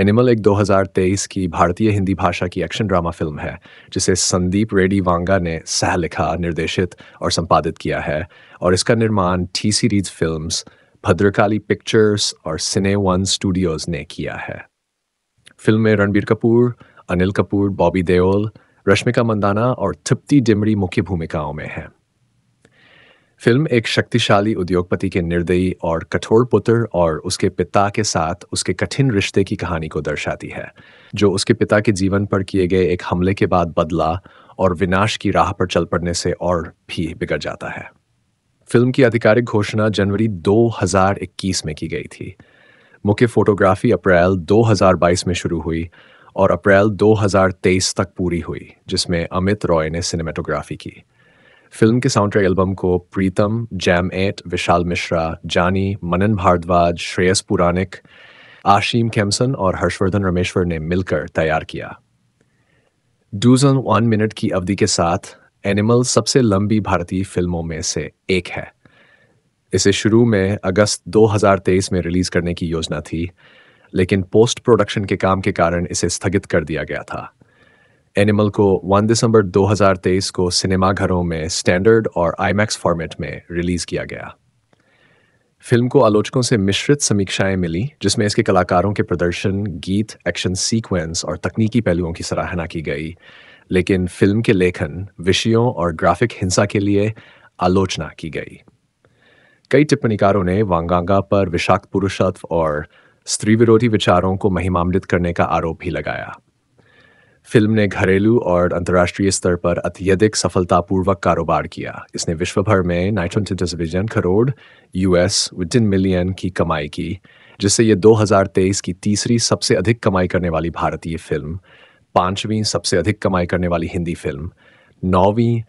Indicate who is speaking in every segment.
Speaker 1: animal एक 2023 की भारतीय हिंदी भाषा की एक्शन ड्रामा फिल्म है जिसे संदीप रेडी वांगा ने सह लिखा निर्देशित और संपादित किया है और इसका निर्माण T series films Bhadrakali pictures और सिने वन स्टूडियोज ने किया है फिल्म में रणबीर कपूर अनिल कपूर बॉबी देओल रश्मिका मंदाना और थिप्ती डिमरी मुख्य भूमिकाओं में हैं फिल्म एक शक्तिशाली उद्योगपति के निर्दयी और कठोर पुत्र और उसके पिता के साथ उसके कठिन रिश्ते की कहानी को दर्शाती है जो उसके पिता के जीवन पर किए गए एक हमले के बाद बदला और विनाश की राह पर चल पड़ने से और भी बिगड़ जाता है फिल्म की आधिकारिक घोषणा जनवरी 2021 में की गई थी मुख्य फोटोग्राफी अप्रैल 2022 में शुरू हुई और अप्रैल 2023 तक पूरी हुई जिसमें अमित रॉय ने सिनेमेटोग्राफी की फिल्म के साउंड ट्रैक एल्बम को प्रीतम जैम एट विशाल मिश्रा जानी मनन भारद्वाज श्रेयस पुरानिक आशीम खेमसन और हर्षवर्धन रमेश्वर ने मिलकर तैयार किया डूज ऑन वन मिनट की अवधि के साथ एनिमल सबसे लंबी भारतीय फिल्मों में से एक है इसे शुरू में अगस्त 2023 में रिलीज करने की योजना थी लेकिन पोस्ट प्रोडक्शन के काम के कारण इसे स्थगित कर दिया गया था एनिमल को 1 दिसंबर 2023 को सिनेमाघरों में स्टैंडर्ड और आईमैक्स फॉर्मेट में रिलीज किया गया फिल्म को आलोचकों से मिश्रित समीक्षाएं मिली जिसमें इसके कलाकारों के प्रदर्शन गीत एक्शन सीक्वेंस और तकनीकी पहलुओं की सराहना की गई लेकिन फिल्म के लेखन विषयों और ग्राफिक हिंसा के लिए आलोचना की गई कई टिप्पणीकारों ने वांगांगा पर विषाक्त पुरुषत्व और स्त्री विरोधी विचारों को महिमामृत करने का आरोप भी लगाया फिल्म ने घरेलू और अंतर्राष्ट्रीय स्तर पर अत्यधिक सफलतापूर्वक कारोबार किया इसने विश्व भर में नाइट्रन television crore US within million की कमाई की जिससे ये 2023 की तीसरी सबसे अधिक कमाई करने वाली भारतीय फिल्म पांचवीं सबसे अधिक कमाई करने वाली हिंदी फिल्म नौवीं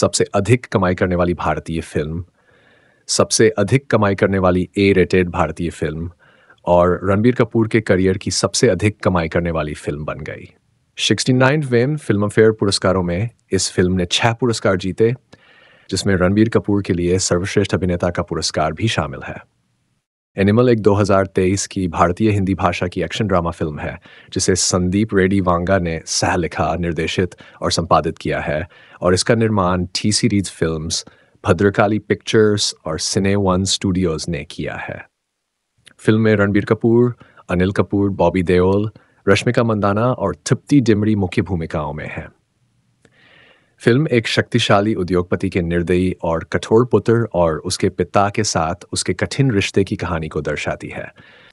Speaker 1: सबसे अधिक कमाई करने वाली भारतीय फिल्म सबसे अधिक कमाई करने वाली ए रेटेड भारतीय फिल्म और रणबीर कपूर के करियर की सबसे अधिक कमाई करने वाली फिल्म बन गई sixty nine film Filmfare पुरस्कारों में इस फिल्म ने छह पुरस्कार जीते जिसमें रणबीर कपूर के लिए सर्वश्रेष्ठ अभिनेता का पुरस्कार भी शामिल है एनिमल एक 2023 की भारतीय हिंदी भाषा की एक्शन ड्रामा फिल्म है जिसे संदीप रेड्डी वांगा ने सह लिखा निर्देशित और संपादित किया है और इसका निर्माण T series film Bhadrakali pictures और सिने वन स्टूडियोज ने किया है फिल्म में रणबीर कपूर अनिल कपूर बॉबी देओल रश्मिका मंदाना और थिप्ती डिमरी मुख्य भूमिकाओं में हैं फिल्म एक शक्तिशाली उद्योगपति के निर्दयी और कठोर पुत्र और उसके पिता के साथ उसके कठिन रिश्ते की कहानी को दर्शाती है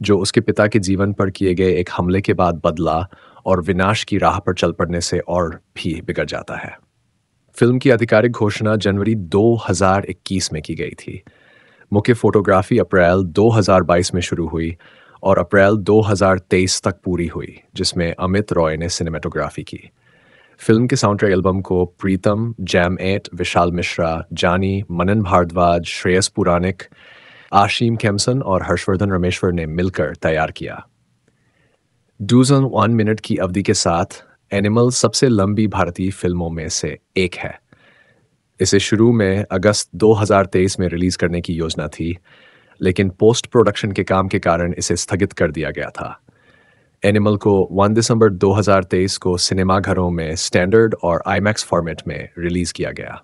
Speaker 1: जो उसके पिता के जीवन पर किए गए एक हमले के बाद बदला और विनाश की राह पर चल पड़ने से और भी बिगड़ जाता है फिल्म की आधिकारिक घोषणा जनवरी 2021 में की गई थी मुख्य फोटोग्राफी अप्रैल 2022 में शुरू हुई और अप्रैल 2023 तक पूरी हुई जिसमें अमित रॉय ने सिनेमेटोग्राफी की फिल्म के साउंड एल्बम को प्रीतम जैम एट विशाल मिश्रा जानी मनन भारद्वाज श्रेयस पुरानिक आशीम कैमसन और हर्षवर्धन रमेश्वर ने मिलकर तैयार किया डूज ऑन वन मिनट की अवधि के साथ एनिमल सबसे लंबी भारतीय फिल्मों में से एक है इसे शुरू में अगस्त 2023 में रिलीज करने की योजना थी लेकिन पोस्ट प्रोडक्शन के काम के कारण इसे स्थगित कर दिया गया था एनिमल को 1 दिसंबर 2023 को सिनेमाघरों में स्टैंडर्ड और आईमैक्स फॉर्मेट में रिलीज किया गया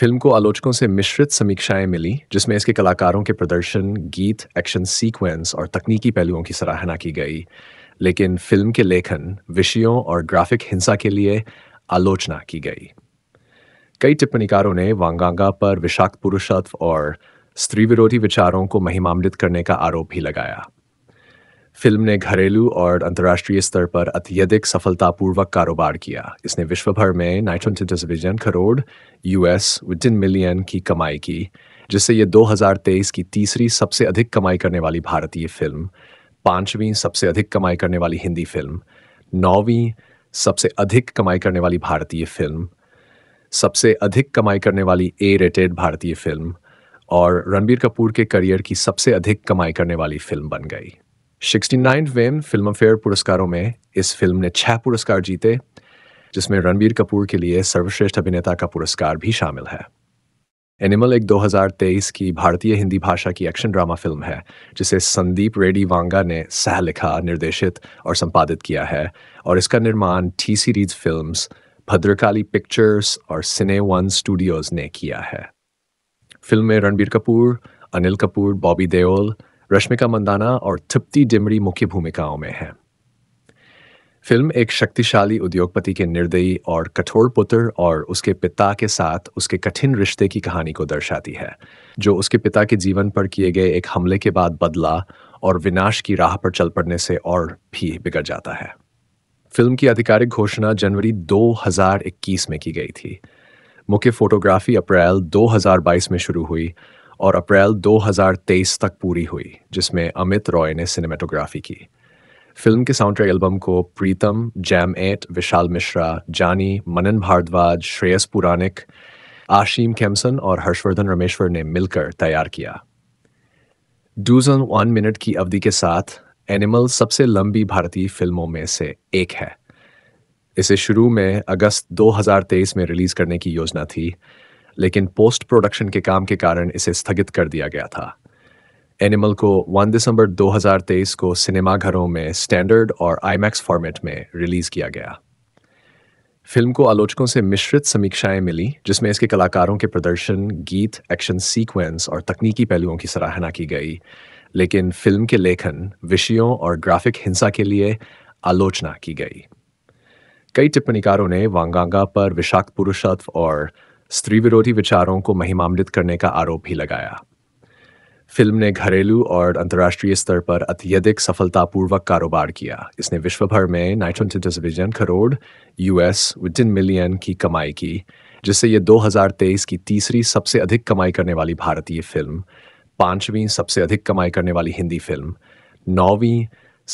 Speaker 1: फिल्म को आलोचकों से मिश्रित समीक्षाएं मिली जिसमें इसके कलाकारों के प्रदर्शन गीत एक्शन सीक्वेंस और तकनीकी पहलुओं की सराहना की गई लेकिन फिल्म के लेखन विषयों और ग्राफिक हिंसा के लिए आलोचना की गई कई टिप्पणीकारों ने वांगांगा पर विषाक्त पुरुषत्व और स्त्री विरोधी विचारों को महिमामलित करने का आरोप भी लगाया फिल्म ने घरेलू और अंतर्राष्ट्रीय स्तर पर अत्यधिक सफलतापूर्वक कारोबार किया इसने विश्व भर में नाइट्रोन television crore US within million की कमाई की जिससे ये 2023 की तीसरी सबसे अधिक कमाई करने वाली भारतीय फिल्म पांचवीं सबसे अधिक कमाई करने वाली हिंदी फिल्म नौवीं सबसे अधिक कमाई करने वाली भारतीय फिल्म सबसे अधिक कमाई करने वाली ए रेटेड भारतीय फिल्म और रणबीर कपूर के करियर की सबसे अधिक कमाई करने वाली फिल्म बन गई सिक्सटी नाइनवें फिल्म फेयर पुरस्कारों में इस फिल्म ने छह पुरस्कार जीते जिसमें रणबीर कपूर के लिए सर्वश्रेष्ठ अभिनेता का पुरस्कार भी शामिल है एनिमल एक 2023 की भारतीय हिंदी भाषा की एक्शन ड्रामा फिल्म है जिसे संदीप रेडी वांगा ने सह लिखा निर्देशित और संपादित किया है और इसका निर्माण T series films Bhadrakali pictures और सिने वन स्टूडियोज ने किया है फिल्म में रणबीर कपूर अनिल कपूर बॉबी देओल रश्मिका मंदाना और तृप्ति डिमरी मुख्य भूमिकाओं में हैं फिल्म एक शक्तिशाली उद्योगपति के निर्दयी और कठोर पुत्र और उसके पिता के साथ उसके कठिन रिश्ते की कहानी को दर्शाती है जो उसके पिता के जीवन पर किए गए एक हमले के बाद बदला और विनाश की राह पर चल पड़ने से और भी बिगड़ जाता है फिल्म की आधिकारिक घोषणा जनवरी 2021 में की गई थी मुख्य फोटोग्राफी अप्रैल 2022 में शुरू हुई और अप्रैल 2023 तक पूरी हुई जिसमें अमित रॉय ने सिनेमाटोग्राफी की फिल्म के साउंड एल्बम को प्रीतम जैम एट विशाल मिश्रा जानी मनन भारद्वाज श्रेयस पुरानिक आशीम कैमसन और हर्षवर्धन रमेश्वर ने मिलकर तैयार किया डूज वन मिनट की अवधि के साथ एनिमल सबसे लंबी भारतीय फिल्मों में से एक है इसे शुरू में अगस्त 2023 में रिलीज करने की योजना थी लेकिन पोस्ट प्रोडक्शन के काम के कारण इसे स्थगित कर दिया गया था एनिमल को 1 दिसंबर 2023 को सिनेमा घरों में स्टैंडर्ड और आईमैक्स फॉर्मेट में रिलीज किया गया फिल्म को आलोचकों से मिश्रित समीक्षाएं मिली जिसमें इसके कलाकारों के प्रदर्शन गीत एक्शन सीक्वेंस और तकनीकी पहलुओं की सराहना की गई लेकिन फिल्म के लेखन विषयों और ग्राफिक हिंसा के लिए आलोचना की गई कई टिप्पणीकारों ने वांगांगा पर विषाक्त पुरुषत्व और स्त्री विरोधी विचारों को महिमामलित करने का आरोप भी लगाया फिल्म ने घरेलू और अंतर्राष्ट्रीय स्तर पर अत्यधिक सफलतापूर्वक कारोबार किया इसने विश्व भर में नाइट्रोन टेलीविजन करोड़ यूएस इन मिलियन की कमाई की जिससे ये 2023 की तीसरी सबसे अधिक कमाई करने वाली भारतीय फिल्म पांचवीं सबसे अधिक कमाई करने वाली हिंदी फिल्म नौवीं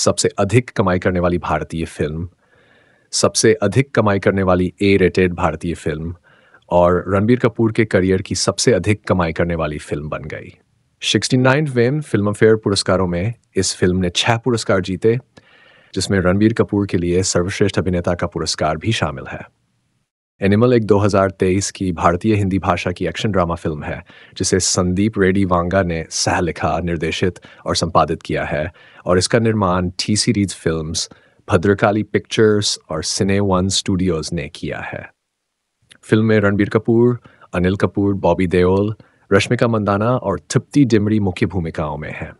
Speaker 1: सबसे अधिक कमाई करने वाली भारतीय फिल्म सबसे अधिक कमाई करने वाली ए रेटेड भारतीय फिल्म और रणबीर कपूर के करियर की सबसे अधिक कमाई करने वाली फिल्म बन गई सिक्सटी नाइनवें फिल्म फेयर पुरस्कारों में इस फिल्म ने छह पुरस्कार जीते जिसमें रणबीर कपूर के लिए सर्वश्रेष्ठ अभिनेता का पुरस्कार भी शामिल है एनिमल एक 2023 की भारतीय हिंदी भाषा की एक्शन ड्रामा फिल्म है जिसे संदीप रेडी वांगा ने सह लिखा निर्देशित और संपादित किया है और इसका निर्माण T series films Bhadrakali pictures और सिने वन स्टूडियोज ने किया है फिल्म में रणबीर कपूर अनिल कपूर बॉबी देओल रश्मिका मंदाना और थिप्ती डिमरी मुख्य भूमिकाओं में हैं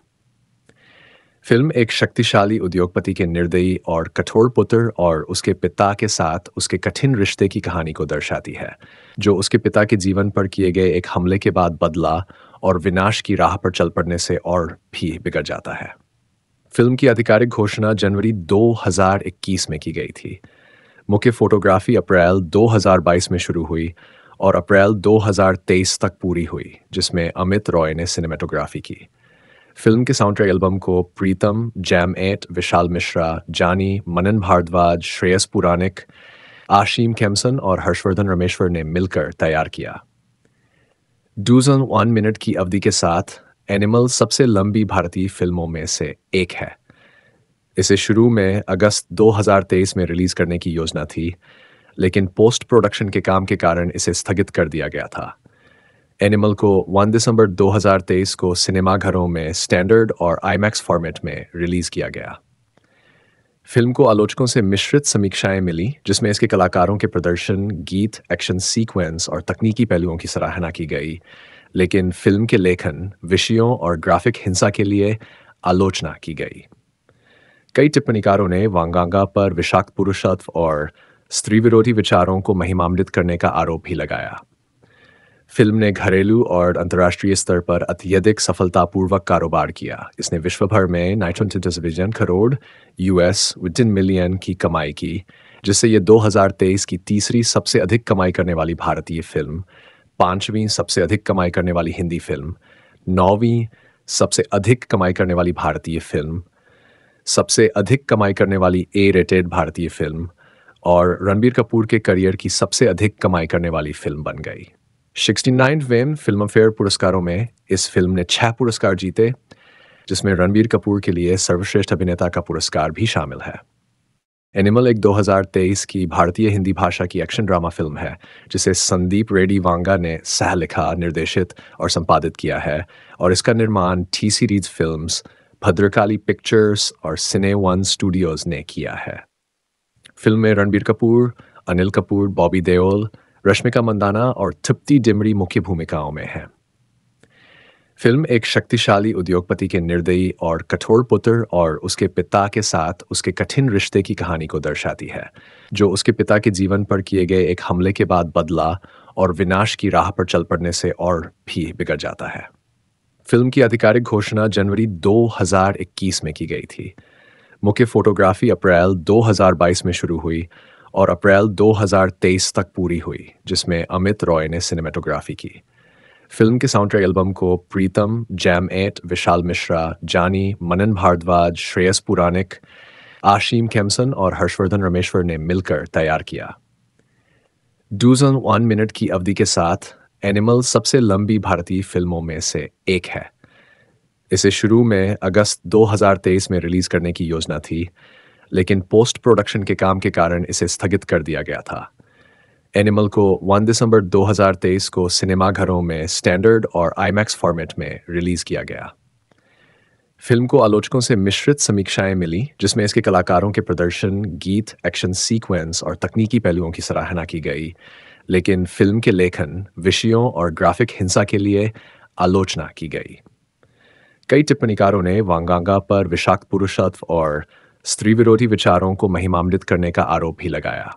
Speaker 1: फिल्म एक शक्तिशाली उद्योगपति के निर्दयी और कठोर पुत्र और उसके पिता के साथ उसके कठिन रिश्ते की कहानी को दर्शाती है जो उसके पिता के जीवन पर किए गए एक हमले के बाद बदला और विनाश की राह पर चल पड़ने से और भी बिगड़ जाता है फिल्म की आधिकारिक घोषणा जनवरी 2021 में की गई थी मुख्य फोटोग्राफी अप्रैल 2022 में शुरू हुई और अप्रैल 2023 तक पूरी हुई जिसमें अमित रॉय ने सिनेमेटोग्राफी की फिल्म के साउंड ट्रैक एल्बम को प्रीतम जैम एट विशाल मिश्रा जानी मनन भारद्वाज श्रेयस पुरानिक आशीम कैमसन और हर्षवर्धन रमेश्वर ने मिलकर तैयार किया डूज वन मिनट की अवधि के साथ एनिमल सबसे लंबी भारतीय फिल्मों में से एक है इसे शुरू में अगस्त 2023 में रिलीज करने की योजना थी लेकिन पोस्ट प्रोडक्शन के काम के कारण इसे स्थगित कर दिया गया था एनिमल को 1 दिसंबर 2023 को सिनेमाघरों में स्टैंडर्ड और आईमैक्स फॉर्मेट में रिलीज किया गया फिल्म को आलोचकों से मिश्रित समीक्षाएं मिली जिसमें इसके कलाकारों के प्रदर्शन गीत एक्शन सीक्वेंस और तकनीकी पहलुओं की सराहना की गई लेकिन फिल्म के लेखन विषयों और ग्राफिक हिंसा के लिए आलोचना की गई कई टिप्पणीकारों ने वांगांगा पर विषाक्त पुरुषत्व और स्त्री विरोधी विचारों को महिमान्वित करने का आरोप भी लगाया फिल्म ने घरेलू और अंतर्राष्ट्रीय स्तर पर अत्यधिक सफलतापूर्वक कारोबार किया इसने विश्वभर में नाइट्रोन television crore US within million की कमाई की जिससे ये 2023 की तीसरी सबसे अधिक कमाई करने वाली भारतीय फिल्म पांचवीं सबसे अधिक कमाई करने वाली हिंदी फिल्म नौवीं सबसे अधिक कमाई करने वाली भारतीय फिल्म सबसे अधिक कमाई करने वाली ए रेटेड भारतीय फिल्म और रणबीर कपूर के करियर की सबसे अधिक कमाई करने वाली फिल्म बन गई सिक्सटी नाइनवें फिल्म फेयर पुरस्कारों में इस फिल्म ने छह पुरस्कार जीते जिसमें रणबीर कपूर के लिए सर्वश्रेष्ठ अभिनेता का पुरस्कार भी शामिल है एनिमल एक 2023 की भारतीय हिंदी भाषा की एक्शन ड्रामा फिल्म है जिसे संदीप रेड्डी वांगा ने सह लिखा निर्देशित और संपादित किया है और इसका निर्माण T series films Bhadrakali pictures और सिने वन स्टूडियोज ने किया है फिल्म में रणबीर कपूर अनिल कपूर बॉबी देओल रश्मिका मंदाना और थिप्ती डिमरी मुख्य भूमिकाओं में हैं फिल्म एक शक्तिशाली उद्योगपति के निर्दयी और कठोर पुत्र और उसके पिता के साथ उसके कठिन रिश्ते की कहानी को दर्शाती है जो उसके पिता के जीवन पर किए गए एक हमले के बाद बदला और विनाश की राह पर चल पड़ने से और भी बिगड़ जाता है फिल्म की आधिकारिक घोषणा जनवरी 2021 में की गई थी मुख्य फोटोग्राफी अप्रैल 2022 में शुरू हुई और अप्रैल 2023 तक पूरी हुई जिसमें अमित रॉय ने सिनेमाटोग्राफी की फिल्म के साउंड ट्रैक एल्बम को प्रीतम जैम एट विशाल मिश्रा जानी मनन भारद्वाज श्रेयस पुरानिक आशीम खेमसन और हर्षवर्धन रमेश्वर ने मिलकर तैयार किया डूज ऑन वन मिनट की अवधि के साथ एनिमल सबसे लंबी भारतीय फिल्मों में से एक है इसे शुरू में अगस्त 2023 में रिलीज करने की योजना थी लेकिन पोस्ट प्रोडक्शन के काम के कारण इसे स्थगित कर दिया गया था एनिमल को 1 दिसंबर 2023 को सिनेमाघरों में स्टैंडर्ड और आईमैक्स फॉर्मेट में रिलीज किया गया फिल्म को आलोचकों से मिश्रित समीक्षाएं मिली जिसमें इसके कलाकारों के प्रदर्शन गीत एक्शन सीक्वेंस और तकनीकी पहलुओं की सराहना की गई लेकिन फिल्म के लेखन विषयों और ग्राफिक हिंसा के लिए आलोचना की गई कई टिप्पणीकारों ने वांगांगा पर विषाक्त पुरुषत्व और स्त्री विरोधी विचारों को महिमामृत करने का आरोप भी लगाया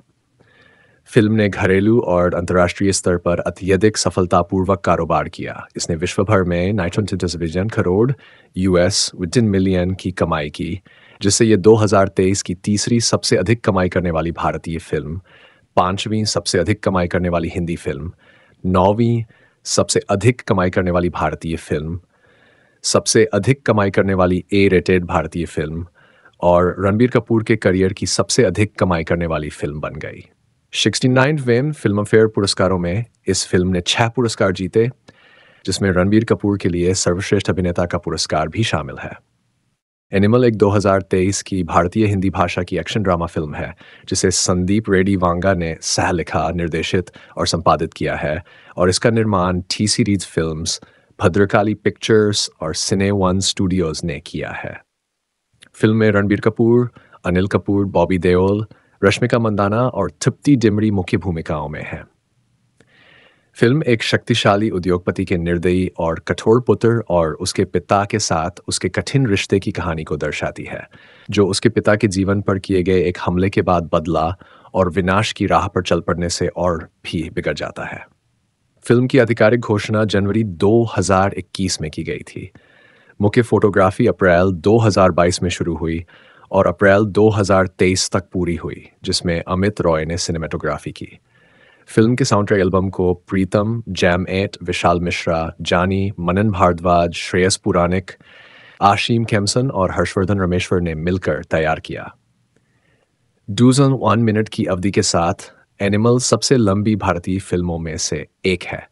Speaker 1: फिल्म ने घरेलू और अंतर्राष्ट्रीय स्तर पर अत्यधिक सफलतापूर्वक कारोबार किया इसने विश्व भर में नाइट्रोन सिंथेसिविजन करोड़ यूएस विदिन मिलियन की कमाई की जिससे ये 2023 की तीसरी सबसे अधिक कमाई करने वाली भारतीय फिल्म पांचवीं सबसे अधिक कमाई करने वाली हिंदी फिल्म नौवीं सबसे अधिक कमाई करने वाली भारतीय फिल्म सबसे अधिक कमाई करने वाली ए रेटेड भारतीय फिल्म और रणबीर कपूर के करियर की सबसे अधिक कमाई करने वाली फिल्म बन गई सिक्सटी फिल्म फेयर पुरस्कारों में इस फिल्म ने छह पुरस्कार जीते जिसमें रणबीर कपूर के लिए सर्वश्रेष्ठ अभिनेता का पुरस्कार भी शामिल है एनिमल एक 2023 की भारतीय हिंदी भाषा की एक्शन ड्रामा फिल्म है जिसे संदीप रेडी वांगा ने सह लिखा निर्देशित और संपादित किया है और इसका निर्माण T series films Bhadrakali pictures और सिने वन स्टूडियोज ने किया है फिल्म में रणबीर कपूर अनिल कपूर बॉबी देओल रश्मिका मंदाना और तृप्ति डिमरी मुख्य भूमिकाओं में हैं फिल्म एक शक्तिशाली उद्योगपति के निर्दयी और कठोर पुत्र और उसके पिता के साथ उसके कठिन रिश्ते की कहानी को दर्शाती है जो उसके पिता के जीवन पर किए गए एक हमले के बाद बदला और विनाश की राह पर चल पड़ने से और भी बिगड़ जाता है फिल्म की आधिकारिक घोषणा जनवरी 2021 में की गई थी मुख्य फोटोग्राफी अप्रैल 2022 में शुरू हुई और अप्रैल 2023 तक पूरी हुई जिसमें अमित रॉय ने सिनेमेटोग्राफी की फिल्म के साउंड एल्बम को प्रीतम जैम एट विशाल मिश्रा जानी मनन भारद्वाज श्रेयस पुरानिक आशीम कैमसन और हर्षवर्धन रमेश्वर ने मिलकर तैयार किया डूज ऑन वन मिनट की अवधि के साथ एनिमल सबसे लंबी भारतीय फिल्मों में से एक है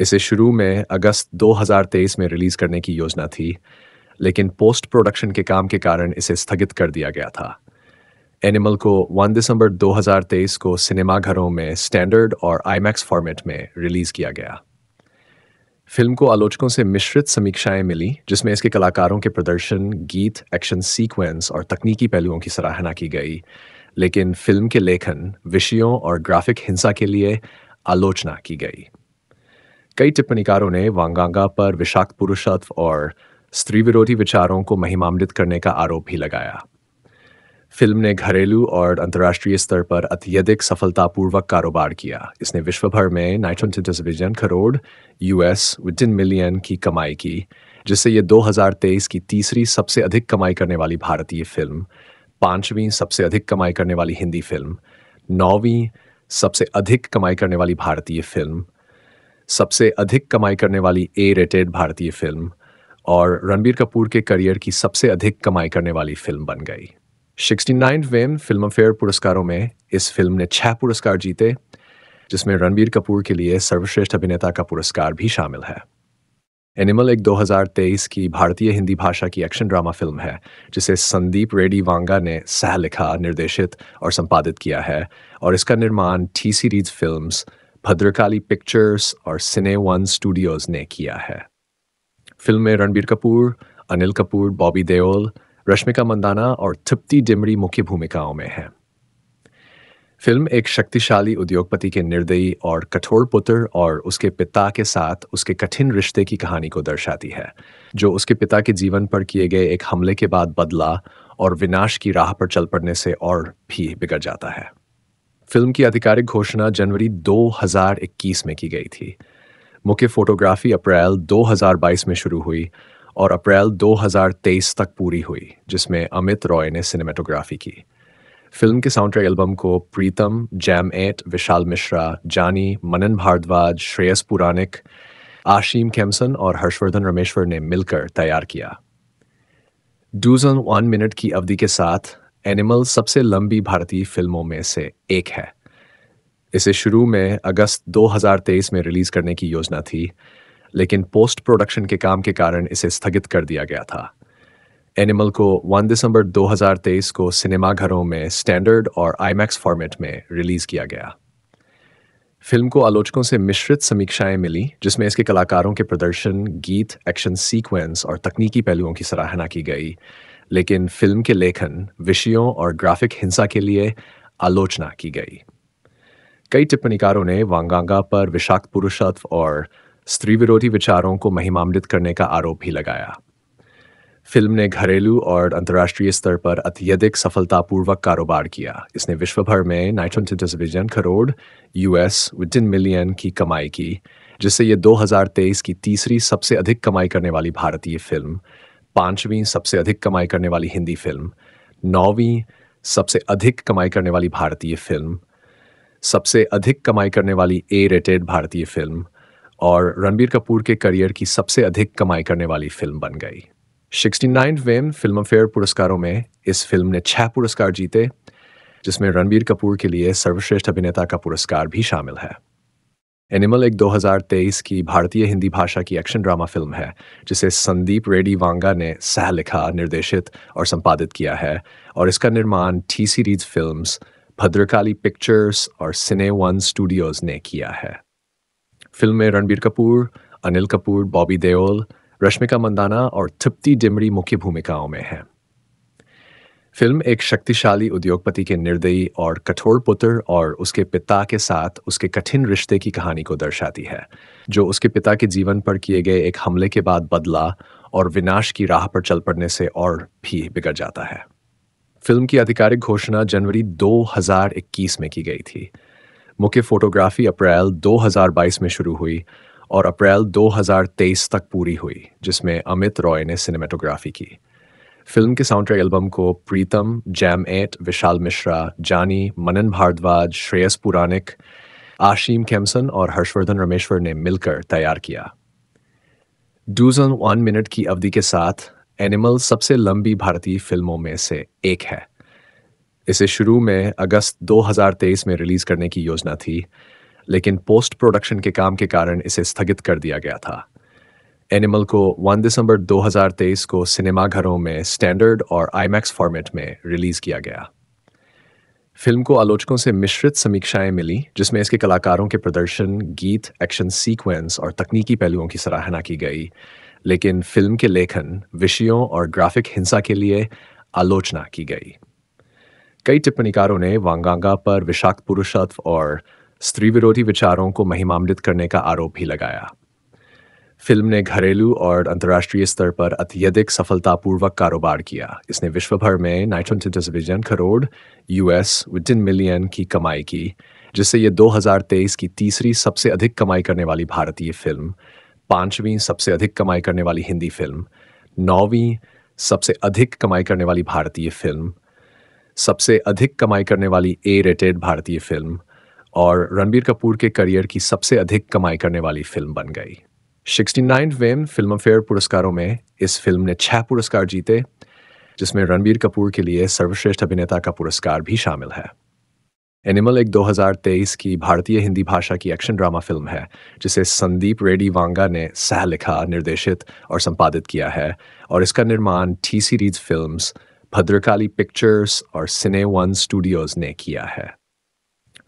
Speaker 1: इसे शुरू में अगस्त 2023 में रिलीज करने की योजना थी लेकिन पोस्ट प्रोडक्शन के काम के कारण इसे स्थगित कर दिया गया था एनिमल को 1 दिसंबर 2023 को सिनेमा घरों में स्टैंडर्ड और आईमैक्स फॉर्मेट में रिलीज किया गया फिल्म को आलोचकों से मिश्रित समीक्षाएं मिली जिसमें इसके कलाकारों के प्रदर्शन गीत एक्शन सीक्वेंस और तकनीकी पहलुओं की सराहना की गई लेकिन फिल्म के लेखन विषयों और ग्राफिक हिंसा के लिए आलोचना की गई कई टिप्पणीकारों ने वांगांगा पर विषाक्त पुरुषत्व और स्त्री विरोधी विचारों को महिमान्वित करने का आरोप भी लगाया फिल्म ने घरेलू और अंतर्राष्ट्रीय स्तर पर अत्यधिक सफलतापूर्वक कारोबार किया इसने विश्व भर में नाइटन टेलीविजन करोड़ यूएस इन मिलियन की कमाई की जिससे ये 2023 की तीसरी सबसे अधिक कमाई करने वाली भारतीय फिल्म पांचवीं सबसे अधिक कमाई करने वाली हिंदी फिल्म नौवीं सबसे अधिक कमाई करने वाली भारतीय फिल्म सबसे अधिक कमाई करने वाली ए रेटेड भारतीय फिल्म और रणबीर कपूर के करियर की सबसे अधिक कमाई करने वाली फिल्म बन गई सिक्सटी नाइनवें फिल्म फेयर पुरस्कारों में इस फिल्म ने छह पुरस्कार जीते जिसमें रणबीर कपूर के लिए सर्वश्रेष्ठ अभिनेता का पुरस्कार भी शामिल है एनिमल एक 2023 की भारतीय हिंदी भाषा की एक्शन ड्रामा फिल्म है जिसे संदीप रेडी वांगा ने सह लिखा निर्देशित और संपादित किया है और इसका निर्माण T series films Bhadrakali pictures और सिने वन स्टूडियोज ने किया है फिल्म में रणबीर कपूर अनिल कपूर बॉबी देओल रश्मिका मंदाना और थिप्ती डिमरी मुख्य भूमिकाओं में हैं फिल्म एक शक्तिशाली उद्योगपति के निर्दयी और कठोर पुत्र और उसके पिता के साथ उसके कठिन रिश्ते की कहानी को दर्शाती है जो उसके पिता के जीवन पर किए गए एक हमले के बाद बदला और विनाश की राह पर चल पड़ने से और भी बिगड़ जाता है फिल्म की आधिकारिक घोषणा जनवरी 2021 में की गई थी मुख्य फोटोग्राफी अप्रैल 2022 में शुरू हुई और अप्रैल 2023 तक पूरी हुई जिसमें अमित रॉय ने सिनेमाटोग्राफी की फिल्म के साउंड ट्रैक एल्बम को प्रीतम जैम एट विशाल मिश्रा जानी मनन भारद्वाज श्रेयस पुरानिक आशीम कैमसन और हर्षवर्धन रमेश्वर ने मिलकर तैयार किया डूज वन मिनट की अवधि के साथ एनिमल सबसे लंबी भारतीय फिल्मों में से एक है इसे शुरू में अगस्त 2023 में रिलीज करने की योजना थी लेकिन पोस्ट प्रोडक्शन के काम के कारण इसे स्थगित कर दिया गया था एनिमल को 1 दिसंबर 2023 को सिनेमाघरों में स्टैंडर्ड और आईमैक्स फॉर्मेट में रिलीज किया गया फिल्म को आलोचकों से मिश्रित समीक्षाएं मिली जिसमें इसके कलाकारों के प्रदर्शन गीत एक्शन सीक्वेंस और तकनीकी पहलुओं की सराहना की गई लेकिन फिल्म के लेखन विषयों और ग्राफिक हिंसा के लिए आलोचना की गई कई टिप्पणीकारों ने वांगांगा पर विषाक्त पुरुषत्व और स्त्री विरोधी विचारों को महिमामलित करने का आरोप भी लगाया फिल्म ने घरेलू और अंतर्राष्ट्रीय स्तर पर अत्यधिक सफलतापूर्वक कारोबार किया इसने विश्व भर में नाइट्रोन television crore US within million की कमाई की जिससे ये 2023 की तीसरी सबसे अधिक कमाई करने वाली भारतीय फिल्म पांचवीं सबसे अधिक कमाई करने वाली हिंदी फिल्म नौवीं सबसे अधिक कमाई करने वाली भारतीय फिल्म सबसे अधिक कमाई करने वाली ए रेटेड भारतीय फिल्म और रणबीर कपूर के करियर की सबसे अधिक कमाई करने वाली फिल्म बन गई सिक्सटी नाइनवें फिल्म फेयर पुरस्कारों में इस फिल्म ने छह पुरस्कार जीते जिसमें रणबीर कपूर के लिए सर्वश्रेष्ठ अभिनेता का पुरस्कार भी शामिल है एनिमल एक 2023 की भारतीय हिंदी भाषा की एक्शन ड्रामा फिल्म है जिसे संदीप रेडी वांगा ने सह लिखा निर्देशित और संपादित किया है और इसका निर्माण T series films Bhadrakali pictures और सिने वन स्टूडियोज ने किया है फिल्म में रणबीर कपूर अनिल कपूर बॉबी देओल रश्मिका मंदाना और थिप्ती डिमरी मुख्य भूमिकाओं में हैं फिल्म एक शक्तिशाली उद्योगपति के निर्दयी और कठोर पुत्र और उसके पिता के साथ उसके कठिन रिश्ते की कहानी को दर्शाती है जो उसके पिता के जीवन पर किए गए एक हमले के बाद बदला और विनाश की राह पर चल पड़ने से और भी बिगड़ जाता है फिल्म की आधिकारिक घोषणा जनवरी 2021 में की गई थी मुख्य फोटोग्राफी अप्रैल 2022 में शुरू हुई और अप्रैल 2023 तक पूरी हुई जिसमें अमित रॉय ने सिनेमेटोग्राफी की फिल्म के साउंडट्रैक एल्बम को प्रीतम जैम एट विशाल मिश्रा जानी मनन भारद्वाज श्रेयस पुरानिक आशीम खेमसन और हर्षवर्धन रमेश्वर ने मिलकर तैयार किया डूज ऑन वन मिनट की अवधि के साथ एनिमल सबसे लंबी भारतीय फिल्मों में से एक है इसे शुरू में अगस्त 2023 में रिलीज करने की योजना थी लेकिन पोस्ट प्रोडक्शन के काम के कारण इसे स्थगित कर दिया गया था एनिमल को 1 दिसंबर 2023 को सिनेमाघरों में स्टैंडर्ड और आईमैक्स फॉर्मेट में रिलीज किया गया फिल्म को आलोचकों से मिश्रित समीक्षाएं मिली जिसमें इसके कलाकारों के प्रदर्शन गीत एक्शन सीक्वेंस और तकनीकी पहलुओं की सराहना की गई लेकिन फिल्म के लेखन विषयों और ग्राफिक हिंसा के लिए आलोचना की गई कई टिप्पणीकारों ने वांगांगा पर विषाक्त पुरुषत्व और स्त्री विरोधी विचारों को महिमान्वित करने का आरोप भी लगाया फिल्म ने घरेलू और अंतर्राष्ट्रीय स्तर पर अत्यधिक सफलतापूर्वक कारोबार किया इसने विश्व भर में नाइट्रोन television crore US within million की कमाई की जिससे ये 2023 की तीसरी सबसे अधिक कमाई करने वाली भारतीय फिल्म पांचवीं सबसे अधिक कमाई करने वाली हिंदी फिल्म नौवीं सबसे अधिक कमाई करने वाली भारतीय फिल्म सबसे अधिक कमाई करने वाली ए रेटेड भारतीय फिल्म और रणबीर कपूर के करियर की सबसे अधिक कमाई करने वाली फिल्म बन गई सिक्सटी नाइनवें फिल्म फेयर पुरस्कारों में इस फिल्म ने छह पुरस्कार जीते जिसमें रणबीर कपूर के लिए सर्वश्रेष्ठ अभिनेता का पुरस्कार भी शामिल है एनिमल एक 2023 की भारतीय हिंदी भाषा की एक्शन ड्रामा फिल्म है जिसे संदीप रेड्डी वांगा ने सह लिखा निर्देशित और संपादित किया है और इसका निर्माण T series films Bhadrakali pictures और सिने वन स्टूडियोज ने किया है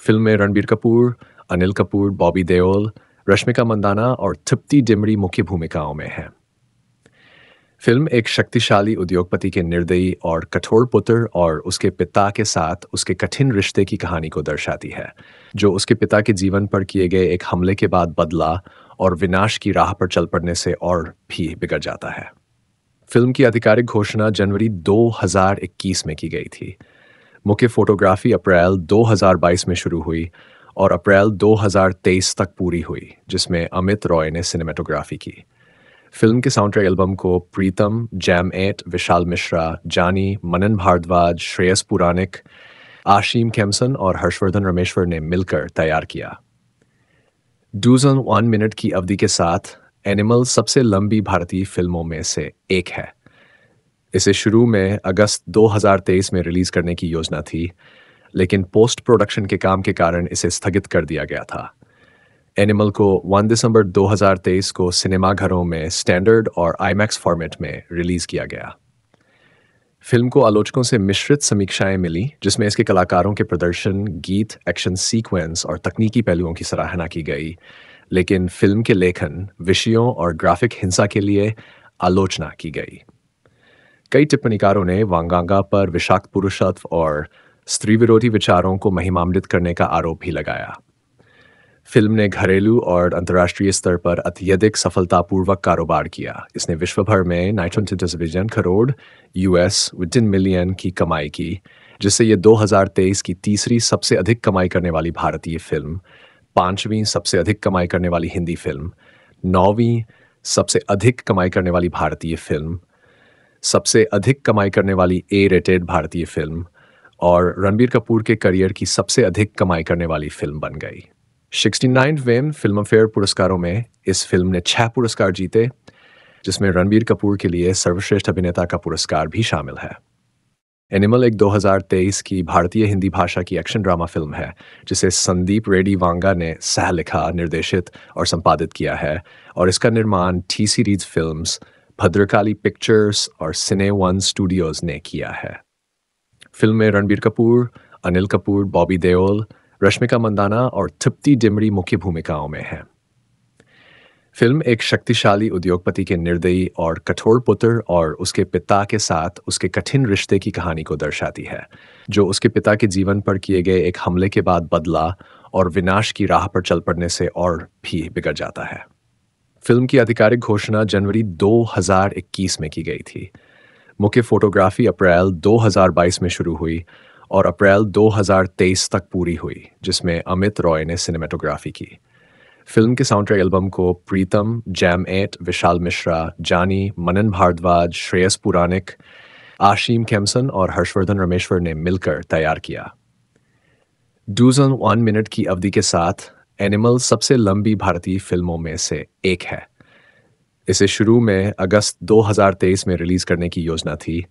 Speaker 1: फिल्म में रणबीर कपूर अनिल कपूर बॉबी देओल रश्मिका मंदाना और तृप्ति डिमरी मुख्य भूमिकाओं में हैं फिल्म एक शक्तिशाली उद्योगपति के निर्दयी और कठोर पुत्र और उसके पिता के साथ उसके कठिन रिश्ते की कहानी को दर्शाती है जो उसके पिता के जीवन पर किए गए एक हमले के बाद बदला और विनाश की राह पर चल पड़ने से और भी बिगड़ जाता है फिल्म की आधिकारिक घोषणा जनवरी 2021 में की गई थी मुख्य फोटोग्राफी अप्रैल 2022 में शुरू हुई और अप्रैल 2023 तक पूरी हुई जिसमें अमित रॉय ने सिनेमेटोग्राफी की फिल्म के साउंड ट्रैक एल्बम को प्रीतम जैम एट विशाल मिश्रा जानी मनन भारद्वाज श्रेयस पुरानिक आशीम खेमसन और हर्षवर्धन रमेश्वर ने मिलकर तैयार किया डूज ऑन वन मिनट की अवधि के साथ एनिमल सबसे लंबी भारतीय फिल्मों में से एक है इसे शुरू में अगस्त 2023 में रिलीज करने की योजना थी लेकिन पोस्ट प्रोडक्शन के काम के कारण इसे स्थगित कर दिया गया था एनिमल को 1 दिसंबर 2023 को सिनेमा घरों में स्टैंडर्ड और आईमैक्स फॉर्मेट में रिलीज किया गया फिल्म को आलोचकों से मिश्रित समीक्षाएं मिली जिसमें इसके कलाकारों के प्रदर्शन गीत एक्शन सीक्वेंस और तकनीकी पहलुओं की सराहना की गई लेकिन फिल्म के लेखन विषयों और ग्राफिक हिंसा के लिए आलोचना की गई कई टिप्पणीकारों ने वांगांगा पर विषाक्त पुरुषत्व और स्त्री विरोधी विचारों को महिमामृत करने का आरोप भी लगाया फिल्म ने घरेलू और अंतर्राष्ट्रीय स्तर पर अत्यधिक सफलतापूर्वक कारोबार किया इसने विश्व भर में नाइट्रन television crore US with million की कमाई की जिससे ये 2023 की तीसरी सबसे अधिक कमाई करने वाली भारतीय फिल्म पांचवीं सबसे अधिक कमाई करने वाली हिंदी फिल्म नौवीं सबसे अधिक कमाई करने वाली भारतीय फिल्म सबसे अधिक कमाई करने वाली ए रेटेड भारतीय फिल्म और रणबीर कपूर के करियर की सबसे अधिक कमाई करने वाली फिल्म बन गई sixty nine film Filmfare पुरस्कारों में इस फिल्म ने छह पुरस्कार जीते जिसमें रणबीर कपूर के लिए सर्वश्रेष्ठ अभिनेता का पुरस्कार भी शामिल है एनिमल एक 2023 की भारतीय हिंदी भाषा की एक्शन ड्रामा फिल्म है जिसे संदीप रेड्डी वांगा ने सह लिखा निर्देशित और संपादित किया है और इसका निर्माण T series films Bhadrakali pictures और सिने वन स्टूडियोज ने किया है फिल्म में रणबीर कपूर अनिल कपूर बॉबी देओल रश्मिका मंदाना और थिप्ती डिमरी मुख्य भूमिकाओं में हैं फिल्म एक शक्तिशाली उद्योगपति के निर्दयी और कठोर पुत्र और उसके पिता के साथ उसके कठिन रिश्ते की कहानी को दर्शाती है जो उसके पिता के जीवन पर किए गए एक हमले के बाद बदला और विनाश की राह पर चल पड़ने से और भी बिगड़ जाता है फिल्म की आधिकारिक घोषणा जनवरी 2021 में की गई थी मुख्य फोटोग्राफी अप्रैल 2022 में शुरू हुई और अप्रैल 2023 तक पूरी हुई जिसमें अमित रॉय ने सिनेमेटोग्राफी की फिल्म के साउंडट्रैक एल्बम को प्रीतम जैम एट विशाल मिश्रा जानी मनन भारद्वाज श्रेयस पुरानिक आशीम खेमसन और हर्षवर्धन रमेश्वर ने मिलकर तैयार किया डूज ऑन वन मिनट की अवधि के साथ एनिमल सबसे लंबी भारतीय फिल्मों में से एक है इसे शुरू में अगस्त 2023 में रिलीज करने की योजना थी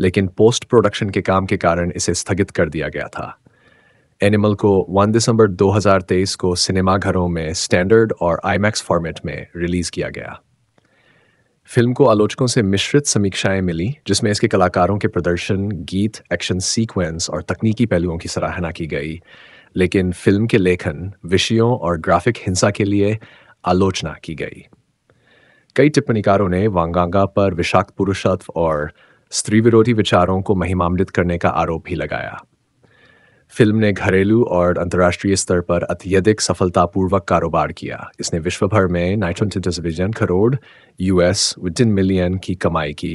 Speaker 1: लेकिन पोस्ट प्रोडक्शन के काम के कारण इसे स्थगित कर दिया गया था एनिमल को 1 दिसंबर 2023 को सिनेमा घरों में स्टैंडर्ड और आईमैक्स फॉर्मेट में रिलीज किया गया फिल्म को आलोचकों से मिश्रित समीक्षाएं मिली जिसमें इसके कलाकारों के प्रदर्शन गीत एक्शन सीक्वेंस और तकनीकी पहलुओं की सराहना की गई लेकिन फिल्म के लेखन विषयों और ग्राफिक हिंसा के लिए आलोचना की गई कई टिप्पणीकारों ने वांगांगा पर विषाक्त पुरुषत्व और स्त्री विरोधी विचारों को महिमामलित करने का आरोप भी लगाया फिल्म ने घरेलू और अंतर्राष्ट्रीय स्तर पर अत्यधिक सफलतापूर्वक कारोबार किया इसने विश्व भर में नाइट्रोन television crore US within million की कमाई की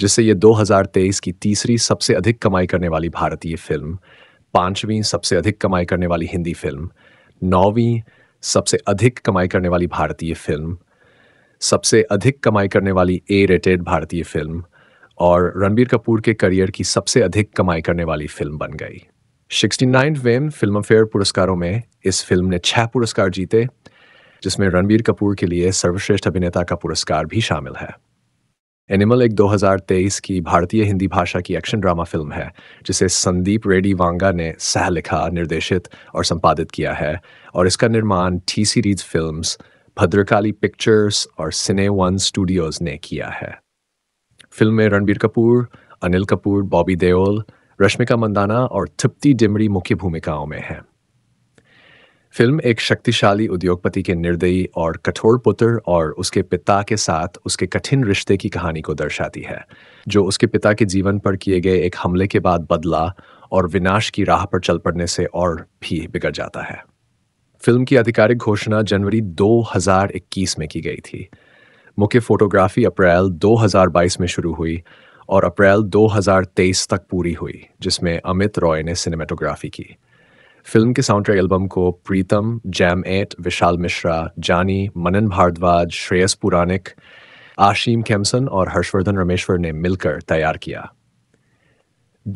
Speaker 1: जिससे ये 2023 की तीसरी सबसे अधिक कमाई करने वाली भारतीय फिल्म पांचवीं सबसे अधिक कमाई करने वाली हिंदी फिल्म नौवीं सबसे अधिक कमाई करने वाली भारतीय फिल्म सबसे अधिक कमाई करने वाली ए रेटेड भारतीय फिल्म और रणबीर कपूर के करियर की सबसे अधिक कमाई करने वाली फिल्म बन गई सिक्सटी नाइनवें फिल्म फेयर पुरस्कारों में इस फिल्म ने छह पुरस्कार जीते जिसमें रणबीर कपूर के लिए सर्वश्रेष्ठ अभिनेता का पुरस्कार भी शामिल है एनिमल एक 2023 की भारतीय हिंदी भाषा की एक्शन ड्रामा फिल्म है जिसे संदीप रेडी वांगा ने सह लिखा निर्देशित और संपादित किया है और इसका निर्माण T series films Bhadrakali pictures और सिने वन स्टूडियोज ने किया है फिल्म में रणबीर कपूर अनिल कपूर बॉबी देओल रश्मिका मंदाना और तृप्ति डिमरी मुख्य भूमिकाओं में हैं फिल्म एक शक्तिशाली उद्योगपति के निर्दयी और कठोर पुत्र और उसके पिता के साथ उसके कठिन रिश्ते की कहानी को दर्शाती है जो उसके पिता के जीवन पर किए गए एक हमले के बाद बदला और विनाश की राह पर चल पड़ने से और भी बिगड़ जाता है फिल्म की आधिकारिक घोषणा जनवरी 2021 में की गई थी मुख्य फोटोग्राफी अप्रैल 2022 में शुरू हुई और अप्रैल 2023 तक पूरी हुई जिसमें अमित रॉय ने सिनेमाटोग्राफी की फिल्म के साउंड एल्बम को प्रीतम जैम एट विशाल मिश्रा जानी मनन भारद्वाज श्रेयस पुरानिक आशीम कैमसन और हर्षवर्धन रमेश्वर ने मिलकर तैयार किया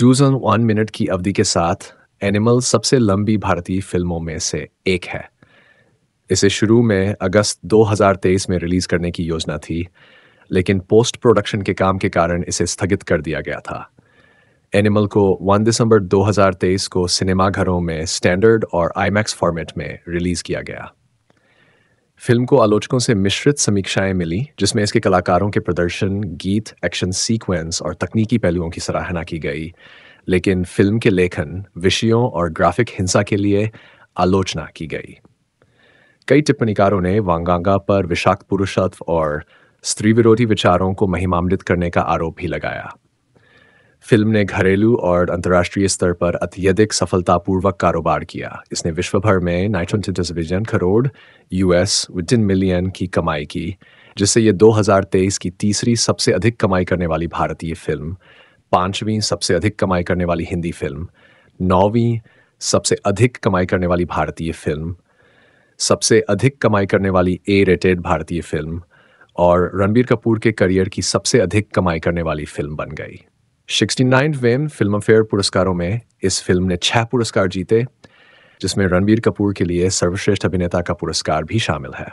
Speaker 1: डूज वन मिनट की अवधि के साथ एनिमल सबसे लंबी भारतीय फिल्मों में से एक है इसे शुरू में अगस्त 2023 में रिलीज़ करने की योजना थी लेकिन पोस्ट प्रोडक्शन के काम के कारण इसे स्थगित कर दिया गया था एनिमल को 1 दिसंबर 2023 को सिनेमाघरों में स्टैंडर्ड और आईमैक्स फॉर्मेट में रिलीज़ किया गया फिल्म को आलोचकों से मिश्रित समीक्षाएं मिली जिसमें इसके कलाकारों के प्रदर्शन गीत एक्शन सीक्वेंस और तकनीकी पहलुओं की सराहना की गई लेकिन फिल्म के लेखन विषयों और ग्राफिक हिंसा के लिए आलोचना की गई कई टिप्पणीकारों ने वांगांगा पर विषाक्त पुरुषत्व और स्त्री विरोधी विचारों को महिमान्वित करने का आरोप भी लगाया फिल्म ने घरेलू और अंतर्राष्ट्रीय स्तर पर अत्यधिक सफलतापूर्वक कारोबार किया इसने विश्व भर में नाइट्रोन television crore US within million की कमाई की जिससे ये 2023 की तीसरी सबसे अधिक कमाई करने वाली भारतीय फिल्म पांचवीं सबसे अधिक कमाई करने वाली हिंदी फिल्म नौवीं सबसे अधिक कमाई करने वाली भारतीय फिल्म सबसे अधिक कमाई करने वाली ए रेटेड भारतीय फिल्म और रणबीर कपूर के करियर की सबसे अधिक कमाई करने वाली फिल्म बन गई सिक्सटी नाइनवें फिल्म फेयर पुरस्कारों में इस फिल्म ने छह पुरस्कार जीते जिसमें रणबीर कपूर के लिए सर्वश्रेष्ठ अभिनेता का पुरस्कार भी शामिल है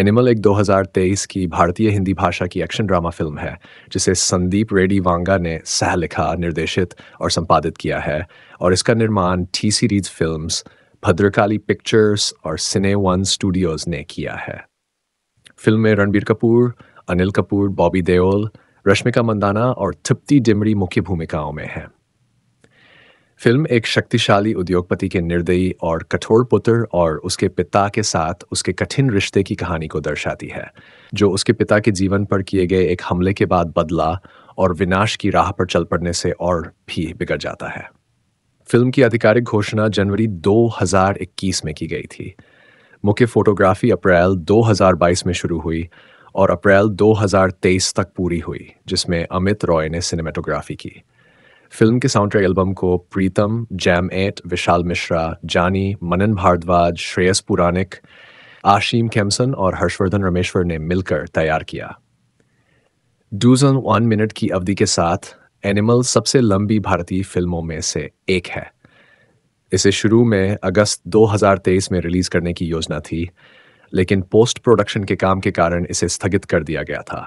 Speaker 1: एनिमल एक 2023 की भारतीय हिंदी भाषा की एक्शन ड्रामा फिल्म है जिसे संदीप रेडी वांगा ने सह लिखा निर्देशित और संपादित किया है और इसका निर्माण T series films Bhadrakali pictures और सिने वन स्टूडियोज ने किया है फिल्म में रणबीर कपूर अनिल कपूर बॉबी देओल रश्मिका मंदाना और थिप्ती डिमरी मुख्य भूमिकाओं में हैं फिल्म एक शक्तिशाली उद्योगपति के निर्दयी और कठोर पुत्र और उसके पिता के साथ उसके कठिन रिश्ते की कहानी को दर्शाती है जो उसके पिता के जीवन पर किए गए एक हमले के बाद बदला और विनाश की राह पर चल पड़ने से और भी बिगड़ जाता है फिल्म की आधिकारिक घोषणा जनवरी 2021 में की गई थी मुख्य फोटोग्राफी अप्रैल 2022 में शुरू हुई और अप्रैल 2023 तक पूरी हुई जिसमें अमित रॉय ने सिनेमाटोग्राफी की फिल्म के साउंडट्रैक एल्बम को प्रीतम जैम एट विशाल मिश्रा जानी मनन भारद्वाज श्रेयस पुरानिक आशीम कैम्सन और हर्षवर्धन रमेश्वर ने मिलकर तैयार किया डूज वन मिनट की अवधि के साथ एनिमल सबसे लंबी भारतीय फिल्मों में से एक है इसे शुरू में अगस्त 2023 में रिलीज करने की योजना थी लेकिन पोस्ट प्रोडक्शन के काम के कारण इसे स्थगित कर दिया गया था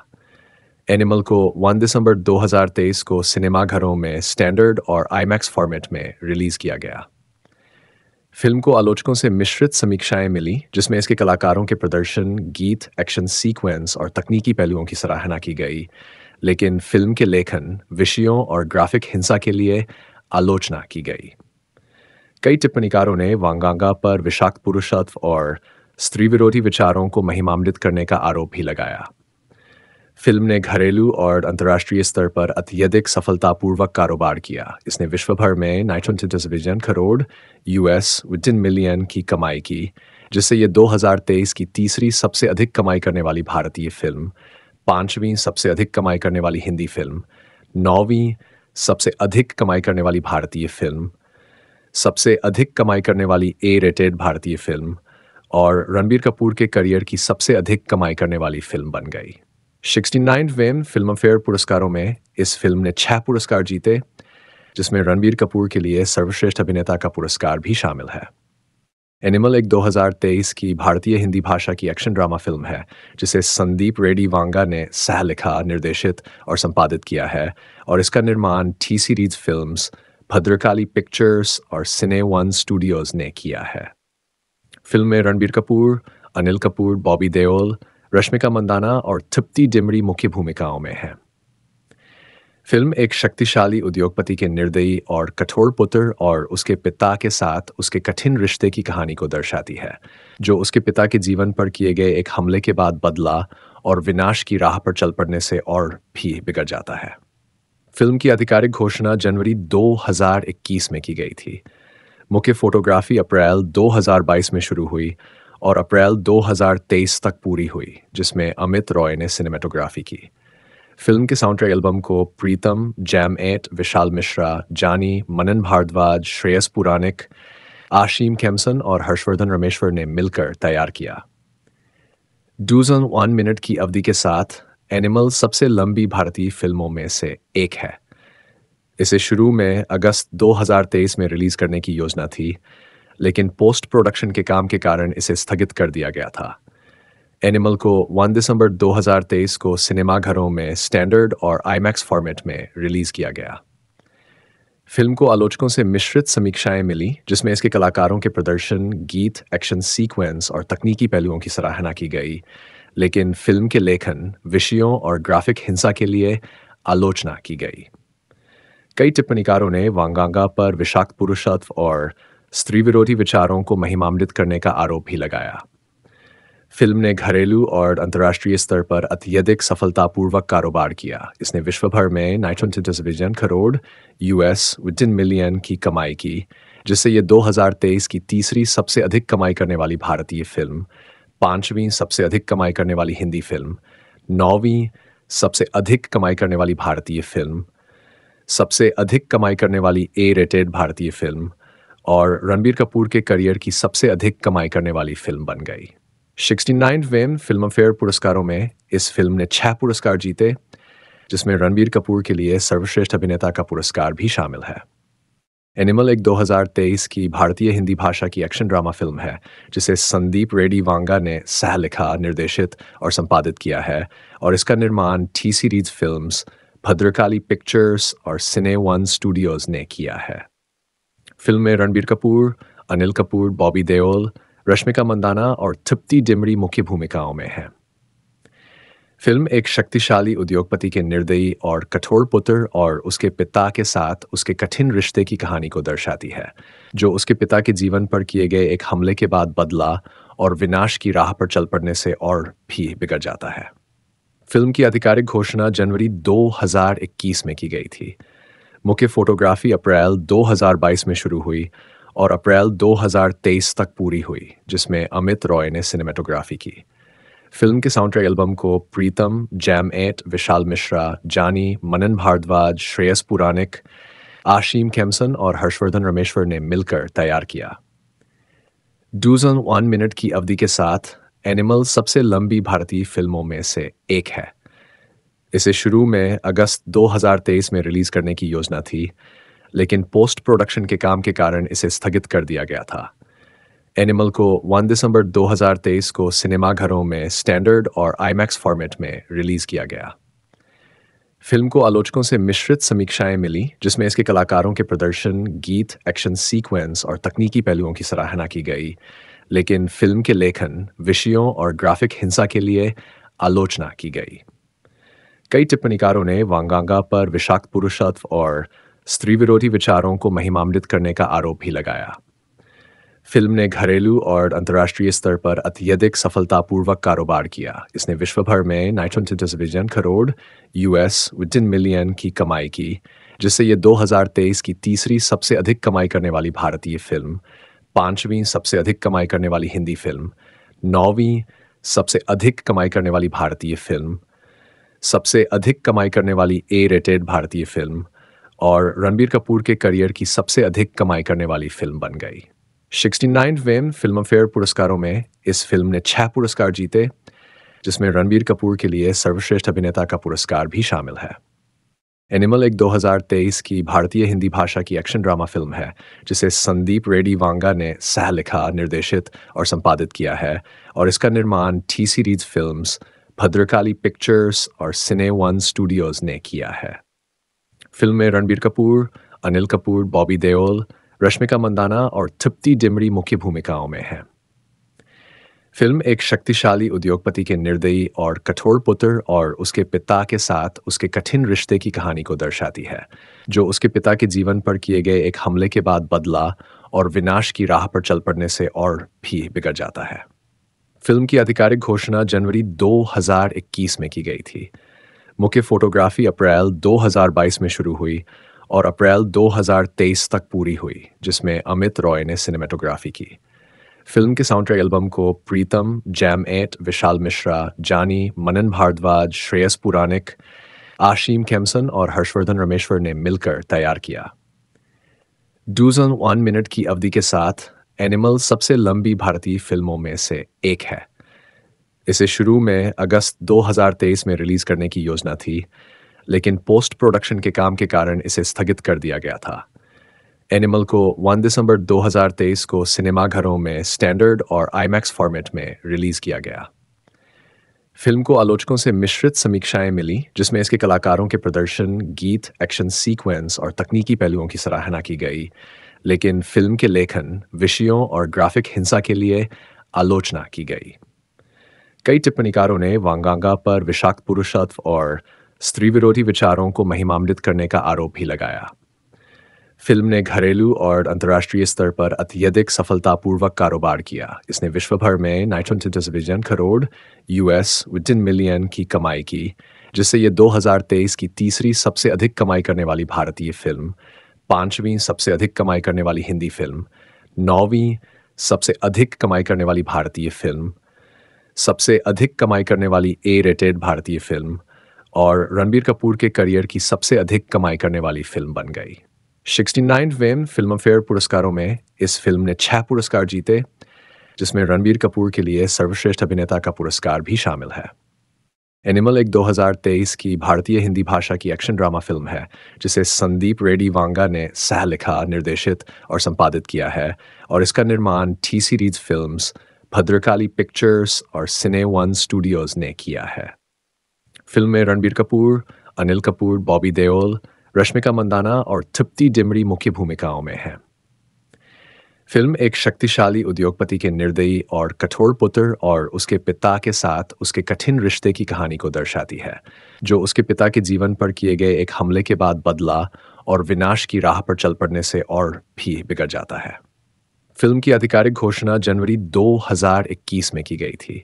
Speaker 1: एनिमल को 1 दिसंबर 2023 को सिनेमाघरों में स्टैंडर्ड और आईमैक्स फॉर्मेट में रिलीज किया गया फिल्म को आलोचकों से मिश्रित समीक्षाएं मिली जिसमें इसके कलाकारों के प्रदर्शन गीत एक्शन सीक्वेंस और तकनीकी पहलुओं की सराहना की गई लेकिन फिल्म के लेखन विषयों और ग्राफिक हिंसा के लिए आलोचना की गई कई टिप्पणीकारों ने वांगांगा पर विषाक्त पुरुषत्व और स्त्री विरोधी विचारों को महिमामृत करने का आरोप भी लगाया फिल्म ने घरेलू और अंतर्राष्ट्रीय स्तर पर अत्यधिक सफलतापूर्वक कारोबार किया इसने विश्वभर में नाइट्रोन टेलीविजन करोड़ यूएस इन मिलियन की कमाई की जिससे ये 2023 की तीसरी सबसे अधिक कमाई करने वाली भारतीय फिल्म पांचवीं सबसे अधिक कमाई करने वाली हिंदी फिल्म नौवीं सबसे अधिक कमाई करने वाली भारतीय फिल्म सबसे अधिक कमाई करने वाली ए रेटेड भारतीय फिल्म और रणबीर कपूर के करियर की सबसे अधिक कमाई करने वाली फिल्म बन गई सिक्सटी नाइनवें फिल्म फेयर पुरस्कारों में इस फिल्म ने छह पुरस्कार जीते जिसमें रणबीर कपूर के लिए सर्वश्रेष्ठ अभिनेता का पुरस्कार भी शामिल है एनिमल एक 2023 की भारतीय हिंदी भाषा की एक्शन ड्रामा फिल्म है जिसे संदीप रेडी वांगा ने सह लिखा निर्देशित और संपादित किया है और इसका निर्माण T series films Bhadrakali pictures और सिने वन स्टूडियोज ने किया है फिल्म में रणबीर कपूर अनिल कपूर बॉबी देओल रश्मिका मंदाना और थिप्ती डिमरी मुख्य भूमिकाओं में हैं फिल्म एक शक्तिशाली उद्योगपति के निर्दयी और कठोर पुत्र और उसके पिता के साथ उसके कठिन रिश्ते की कहानी को दर्शाती है जो उसके पिता के जीवन पर किए गए एक हमले के बाद बदला और विनाश की राह पर चल पड़ने से और भी बिगड़ जाता है फिल्म की आधिकारिक घोषणा जनवरी 2021 में की गई थी मुख्य फोटोग्राफी अप्रैल 2022 में शुरू हुई और अप्रैल 2023 तक पूरी हुई जिसमें अमित रॉय ने सिनेमेटोग्राफी की फिल्म के साउंड ट्रैक एल्बम को प्रीतम जैम एट विशाल मिश्रा जानी मनन भारद्वाज श्रेयस पुरानिक आशीम खेमसन और हर्षवर्धन रमेश्वर ने मिलकर तैयार किया डूज ऑन वन मिनट की अवधि के साथ एनिमल सबसे लंबी भारतीय फिल्मों में से एक है इसे शुरू में अगस्त 2023 में रिलीज करने की योजना थी लेकिन पोस्ट प्रोडक्शन के काम के कारण इसे स्थगित कर दिया गया था एनिमल को 1 दिसंबर 2023 को सिनेमाघरों में स्टैंडर्ड और आईमैक्स फॉर्मेट में रिलीज किया गया फिल्म को आलोचकों से मिश्रित समीक्षाएं मिली जिसमें इसके कलाकारों के प्रदर्शन गीत एक्शन सीक्वेंस और तकनीकी पहलुओं की सराहना की गई लेकिन फिल्म के लेखन विषयों और ग्राफिक हिंसा के लिए आलोचना की गई कई टिप्पणीकारों ने वांगांगा पर विषाक्त पुरुषत्व और स्त्री विरोधी विचारों को महिमामृत करने का आरोप भी लगाया फिल्म ने घरेलू और अंतर्राष्ट्रीय स्तर पर अत्यधिक सफलतापूर्वक कारोबार किया इसने विश्व भर में नाइट्रन television crore US within million की कमाई की जिससे ये 2023 की तीसरी सबसे अधिक कमाई करने वाली भारतीय फिल्म पांचवीं सबसे अधिक कमाई करने वाली हिंदी फिल्म नौवीं सबसे अधिक कमाई करने वाली भारतीय फिल्म सबसे अधिक कमाई करने वाली ए रेटेड भारतीय फिल्म और रणबीर कपूर के करियर की सबसे अधिक कमाई करने वाली फिल्म बन गई सिक्सटी फिल्म फेयर पुरस्कारों में इस फिल्म ने छह पुरस्कार जीते जिसमें रणबीर कपूर के लिए सर्वश्रेष्ठ अभिनेता का पुरस्कार भी शामिल है एनिमल एक 2023 की भारतीय हिंदी भाषा की एक्शन ड्रामा फिल्म है जिसे संदीप रेड्डी वांगा ने सह लिखा निर्देशित और संपादित किया है और इसका निर्माण T series film Bhadrakali pictures और सिने वन स्टूडियोज ने किया है फिल्म में रणबीर कपूर अनिल कपूर बॉबी देओल रश्मिका मंदाना और तृप्ति डिमरी मुख्य भूमिकाओं में हैं फिल्म एक शक्तिशाली उद्योगपति के निर्दयी और कठोर पुत्र और उसके पिता के साथ उसके कठिन रिश्ते की कहानी को दर्शाती है जो उसके पिता के जीवन पर किए गए एक हमले के बाद बदला और विनाश की राह पर चल पड़ने से और भी बिगड़ जाता है फिल्म की आधिकारिक घोषणा जनवरी 2021 में की गई थी मुख्य फोटोग्राफी अप्रैल 2022 में शुरू हुई और अप्रैल 2023 तक पूरी हुई जिसमें अमित रॉय ने सिनेमेटोग्राफी की फिल्म के साउंडट्रैक एल्बम को प्रीतम जैम एट विशाल मिश्रा जानी मनन भारद्वाज श्रेयस पुरानिक आशीम कैमसन और हर्षवर्धन रमेश्वर ने मिलकर तैयार किया डूज ऑन वन मिनट की अवधि के साथ एनिमल सबसे लंबी भारतीय फिल्मों में से एक है इसे शुरू में अगस्त 2023 में रिलीज करने की योजना थी लेकिन पोस्ट प्रोडक्शन के काम के कारण इसे स्थगित कर दिया गया था एनिमल को 1 दिसंबर 2023 को सिनेमाघरों में स्टैंडर्ड और आईमैक्स फॉर्मेट में रिलीज किया गया फिल्म को आलोचकों से मिश्रित समीक्षाएं मिली जिसमें इसके कलाकारों के प्रदर्शन गीत एक्शन सीक्वेंस और तकनीकी पहलुओं की सराहना की गई लेकिन फिल्म के लेखन विषयों और ग्राफिक हिंसा के लिए आलोचना की गई कई टिप्पणीकारों ने वांगांगा पर विषाक्त पुरुषत्व और स्त्री विरोधी विचारों को महिमामलित करने का आरोप भी लगाया फिल्म ने घरेलू और अंतर्राष्ट्रीय स्तर पर अत्यधिक सफलतापूर्वक कारोबार किया इसने विश्व भर में नाइट्रन television crore US within million की कमाई की जिससे ये 2023 की तीसरी सबसे अधिक कमाई करने वाली भारतीय फिल्म पांचवीं सबसे अधिक कमाई करने वाली हिंदी फिल्म नौवीं सबसे अधिक कमाई करने वाली भारतीय फिल्म सबसे अधिक कमाई करने वाली ए रेटेड भारतीय फिल्म और रणबीर कपूर के करियर की सबसे अधिक कमाई करने वाली फिल्म बन गई सिक्सटी वेम फिल्म फेयर पुरस्कारों में इस फिल्म ने छह पुरस्कार जीते जिसमें रणबीर कपूर के लिए सर्वश्रेष्ठ अभिनेता का पुरस्कार भी शामिल है एनिमल एक 2023 की भारतीय हिंदी भाषा की एक्शन ड्रामा फिल्म है जिसे संदीप रेडी वांगा ने सह लिखा निर्देशित और संपादित किया है और इसका निर्माण T series films Bhadrakali pictures और सिने वन स्टूडियोज ने किया है फिल्म में रणबीर कपूर अनिल कपूर बॉबी देओल रश्मिका मंदाना और तृप्ति डिमरी मुख्य भूमिकाओं में हैं फिल्म एक शक्तिशाली उद्योगपति के निर्दयी और कठोर पुत्र और उसके पिता के साथ उसके कठिन रिश्ते की कहानी को दर्शाती है जो उसके पिता के जीवन पर किए गए एक हमले के बाद बदला और विनाश की राह पर चल पड़ने से और भी बिगड़ जाता है फिल्म की आधिकारिक घोषणा जनवरी 2021 में की गई थी मुख्य फोटोग्राफी अप्रैल 2022 में शुरू हुई और अप्रैल 2023 तक पूरी हुई जिसमें अमित रॉय ने सिनेमाटोग्राफी की फिल्म के साउंडट्रैक एल्बम को प्रीतम जैम एट विशाल मिश्रा जानी मनन भारद्वाज श्रेयस पुरानिक आशीम खेमसन और हर्षवर्धन रमेश्वर ने मिलकर तैयार किया डूज वन मिनट की अवधि के साथ एनिमल सबसे लंबी भारतीय फिल्मों में से एक है इसे शुरू में अगस्त 2023 में रिलीज करने की योजना थी लेकिन पोस्ट प्रोडक्शन के काम के कारण इसे स्थगित कर दिया गया था एनिमल को 1 दिसंबर 2023 को सिनेमाघरों में स्टैंडर्ड और आईमैक्स फॉर्मेट में रिलीज किया गया फिल्म को आलोचकों से मिश्रित समीक्षाएं मिली जिसमें इसके कलाकारों के प्रदर्शन गीत एक्शन सीक्वेंस और तकनीकी पहलुओं की सराहना की गई लेकिन फिल्म के लेखन विषयों और ग्राफिक हिंसा के लिए आलोचना की गई कई टिप्पणीकारों ने वांगांगा पर विषाक्त पुरुषत्व और स्त्री विरोधी विचारों को महिमान्वित करने का आरोप भी लगाया फिल्म ने घरेलू और अंतर्राष्ट्रीय स्तर पर अत्यधिक सफलतापूर्वक कारोबार किया इसने विश्व भर में नाइट्रोन television crore US within million की कमाई की जिससे ये 2023 की तीसरी सबसे अधिक कमाई करने वाली भारतीय फिल्म पांचवीं सबसे अधिक कमाई करने वाली हिंदी फिल्म नौवीं सबसे अधिक कमाई करने वाली भारतीय फिल्म सबसे अधिक कमाई करने वाली ए रेटेड भारतीय फिल्म और रणबीर कपूर के करियर की सबसे अधिक कमाई करने वाली फिल्म बन गई सिक्सटी नाइनवें फिल्म फेयर पुरस्कारों में इस फिल्म ने छह पुरस्कार जीते जिसमें रणबीर कपूर के लिए सर्वश्रेष्ठ अभिनेता का पुरस्कार भी शामिल है एनिमल एक 2023 की भारतीय हिंदी भाषा की एक्शन ड्रामा फिल्म है जिसे संदीप रेडी वांगा ने सह लिखा निर्देशित और संपादित किया है और इसका निर्माण T series films Bhadrakali pictures और सिने वन स्टूडियोज ने किया है फिल्म में रणबीर कपूर अनिल कपूर बॉबी देओल रश्मिका मंदाना और तृप्ति डिमरी मुख्य भूमिकाओं में हैं फिल्म एक शक्तिशाली उद्योगपति के निर्दयी और कठोर पुत्र और उसके पिता के साथ उसके कठिन रिश्ते की कहानी को दर्शाती है जो उसके पिता के जीवन पर किए गए एक हमले के बाद बदला और विनाश की राह पर चल पड़ने से और भी बिगड़ जाता है फिल्म की आधिकारिक घोषणा जनवरी 2021 में की गई थी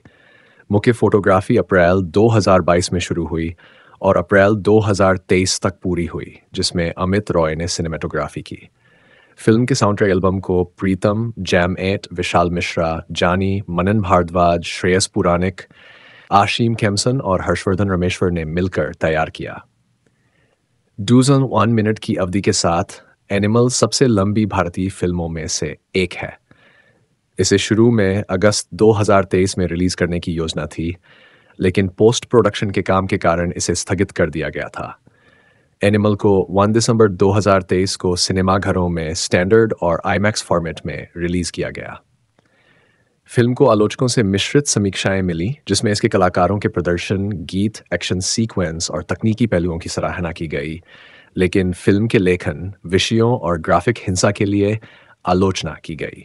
Speaker 1: मुख्य फोटोग्राफी अप्रैल 2022 में शुरू हुई और अप्रैल 2023 तक पूरी हुई जिसमें अमित रॉय ने सिनेमेटोग्राफी की फिल्म के साउंड एल्बम को प्रीतम जैम एट विशाल मिश्रा जानी मनन भारद्वाज श्रेयस पुरानिक आशीम कैमसन और हर्षवर्धन रमेश्वर ने मिलकर तैयार किया डूज ऑन वन मिनट की अवधि के साथ एनिमल सबसे लंबी भारतीय फिल्मों में से एक है इसे शुरू में अगस्त 2023 में रिलीज करने की योजना थी लेकिन पोस्ट प्रोडक्शन के काम के कारण इसे स्थगित कर दिया गया था एनिमल को 1 दिसंबर 2023 को सिनेमाघरों में स्टैंडर्ड और आईमैक्स फॉर्मेट में रिलीज किया गया फिल्म को आलोचकों से मिश्रित समीक्षाएं मिली जिसमें इसके कलाकारों के प्रदर्शन गीत एक्शन सीक्वेंस और तकनीकी पहलुओं की सराहना की गई लेकिन फिल्म के लेखन विषयों और ग्राफिक हिंसा के लिए आलोचना की गई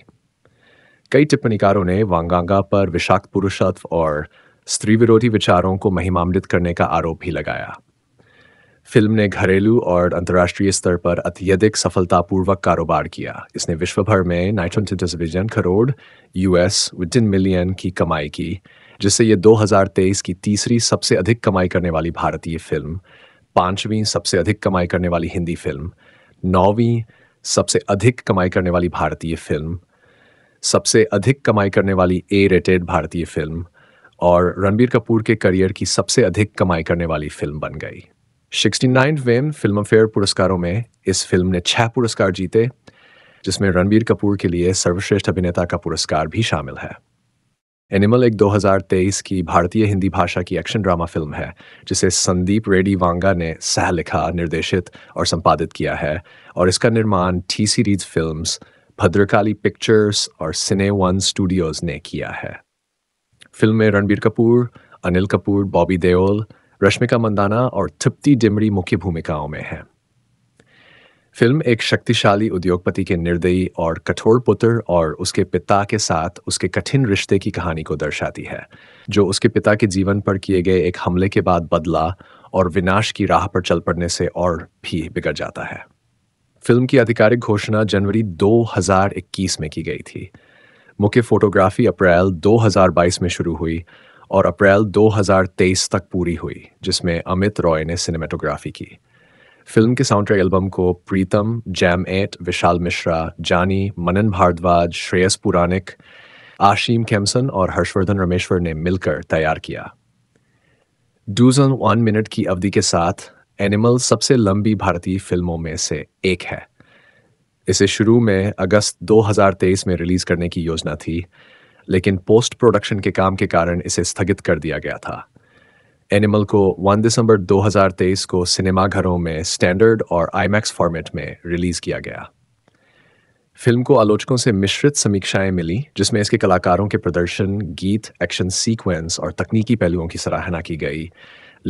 Speaker 1: कई टिप्पणीकारों ने वांगांगा पर विषाक्त पुरुषत्व और स्त्री विरोधी विचारों को महिमान्वित करने का आरोप भी लगाया फिल्म ने घरेलू और अंतर्राष्ट्रीय स्तर पर अत्यधिक सफलतापूर्वक कारोबार किया इसने विश्वभर में नाइटन television crore US within million की कमाई की जिससे ये 2023 की तीसरी सबसे अधिक कमाई करने वाली भारतीय फिल्म पांचवीं सबसे अधिक कमाई करने वाली हिंदी फिल्म नौवीं सबसे अधिक कमाई करने वाली भारतीय फिल्म सबसे अधिक कमाई करने वाली ए रेटेड भारतीय फिल्म और रणबीर कपूर के करियर की सबसे अधिक कमाई करने वाली फिल्म बन गई सिक्सटी नाइनवें फिल्म फेयर पुरस्कारों में इस फिल्म ने छह पुरस्कार जीते जिसमें रणबीर कपूर के लिए सर्वश्रेष्ठ अभिनेता का पुरस्कार भी शामिल है एनिमल एक 2023 की भारतीय हिंदी भाषा की एक्शन ड्रामा फिल्म है जिसे संदीप रेड्डी वांगा ने सह लिखा निर्देशित और संपादित किया है और इसका निर्माण T series films Bhadrakali pictures और सिने वन स्टूडियोज ने किया है फिल्म में रणबीर कपूर अनिल कपूर बॉबी देओल रश्मिका मंदाना और तृप्ति डिमरी मुख्य भूमिकाओं में हैं फिल्म एक शक्तिशाली उद्योगपति के निर्दयी और कठोर पुत्र और उसके पिता के साथ उसके कठिन रिश्ते की कहानी को दर्शाती है जो उसके पिता के जीवन पर किए गए एक हमले के बाद बदला और विनाश की राह पर चल पड़ने से और भी बिगड़ जाता है फिल्म की आधिकारिक घोषणा जनवरी 2021 में की गई थी मुख्य फोटोग्राफी अप्रैल 2022 में शुरू हुई और अप्रैल 2023 तक पूरी हुई जिसमें अमित रॉय ने सिनेमाटोग्राफी की फिल्म के साउंड ट्रैक एल्बम को प्रीतम जैम एट विशाल मिश्रा जानी मनन भारद्वाज श्रेयस पुरानिक आशीम खेमसन और हर्षवर्धन रमेश्वर ने मिलकर तैयार किया डूज ऑन वन मिनट की अवधि के साथ एनिमल सबसे लंबी भारतीय फिल्मों में से एक है इसे शुरू में अगस्त 2023 में रिलीज करने की योजना थी लेकिन पोस्ट प्रोडक्शन के काम के कारण इसे स्थगित कर दिया गया था एनिमल को 1 दिसंबर 2023 को सिनेमाघरों में स्टैंडर्ड और आईमैक्स फॉर्मेट में रिलीज किया गया फिल्म को आलोचकों से मिश्रित समीक्षाएं मिली जिसमें इसके कलाकारों के प्रदर्शन गीत एक्शन सीक्वेंस और तकनीकी पहलुओं की सराहना की गई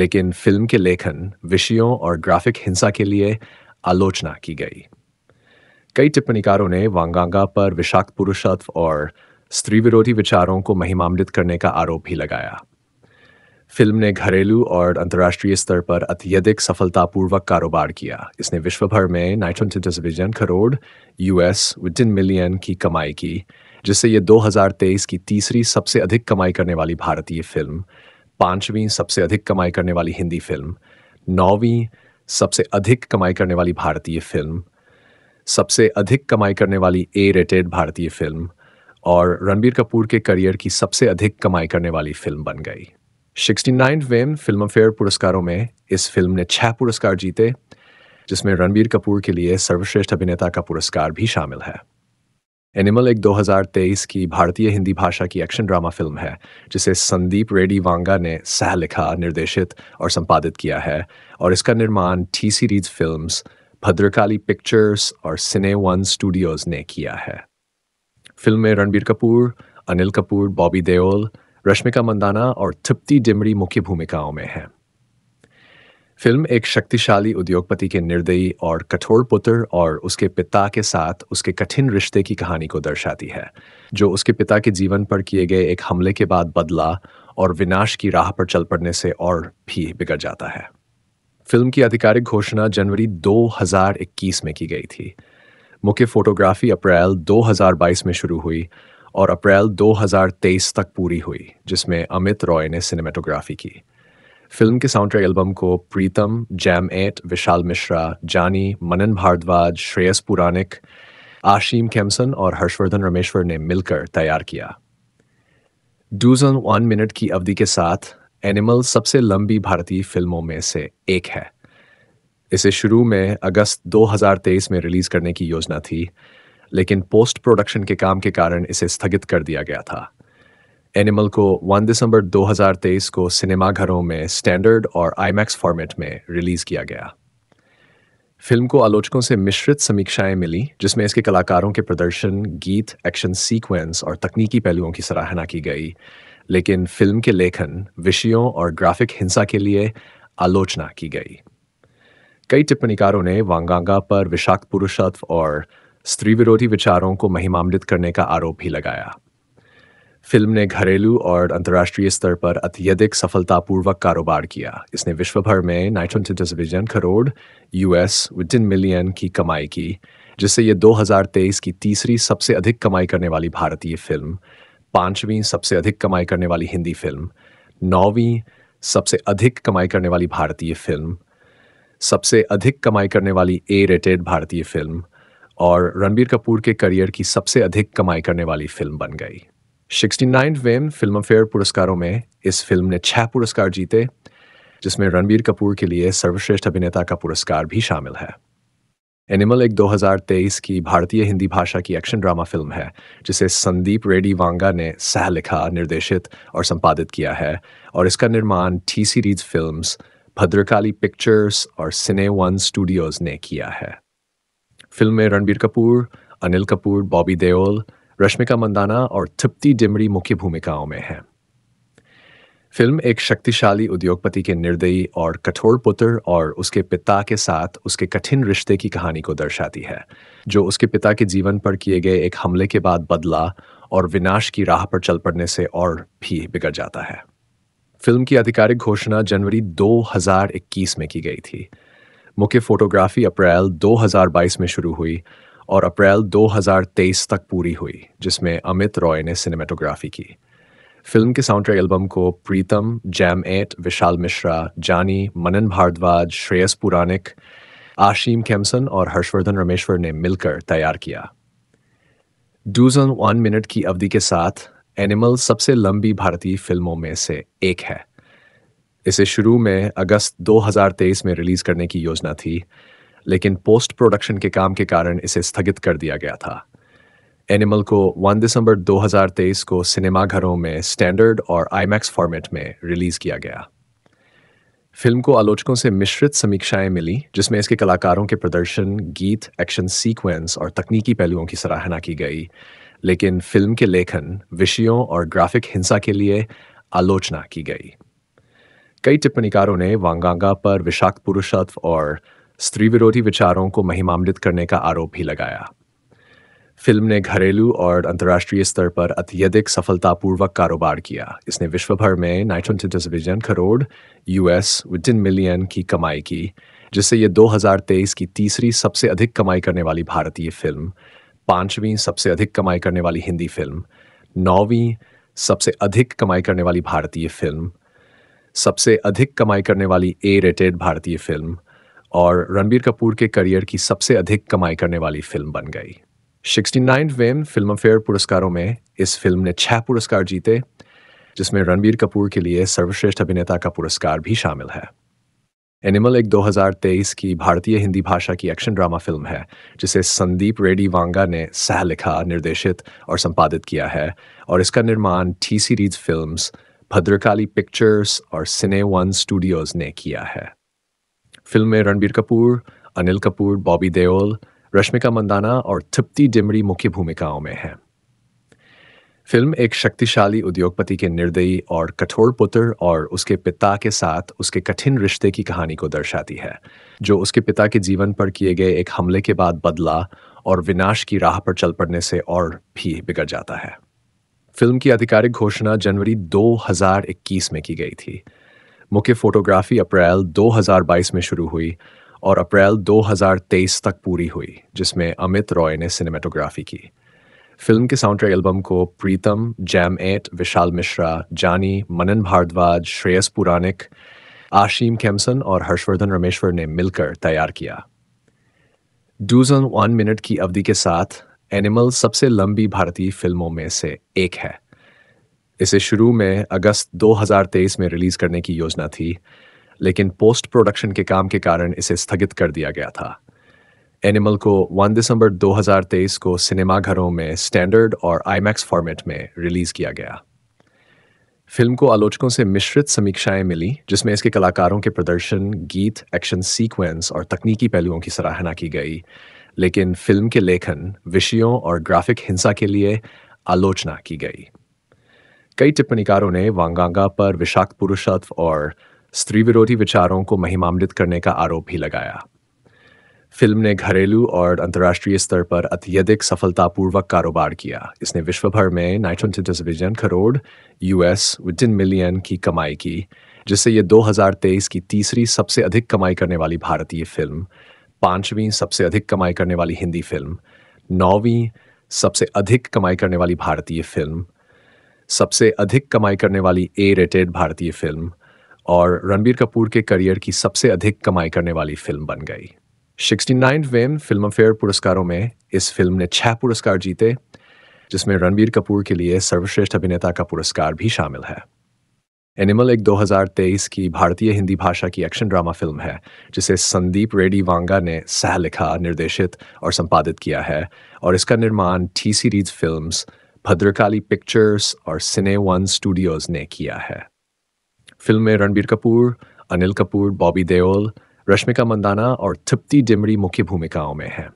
Speaker 1: लेकिन फिल्म के लेखन विषयों और ग्राफिक हिंसा के लिए आलोचना की गई कई टिप्पणीकारों ने वांगांगा पर विषाक्त पुरुषत्व और स्त्री विरोधी विचारों को महिमामृत करने का आरोप भी लगाया फिल्म ने घरेलू और अंतर्राष्ट्रीय स्तर पर अत्यधिक सफलतापूर्वक कारोबार किया इसने विश्व भर में नाइट्रोन टेलीविजन करोड़ यूएस इन मिलियन की कमाई की जिससे ये 2023 की तीसरी सबसे अधिक कमाई करने वाली भारतीय फिल्म पांचवीं सबसे अधिक कमाई करने वाली हिंदी फिल्म नौवीं सबसे अधिक कमाई करने वाली भारतीय फिल्म सबसे अधिक कमाई करने वाली ए रेटेड भारतीय फिल्म और रणबीर कपूर के करियर की सबसे अधिक कमाई करने वाली फिल्म बन गई सिक्सटी फिल्म फिल्म फेयर पुरस्कारों में इस फिल्म ने छह पुरस्कार जीते जिसमें रणबीर कपूर के लिए सर्वश्रेष्ठ अभिनेता का पुरस्कार भी शामिल है एनिमल एक 2023 की भारतीय हिंदी भाषा की एक्शन ड्रामा फिल्म है जिसे संदीप रेडी वांगा ने सह लिखा निर्देशित और संपादित किया है और इसका निर्माण T series films Bhadrakali pictures और सिने वन स्टूडियोज ने किया है फिल्म में रणबीर कपूर अनिल कपूर बॉबी देओल रश्मिका मंदाना और तृप्ति डिमरी मुख्य भूमिकाओं में हैं फिल्म एक शक्तिशाली उद्योगपति के निर्दयी और कठोर पुत्र और उसके पिता के साथ उसके कठिन रिश्ते की कहानी को दर्शाती है जो उसके पिता के जीवन पर किए गए एक हमले के बाद बदला और विनाश की राह पर चल पड़ने से और भी बिगड़ जाता है फिल्म की आधिकारिक घोषणा जनवरी 2021 में की गई थी मुख्य फोटोग्राफी अप्रैल 2022 में शुरू हुई और अप्रैल 2023 तक पूरी हुई जिसमें अमित रॉय ने सिनेमेटोग्राफी की फिल्म के साउंड एल्बम को प्रीतम जैम एट विशाल मिश्रा जानी मनन भारद्वाज श्रेयस पुरानिक आशीम खेमसन और हर्षवर्धन रमेश्वर ने मिलकर तैयार किया डूज ऑन वन मिनट की अवधि के साथ एनिमल सबसे लंबी भारतीय फिल्मों में से एक है इसे शुरू में अगस्त 2023 में रिलीज करने की योजना थी लेकिन पोस्ट प्रोडक्शन के काम के कारण इसे स्थगित कर दिया गया था एनिमल को 1 दिसंबर 2023 को सिनेमा घरों में स्टैंडर्ड और आईमैक्स फॉर्मेट में रिलीज किया गया फिल्म को आलोचकों से मिश्रित समीक्षाएं मिली जिसमें इसके कलाकारों के प्रदर्शन गीत एक्शन सीक्वेंस और तकनीकी पहलुओं की सराहना की गई लेकिन फिल्म के लेखन विषयों और ग्राफिक हिंसा के लिए आलोचना की गई कई टिप्पणीकारों ने वांगांगा पर विषाक्त पुरुषत्व और स्त्री विरोधी विचारों को महिमान्वित करने का आरोप भी लगाया फिल्म ने घरेलू और अंतर्राष्ट्रीय स्तर पर अत्यधिक सफलतापूर्वक कारोबार किया इसने विश्व भर में नाइट्रन television crore US within million की कमाई की जिससे ये 2023 की तीसरी सबसे अधिक कमाई करने वाली भारतीय फिल्म पांचवीं सबसे अधिक कमाई करने वाली हिंदी फिल्म नौवीं सबसे अधिक कमाई करने वाली भारतीय फिल्म सबसे अधिक कमाई करने वाली ए रेटेड भारतीय फिल्म और रणबीर कपूर के करियर की सबसे अधिक कमाई करने वाली फिल्म बन गई सिक्सटी नाइन वेम फिल्म फेयर पुरस्कारों में इस फिल्म ने छह पुरस्कार जीते जिसमें रणबीर कपूर के लिए सर्वश्रेष्ठ अभिनेता का पुरस्कार भी शामिल है एनिमल एक 2023 की भारतीय हिंदी भाषा की एक्शन ड्रामा फिल्म है जिसे संदीप रेडी वांगा ने सह लिखा निर्देशित और संपादित किया है और इसका निर्माण T series films Bhadrakali pictures और सिने वन स्टूडियोज ने किया है फिल्म में रणबीर कपूर अनिल कपूर बॉबी देओल रश्मिका मंदाना और तिप्ती डिमरी मुख्य भूमिकाओं में हैं फिल्म एक शक्तिशाली उद्योगपति के निर्दयी और कठोर पुत्र और उसके पिता के साथ उसके कठिन रिश्ते की कहानी को दर्शाती है जो उसके पिता के जीवन पर किए गए एक हमले के बाद बदला और विनाश की राह पर चल पड़ने से और भी बिगड़ जाता है फिल्म की आधिकारिक घोषणा जनवरी 2021 में की गई थी मुख्य फोटोग्राफी अप्रैल 2022 में शुरू हुई और अप्रैल 2023 तक पूरी हुई जिसमें अमित रॉय ने सिनेमाटोग्राफी की फिल्म के साउंडट्रैक एल्बम को प्रीतम जैम एट विशाल मिश्रा जानी मनन भारद्वाज श्रेयस पुरानिक आशीम कैमसन और हर्षवर्धन रमेश्वर ने मिलकर तैयार किया डूज वन मिनट की अवधि के साथ एनिमल सबसे लंबी भारतीय फिल्मों में से एक है इसे शुरू में अगस्त 2023 में रिलीज करने की योजना थी लेकिन पोस्ट प्रोडक्शन के काम के कारण इसे स्थगित कर दिया गया था एनिमल को 1 दिसंबर 2023 को सिनेमाघरों में स्टैंडर्ड और आईमैक्स फॉर्मेट में रिलीज किया गया फिल्म को आलोचकों से मिश्रित समीक्षाएं मिली जिसमें इसके कलाकारों के प्रदर्शन गीत एक्शन सीक्वेंस और तकनीकी पहलुओं की सराहना की गई लेकिन फिल्म के लेखन विषयों और ग्राफिक हिंसा के लिए आलोचना की गई कई टिप्पणीकारों ने वांगांगा पर विषाक्त पुरुषत्व और स्त्री विरोधी विचारों को महिमामलित करने का आरोप भी लगाया फिल्म ने घरेलू और अंतर्राष्ट्रीय स्तर पर अत्यधिक सफलतापूर्वक कारोबार किया इसने विश्व भर में नाइट्रोन television crore US within million की कमाई की जिससे ये 2023 की तीसरी सबसे अधिक कमाई करने वाली भारतीय फिल्म पांचवीं सबसे अधिक कमाई करने वाली हिंदी फिल्म नौवीं सबसे अधिक कमाई करने वाली भारतीय फिल्म सबसे अधिक कमाई करने वाली ए रेटेड भारतीय फिल्म और रणबीर कपूर के करियर की सबसे अधिक कमाई करने वाली फिल्म बन गई सिक्सटी नाइनवें फिल्म फेयर पुरस्कारों में इस फिल्म ने छह पुरस्कार जीते जिसमें रणबीर कपूर के लिए सर्वश्रेष्ठ अभिनेता का पुरस्कार भी शामिल है एनिमल एक 2023 की भारतीय हिंदी भाषा की एक्शन ड्रामा फिल्म है जिसे संदीप रेडी वांगा ने सह लिखा निर्देशित और संपादित किया है और इसका निर्माण T series films Bhadrakali pictures और सिने वन स्टूडियोज ने किया है फिल्म में रणबीर कपूर अनिल कपूर बॉबी देओल रश्मिका मंदाना और थिप्ती डिमरी मुख्य भूमिकाओं में हैं फिल्म एक शक्तिशाली उद्योगपति के निर्दयी और कठोर पुत्र और उसके पिता के साथ उसके कठिन रिश्ते की कहानी को दर्शाती है जो उसके पिता के जीवन पर किए गए एक हमले के बाद बदला और विनाश की राह पर चल पड़ने से और भी बिगड़ जाता है फिल्म की आधिकारिक घोषणा जनवरी 2021 में की गई थी मुख्य फोटोग्राफी अप्रैल 2022 में शुरू हुई और अप्रैल 2023 तक पूरी हुई जिसमें अमित रॉय ने सिनेमेटोग्राफी की फिल्म के साउंडट्रैक एल्बम को प्रीतम जैम एट विशाल मिश्रा जानी मनन भारद्वाज श्रेयस पुरानिक आशीम खेमसन और हर्षवर्धन रमेश्वर ने मिलकर तैयार किया डूज वन मिनट की अवधि के साथ एनिमल सबसे लंबी भारतीय फिल्मों में से एक है इसे शुरू में अगस्त 2023 में रिलीज करने की योजना थी लेकिन पोस्ट प्रोडक्शन के काम के कारण इसे स्थगित कर दिया गया था एनिमल को 1 दिसंबर 2023 को सिनेमाघरों में स्टैंडर्ड और आईमैक्स फॉर्मेट में रिलीज किया गया फिल्म को आलोचकों से मिश्रित समीक्षाएं मिली जिसमें इसके कलाकारों के प्रदर्शन गीत एक्शन सीक्वेंस और तकनीकी पहलुओं की सराहना की गई लेकिन फिल्म के लेखन विषयों और ग्राफिक हिंसा के लिए आलोचना की गई कई टिप्पणीकारों ने वांगांगा पर विषाक्त पुरुषत्व और स्त्री विरोधी विचारों को महिमामृत करने का आरोप भी लगाया फिल्म ने घरेलू और अंतर्राष्ट्रीय स्तर पर अत्यधिक सफलतापूर्वक कारोबार किया इसने विश्व भर में नाइट्रोन television crore US within million की कमाई की जिससे ये 2023 की तीसरी सबसे अधिक कमाई करने वाली भारतीय फिल्म पांचवीं सबसे अधिक कमाई करने वाली हिंदी फिल्म नौवीं सबसे अधिक कमाई करने वाली भारतीय फिल्म सबसे अधिक कमाई करने वाली ए रेटेड भारतीय फिल्म और रणबीर कपूर के करियर की सबसे अधिक कमाई करने वाली फिल्म बन गई सिक्सटी नाइनवें फिल्म फेयर पुरस्कारों में इस फिल्म ने छह पुरस्कार जीते जिसमें रणबीर कपूर के लिए सर्वश्रेष्ठ अभिनेता का पुरस्कार भी शामिल है एनिमल एक 2023 की भारतीय हिंदी भाषा की एक्शन ड्रामा फिल्म है जिसे संदीप रेड्डी वांगा ने सह लिखा निर्देशित और संपादित किया है और इसका निर्माण T series films Bhadrakali pictures और सिने वन स्टूडियोज ने किया है फिल्म में रणबीर कपूर अनिल कपूर बॉबी देओल रश्मिका मंदाना और थिप्ती डिमरी मुख्य भूमिकाओं में हैं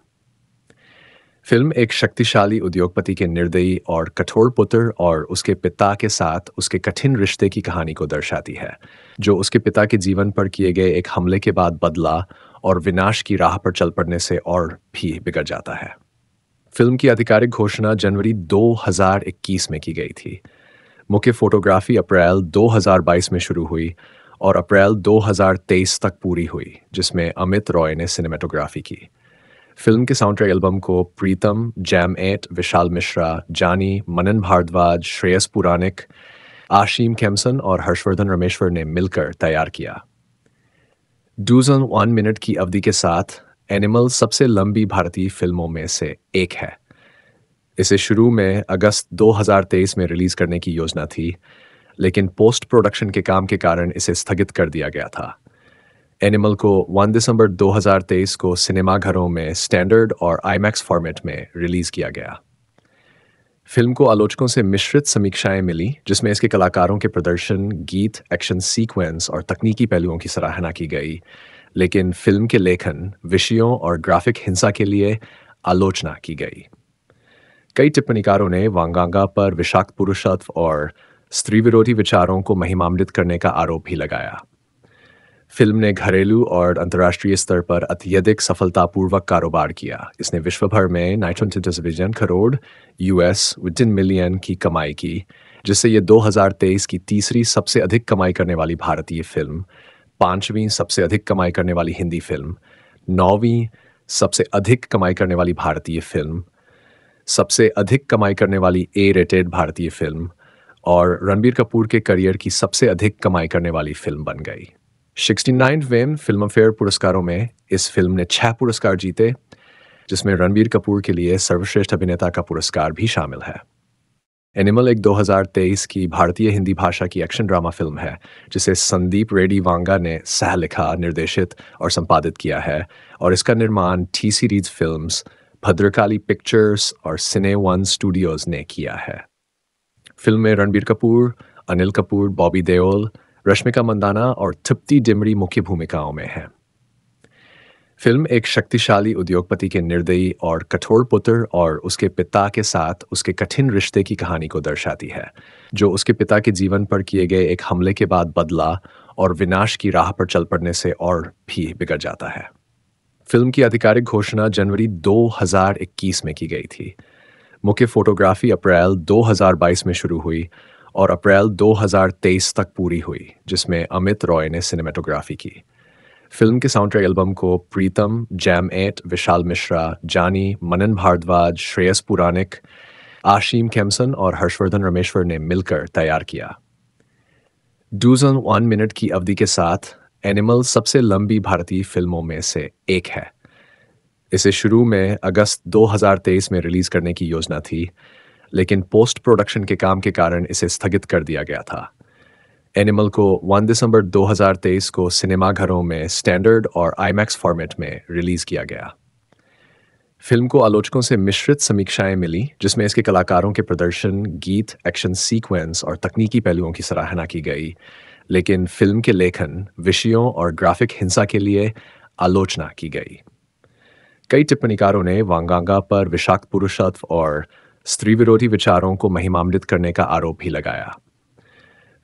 Speaker 1: फिल्म एक शक्तिशाली उद्योगपति के निर्दयी और कठोर पुत्र और उसके पिता के साथ उसके कठिन रिश्ते की कहानी को दर्शाती है जो उसके पिता के जीवन पर किए गए एक हमले के बाद बदला और विनाश की राह पर चल पड़ने से और भी बिगड़ जाता है फिल्म की आधिकारिक घोषणा जनवरी 2021 में की गई थी मुख्य फोटोग्राफी अप्रैल 2022 में शुरू हुई और अप्रैल 2023 तक पूरी हुई जिसमें अमित रॉय ने सिनेमाटोग्राफी की फिल्म के साउंड ट्रैक एल्बम को प्रीतम जैम एट विशाल मिश्रा जानी मनन भारद्वाज श्रेयस पुरानिक आशीम कैमसन और हर्षवर्धन रमेश्वर ने मिलकर तैयार किया डूज ऑन वन मिनट की अवधि के साथ एनिमल सबसे लंबी भारतीय फिल्मों में से एक है इसे शुरू में अगस्त 2023 में रिलीज करने की योजना थी लेकिन पोस्ट प्रोडक्शन के काम के कारण इसे स्थगित कर दिया गया था एनिमल को 1 दिसंबर 2023 को सिनेमाघरों में स्टैंडर्ड और आईमैक्स फॉर्मेट में रिलीज किया गया फिल्म को आलोचकों से मिश्रित समीक्षाएं मिली जिसमें इसके कलाकारों के प्रदर्शन गीत एक्शन सीक्वेंस और तकनीकी पहलुओं की सराहना की गई लेकिन फिल्म के लेखन विषयों और ग्राफिक हिंसा के लिए आलोचना की गई कई टिप्पणीकारों ने वांगांगा पर विषाक्त पुरुषत्व और स्त्री विरोधी विचारों को महिमामृत करने का आरोप भी लगाया फिल्म ने घरेलू और अंतर्राष्ट्रीय स्तर पर अत्यधिक सफलतापूर्वक कारोबार किया इसने विश्व भर में नाइट्रोन television crore US with million की कमाई की जिससे ये 2023 की तीसरी सबसे अधिक कमाई करने वाली भारतीय फिल्म पांचवीं सबसे अधिक कमाई करने वाली हिंदी फिल्म नौवीं सबसे अधिक कमाई करने वाली भारतीय फिल्म सबसे अधिक कमाई करने वाली ए रेटेड भारतीय फिल्म और रणबीर कपूर के करियर की सबसे अधिक कमाई करने वाली फिल्म बन गई sixty nine film Filmfare पुरस्कारों में इस फिल्म ने छह पुरस्कार जीते जिसमें रणबीर कपूर के लिए सर्वश्रेष्ठ अभिनेता का पुरस्कार भी शामिल है एनिमल एक 2023 की भारतीय हिंदी भाषा की एक्शन ड्रामा फिल्म है जिसे संदीप रेड्डी वांगा ने सह लिखा निर्देशित और संपादित किया है और इसका निर्माण T series film Bhadrakali pictures और सिने वन स्टूडियोज ने किया है फिल्म में रणबीर कपूर अनिल कपूर बॉबी देओल रश्मिका मंदाना और थिप्ती डिमरी मुख्य भूमिकाओं में हैं फिल्म एक शक्तिशाली उद्योगपति के निर्दयी और कठोर पुत्र और उसके पिता के साथ उसके कठिन रिश्ते की कहानी को दर्शाती है जो उसके पिता के जीवन पर किए गए एक हमले के बाद बदला और विनाश की राह पर चल पड़ने से और भी बिगड़ जाता है फिल्म की आधिकारिक घोषणा जनवरी 2021 में की गई थी मुख्य फोटोग्राफी अप्रैल 2022 में शुरू हुई और अप्रैल 2023 तक पूरी हुई जिसमें अमित रॉय ने सिनेमेटोग्राफी की फिल्म के साउंड एल्बम को प्रीतम जैम एट विशाल मिश्रा जानी मनन भारद्वाज श्रेयस पुरानिक आशीम कैमसन और हर्षवर्धन रमेश्वर ने मिलकर तैयार किया डूज ऑन वन मिनट की अवधि के साथ एनिमल सबसे लंबी भारतीय फिल्मों में से एक है इसे शुरू में अगस्त 2023 में रिलीज करने की योजना थी लेकिन पोस्ट प्रोडक्शन के काम के कारण इसे स्थगित कर दिया गया था एनिमल को 1 दिसंबर 2023 को सिनेमा घरों में स्टैंडर्ड और आईमैक्स फॉर्मेट में रिलीज किया गया फिल्म को आलोचकों से मिश्रित समीक्षाएं मिली जिसमें इसके कलाकारों के प्रदर्शन गीत एक्शन सीक्वेंस और तकनीकी पहलुओं की सराहना की गई लेकिन फिल्म के लेखन विषयों और ग्राफिक हिंसा के लिए आलोचना की गई कई टिप्पणीकारों ने वांगांगा पर विषाक्त पुरुषत्व और स्त्री विरोधी विचारों को महिमामलित करने का आरोप भी लगाया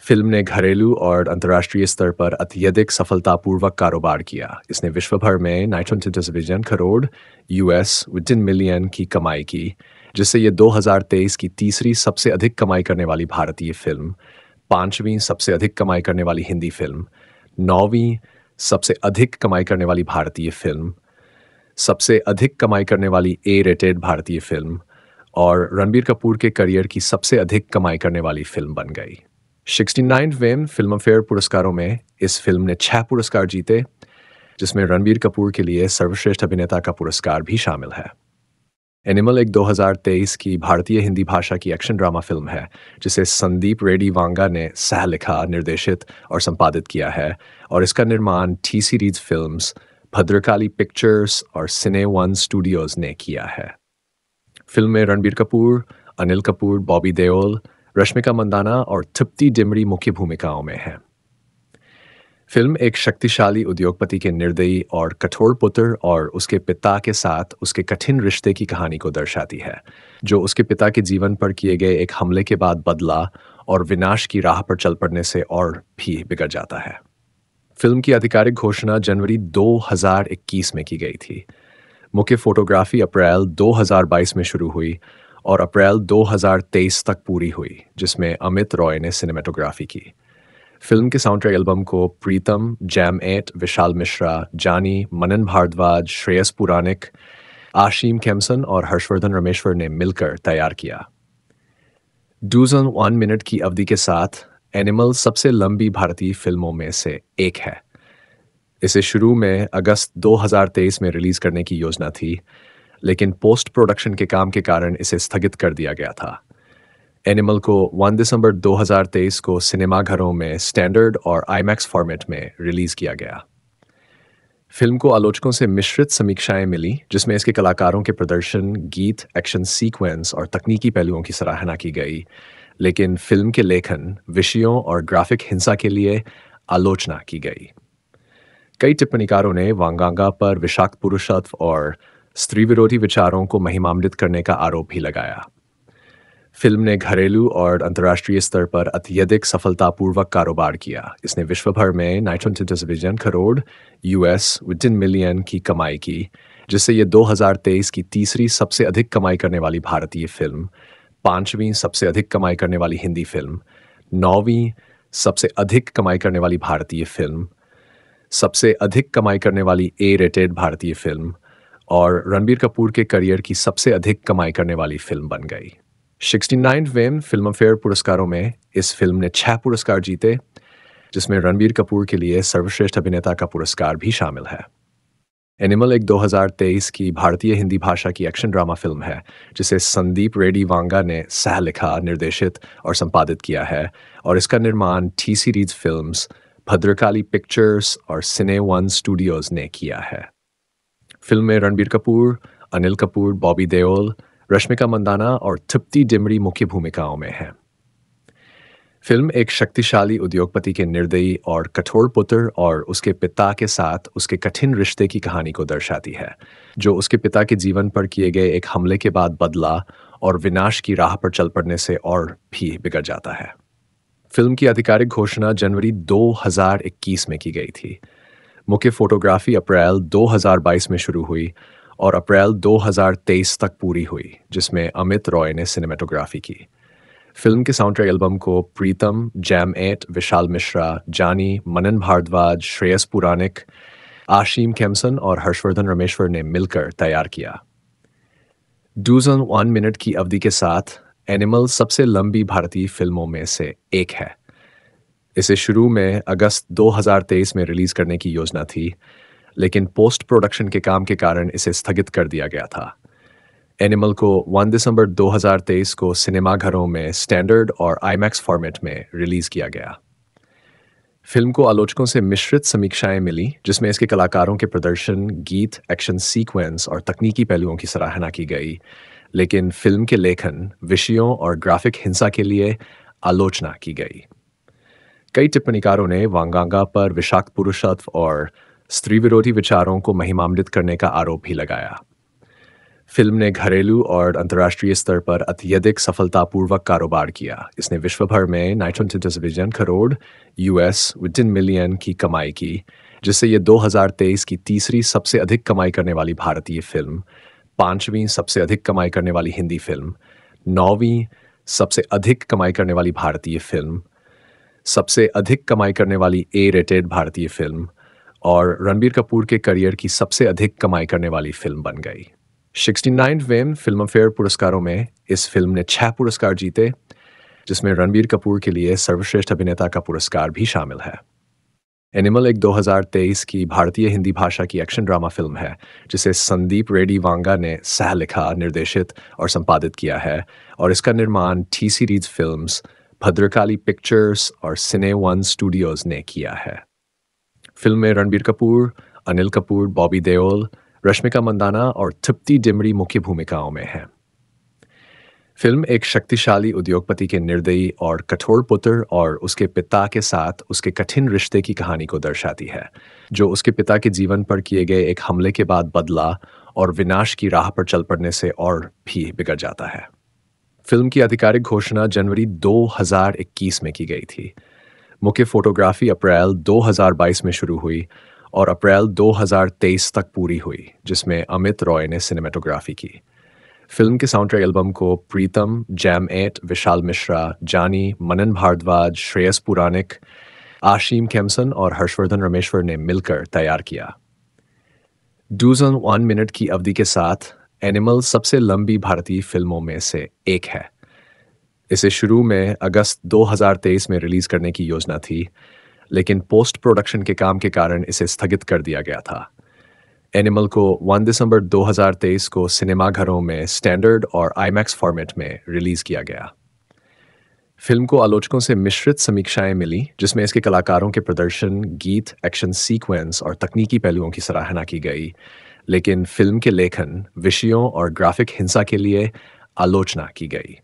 Speaker 1: फिल्म ने घरेलू और अंतर्राष्ट्रीय स्तर पर अत्यधिक सफलतापूर्वक कारोबार किया इसने विश्व भर में नाइट्रोन television crore US within million की कमाई की जिससे ये 2023 की तीसरी सबसे अधिक कमाई करने वाली भारतीय फिल्म पांचवीं सबसे अधिक कमाई करने वाली हिंदी फिल्म नौवीं सबसे अधिक कमाई करने वाली भारतीय फिल्म सबसे अधिक कमाई करने वाली ए रेटेड भारतीय फिल्म और रणबीर कपूर के करियर की सबसे अधिक कमाई करने वाली फिल्म बन गई सिक्सटी नाइनवें फिल्म फेयर पुरस्कारों में इस फिल्म ने छह पुरस्कार जीते जिसमें रणबीर कपूर के लिए सर्वश्रेष्ठ अभिनेता का पुरस्कार भी शामिल है एनिमल एक 2023 की भारतीय हिंदी भाषा की एक्शन ड्रामा फिल्म है जिसे संदीप रेडी वांगा ने सह लिखा निर्देशित और संपादित किया है और इसका निर्माण T series films Bhadrakali pictures और सिने वन स्टूडियोज ने किया है फिल्म में रणबीर कपूर अनिल कपूर बॉबी देओल रश्मिका मंदाना और तृप्ति डिमरी मुख्य भूमिकाओं में हैं फिल्म एक शक्तिशाली उद्योगपति के निर्दयी और कठोर पुत्र और उसके पिता के साथ उसके कठिन रिश्ते की कहानी को दर्शाती है जो उसके पिता के जीवन पर किए गए एक हमले के बाद बदला और विनाश की राह पर चल पड़ने से और भी बिगड़ जाता है फिल्म की आधिकारिक घोषणा जनवरी 2021 में की गई थी मुख्य फोटोग्राफी अप्रैल 2022 में शुरू हुई और अप्रैल 2023 तक पूरी हुई जिसमें अमित रॉय ने सिनेमेटोग्राफी की फिल्म के साउंड ट्रैक एल्बम को प्रीतम जैम एट विशाल मिश्रा जानी मनन भारद्वाज श्रेयस पुरानिक आशीम कैमसन और हर्षवर्धन रमेश्वर ने मिलकर तैयार किया डूज ऑन वन मिनट की अवधि के साथ एनिमल सबसे लंबी भारतीय फिल्मों में से एक है इसे शुरू में अगस्त 2023 में रिलीज़ करने की योजना थी लेकिन पोस्ट प्रोडक्शन के काम के कारण इसे स्थगित कर दिया गया था एनिमल को 1 दिसंबर 2023 को सिनेमाघरों में स्टैंडर्ड और आईमैक्स फॉर्मेट में रिलीज़ किया गया फिल्म को आलोचकों से मिश्रित समीक्षाएं मिली जिसमें इसके कलाकारों के प्रदर्शन गीत एक्शन सीक्वेंस और तकनीकी पहलुओं की सराहना की गई लेकिन फिल्म के लेखन विषयों और ग्राफिक हिंसा के लिए आलोचना की गई कई टिप्पणीकारों ने वांगांगा पर विषाक्त पुरुषत्व और स्त्री विरोधी विचारों को महिमान्वित करने का आरोप भी लगाया फिल्म ने घरेलू और अंतर्राष्ट्रीय स्तर पर अत्यधिक सफलतापूर्वक कारोबार किया इसने विश्व भर में नाइटन टेलीविजन करोड़ यूएस इन मिलियन की कमाई की जिससे ये 2023 की तीसरी सबसे अधिक कमाई करने वाली भारतीय फिल्म पांचवीं सबसे अधिक कमाई करने वाली हिंदी फिल्म नौवीं सबसे अधिक कमाई करने वाली भारतीय फिल्म सबसे अधिक कमाई करने वाली ए रेटेड भारतीय फिल्म और रणबीर कपूर के करियर की सबसे अधिक कमाई करने वाली फिल्म बन गई सिक्सटी नाइनवें फिल्म फेयर पुरस्कारों में इस फिल्म ने छह पुरस्कार जीते जिसमें रणबीर कपूर के लिए सर्वश्रेष्ठ अभिनेता का पुरस्कार भी शामिल है एनिमल एक 2023 की भारतीय हिंदी भाषा की एक्शन ड्रामा फिल्म है जिसे संदीप रेडी वांगा ने सह लिखा निर्देशित और संपादित किया है और इसका निर्माण T series films Bhadrakali pictures और सिने वन स्टूडियोज ने किया है फिल्म में रणबीर कपूर अनिल कपूर बॉबी देओल रश्मिका मंदाना और तृप्ति डिमरी मुख्य भूमिकाओं में हैं फिल्म एक शक्तिशाली उद्योगपति के निर्दयी और कठोर पुत्र और उसके पिता के साथ उसके कठिन रिश्ते की कहानी को दर्शाती है जो उसके पिता के जीवन पर किए गए एक हमले के बाद बदला और विनाश की राह पर चल पड़ने से और भी बिगड़ जाता है फिल्म की आधिकारिक घोषणा जनवरी 2021 में की गई थी मुख्य फोटोग्राफी अप्रैल 2022 में शुरू हुई और अप्रैल 2023 तक पूरी हुई जिसमें अमित रॉय ने सिनेमेटोग्राफी की फिल्म के साउंडट्रैक एल्बम को प्रीतम जैम एट विशाल मिश्रा जानी मनन भारद्वाज श्रेयस पुरानिक आशीम कैमसन और हर्षवर्धन रमेश्वर ने मिलकर तैयार किया डूज वन मिनट की अवधि के साथ एनिमल सबसे लंबी भारतीय फिल्मों में से एक है इसे शुरू में अगस्त 2023 में रिलीज करने की योजना थी लेकिन पोस्ट प्रोडक्शन के काम के कारण इसे स्थगित कर दिया गया था एनिमल को 1 दिसंबर 2023 को सिनेमाघरों में स्टैंडर्ड और आईमैक्स फॉर्मेट में रिलीज किया गया फिल्म को आलोचकों से मिश्रित समीक्षाएं मिली जिसमें इसके कलाकारों के प्रदर्शन गीत एक्शन सीक्वेंस और तकनीकी पहलुओं की सराहना की गई लेकिन फिल्म के लेखन विषयों और ग्राफिक हिंसा के लिए आलोचना की गई कई टिप्पणीकारों ने वांगांगा पर विषाक्त पुरुषत्व और स्त्री विरोधी विचारों को महिमामृत करने का आरोप भी लगाया फिल्म ने घरेलू और अंतर्राष्ट्रीय स्तर पर अत्यधिक सफलतापूर्वक कारोबार किया इसने विश्व भर में नाइट्रोन television crore US within million की कमाई की जिससे ये 2023 की तीसरी सबसे अधिक कमाई करने वाली भारतीय फिल्म पांचवीं सबसे अधिक कमाई करने वाली हिंदी फिल्म नौवीं सबसे अधिक कमाई करने वाली भारतीय फिल्म सबसे अधिक कमाई करने वाली ए रेटेड भारतीय फिल्म और रणबीर कपूर के करियर की सबसे अधिक कमाई करने वाली फिल्म बन गई सिक्सटी नाइनवें फिल्म फेयर पुरस्कारों में इस फिल्म ने छह पुरस्कार जीते जिसमें रणबीर कपूर के लिए सर्वश्रेष्ठ अभिनेता का पुरस्कार भी शामिल है एनिमल एक 2023 की भारतीय हिंदी भाषा की एक्शन ड्रामा फिल्म है जिसे संदीप रेडी वांगा ने सह लिखा निर्देशित और संपादित किया है और इसका निर्माण T series films Bhadrakali pictures और सिने वन स्टूडियोज ने किया है फिल्म में रणबीर कपूर अनिल कपूर बॉबी देओल रश्मिका मंदाना और तिप्ती डिमरी मुख्य भूमिकाओं में हैं फिल्म एक शक्तिशाली उद्योगपति के निर्दयी और कठोर पुत्र और उसके पिता के साथ उसके कठिन रिश्ते की कहानी को दर्शाती है जो उसके पिता के जीवन पर किए गए एक हमले के बाद बदला और विनाश की राह पर चल पड़ने से और भी बिगड़ जाता है फिल्म की आधिकारिक घोषणा जनवरी 2021 में की गई थी मुख्य फोटोग्राफी अप्रैल 2022 में शुरू हुई और अप्रैल 2023 तक पूरी हुई जिसमें अमित रॉय ने सिनेमेटोग्राफी की फिल्म के साउंड ट्रैक एल्बम को प्रीतम जैम एट विशाल मिश्रा जानी मनन भारद्वाज श्रेयस पुरानिक आशीम खेमसन और हर्षवर्धन रमेश्वर ने मिलकर तैयार किया डूज ऑन वन मिनट की अवधि के साथ एनिमल सबसे लंबी भारतीय फिल्मों में से एक है इसे शुरू में अगस्त 2023 में रिलीज करने की योजना थी लेकिन पोस्ट प्रोडक्शन के काम के कारण इसे स्थगित कर दिया गया था एनिमल को 1 दिसंबर 2023 को सिनेमाघरों में स्टैंडर्ड और आईमैक्स फॉर्मेट में रिलीज किया गया फिल्म को आलोचकों से मिश्रित समीक्षाएं मिली जिसमें इसके कलाकारों के प्रदर्शन गीत एक्शन सीक्वेंस और तकनीकी पहलुओं की सराहना की गई लेकिन फिल्म के लेखन विषयों और ग्राफिक हिंसा के लिए आलोचना की गई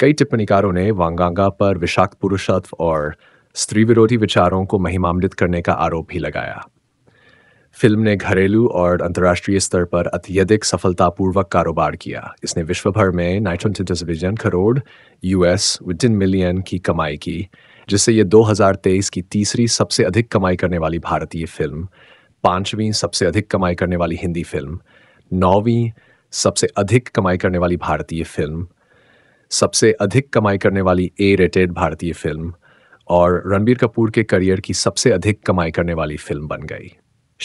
Speaker 1: कई टिप्पणीकारों ने वांगांगा पर विषाक्त पुरुषत्व और स्त्री विरोधी विचारों को महिमामृत करने का आरोप भी लगाया फिल्म ने घरेलू और अंतर्राष्ट्रीय स्तर पर अत्यधिक सफलतापूर्वक कारोबार किया इसने विश्व भर में नाइट्रोन television crore US within million की कमाई की जिससे ये 2023 की तीसरी सबसे अधिक कमाई करने वाली भारतीय फिल्म पांचवीं सबसे अधिक कमाई करने वाली हिंदी फिल्म नौवीं सबसे अधिक कमाई करने वाली भारतीय फिल्म सबसे अधिक कमाई करने वाली ए रेटेड भारतीय फिल्म और रणबीर कपूर के करियर की सबसे अधिक कमाई करने वाली फिल्म बन गई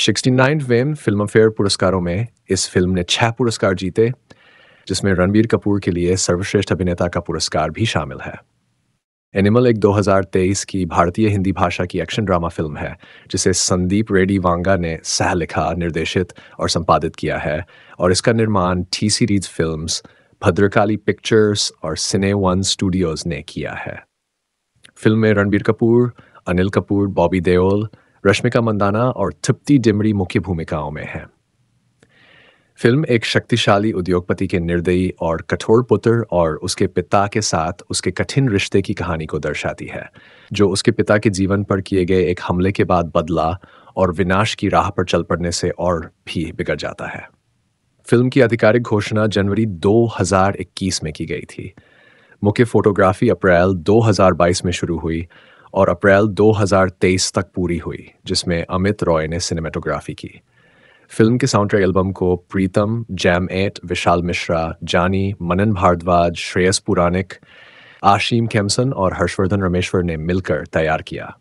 Speaker 1: sixty nine film Filmfare पुरस्कारों में इस फिल्म ने छह पुरस्कार जीते जिसमें रणबीर कपूर के लिए सर्वश्रेष्ठ अभिनेता का पुरस्कार भी शामिल है एनिमल एक 2023 की भारतीय हिंदी भाषा की एक्शन ड्रामा फिल्म है जिसे संदीप रेड्डी वांगा ने सह लिखा निर्देशित और संपादित किया है और इसका निर्माण T series films Bhadrakali pictures और सिने वन स्टूडियोज ने किया है फिल्म में रणबीर कपूर अनिल कपूर बॉबी देओल रश्मिका मंदाना और तृप्ति डिमरी मुख्य भूमिकाओं में हैं फिल्म एक शक्तिशाली उद्योगपति के निर्दयी और कठोर पुत्र और उसके पिता के साथ उसके कठिन रिश्ते की कहानी को दर्शाती है जो उसके पिता के जीवन पर किए गए एक हमले के बाद बदला और विनाश की राह पर चल पड़ने से और भी बिगड़ जाता है फिल्म की आधिकारिक घोषणा जनवरी 2021 में की गई थी मुख्य फोटोग्राफी अप्रैल 2022 में शुरू हुई और अप्रैल 2023 तक पूरी हुई जिसमें अमित रॉय ने सिनेमेटोग्राफी की फिल्म के साउंड एल्बम को प्रीतम जैम एट विशाल मिश्रा जानी मनन भारद्वाज श्रेयस पुरानिक आशीम कैमसन और हर्षवर्धन रमेश्वर ने मिलकर तैयार किया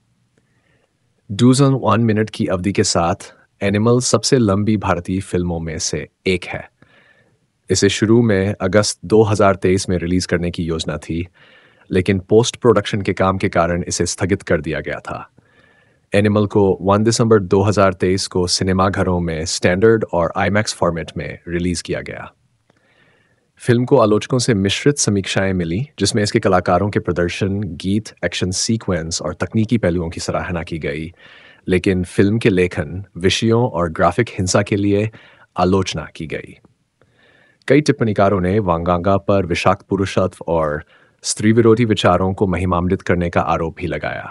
Speaker 1: डूज ऑन वन मिनट की अवधि के साथ एनिमल सबसे लंबी भारतीय फिल्मों में से एक है इसे शुरू में अगस्त 2023 में रिलीज करने की योजना थी लेकिन पोस्ट प्रोडक्शन के काम के कारण इसे स्थगित कर दिया गया था एनिमल को 1 दिसंबर 2023 को सिनेमाघरों में स्टैंडर्ड और आईमैक्स फॉर्मेट में रिलीज़ किया गया फिल्म को आलोचकों से मिश्रित समीक्षाएं मिली जिसमें इसके कलाकारों के प्रदर्शन गीत एक्शन सीक्वेंस और तकनीकी पहलुओं की सराहना की गई लेकिन फिल्म के लेखन विषयों और ग्राफिक हिंसा के लिए आलोचना की गई कई टिप्पणीकारों ने वांगांगा पर विषाक्त पुरुषत्व और स्त्री विरोधी विचारों को महिमान्वित करने का आरोप भी लगाया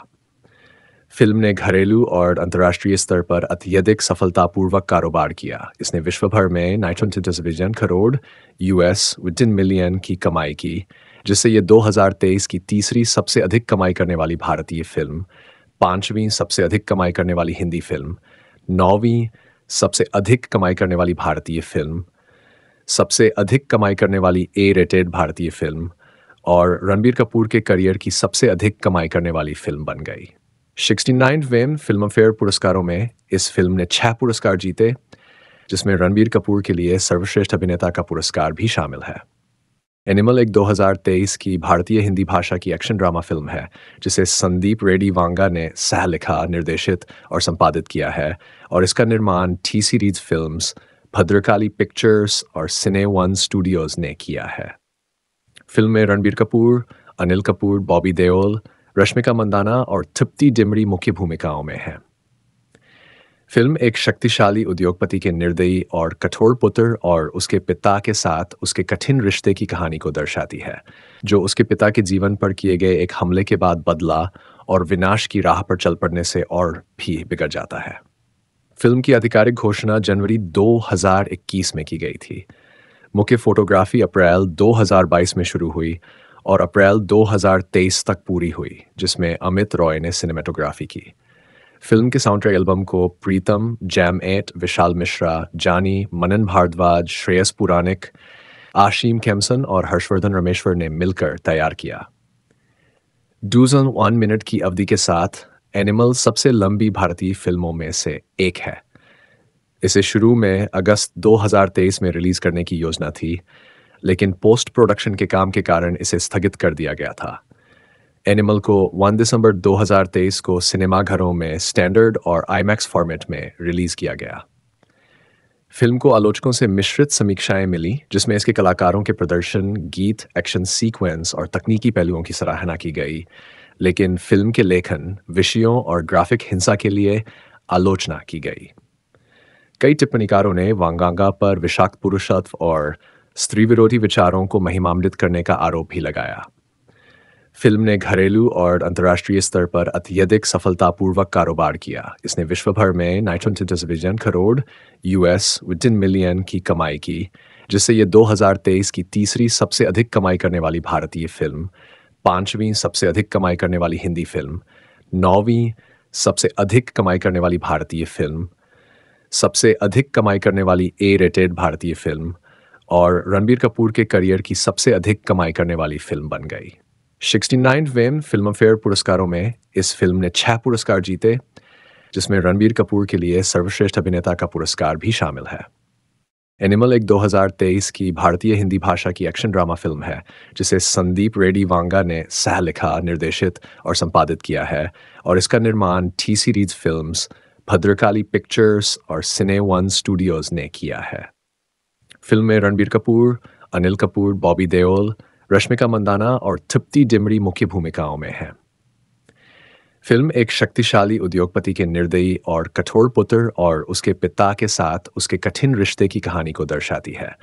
Speaker 1: फिल्म ने घरेलू और अंतर्राष्ट्रीय स्तर पर अत्यधिक सफलतापूर्वक कारोबार किया इसने विश्व भर में नाइट्रन television crore US with million की कमाई की जिससे ये 2023 की तीसरी सबसे अधिक कमाई करने वाली भारतीय फिल्म पांचवीं सबसे अधिक कमाई करने वाली हिंदी फिल्म नौवीं सबसे अधिक कमाई करने वाली भारतीय फिल्म सबसे अधिक कमाई करने वाली ए रेटेड भारतीय फिल्म और रणबीर कपूर के करियर की सबसे अधिक कमाई करने वाली फिल्म बन गई सिक्सटी वेम फिल्म फेयर पुरस्कारों में इस फिल्म ने छह पुरस्कार जीते जिसमें रणबीर कपूर के लिए सर्वश्रेष्ठ अभिनेता का पुरस्कार भी शामिल है एनिमल एक 2023 की भारतीय हिंदी भाषा की एक्शन ड्रामा फिल्म है जिसे संदीप रेडी वांगा ने सह लिखा निर्देशित और संपादित किया है और इसका निर्माण T series films Bhadrakali pictures और सिने वन स्टूडियोज ने किया है फिल्म में रणबीर कपूर अनिल कपूर बॉबी देओल रश्मिका मंदाना और थिप्ती डिमरी मुख्य भूमिकाओं में हैं फिल्म एक शक्तिशाली उद्योगपति के निर्दयी और कठोर पुत्र और उसके पिता के साथ उसके कठिन रिश्ते की कहानी को दर्शाती है जो उसके पिता के जीवन पर किए गए एक हमले के बाद बदला और विनाश की राह पर चल पड़ने से और भी बिगड़ जाता है फिल्म की आधिकारिक घोषणा जनवरी 2021 में की गई थी मुख्य फोटोग्राफी अप्रैल 2022 में शुरू हुई और अप्रैल 2023 तक पूरी हुई जिसमें अमित रॉय ने सिनेमाटोग्राफी की फिल्म के ट्रैक एल्बम को प्रीतम जैम एट विशाल मिश्रा जानी मनन भारद्वाज श्रेयस पुरानिक आशीम खेमसन और हर्षवर्धन रमेश्वर ने मिलकर तैयार किया डूज वन मिनट की अवधि के साथ एनिमल सबसे लंबी भारतीय फिल्मों में से एक है इसे शुरू में अगस्त 2023 में रिलीज करने की योजना थी लेकिन पोस्ट प्रोडक्शन के काम के कारण इसे स्थगित कर दिया गया था एनिमल को 1 दिसंबर 2023 को सिनेमाघरों में स्टैंडर्ड और आईमैक्स फॉर्मेट में रिलीज किया गया फिल्म को आलोचकों से मिश्रित समीक्षाएं मिली जिसमें इसके कलाकारों के प्रदर्शन गीत एक्शन सीक्वेंस और तकनीकी पहलुओं की सराहना की गई लेकिन फिल्म के लेखन विषयों और ग्राफिक हिंसा के लिए आलोचना की गई कई टिप्पणीकारों ने वांगांगा पर विषाक्त पुरुषत्व और स्त्री विरोधी विचारों को महिमामलित करने का आरोप भी लगाया फिल्म ने घरेलू और अंतर्राष्ट्रीय स्तर पर अत्यधिक सफलतापूर्वक कारोबार किया इसने विश्व भर में नाइट्रोन television crore US within million की कमाई की जिससे ये 2023 की तीसरी सबसे अधिक कमाई करने वाली भारतीय फिल्म पांचवीं सबसे अधिक कमाई करने वाली हिंदी फिल्म नौवीं सबसे अधिक कमाई करने वाली भारतीय फिल्म सबसे अधिक कमाई करने वाली ए रेटेड भारतीय फिल्म और रणबीर कपूर के करियर की सबसे अधिक कमाई करने वाली फिल्म बन गई सिक्सटी नाइनवें फिल्म फेयर पुरस्कारों में इस फिल्म ने छह पुरस्कार जीते जिसमें रणबीर कपूर के लिए सर्वश्रेष्ठ अभिनेता का पुरस्कार भी शामिल है एनिमल एक 2023 की भारतीय हिंदी भाषा की एक्शन ड्रामा फिल्म है जिसे संदीप रेड्डी वांगा ने सह लिखा निर्देशित और संपादित किया है और इसका निर्माण T series films Bhadrakali pictures और सिने वन स्टूडियोज ने किया है फिल्म में रणबीर कपूर अनिल कपूर बॉबी देओल रश्मिका मंदाना और थिप्ती डिमरी मुख्य भूमिकाओं में हैं फिल्म एक शक्तिशाली उद्योगपति के निर्दयी और कठोर पुत्र और उसके पिता के साथ उसके कठिन रिश्ते की कहानी को दर्शाती है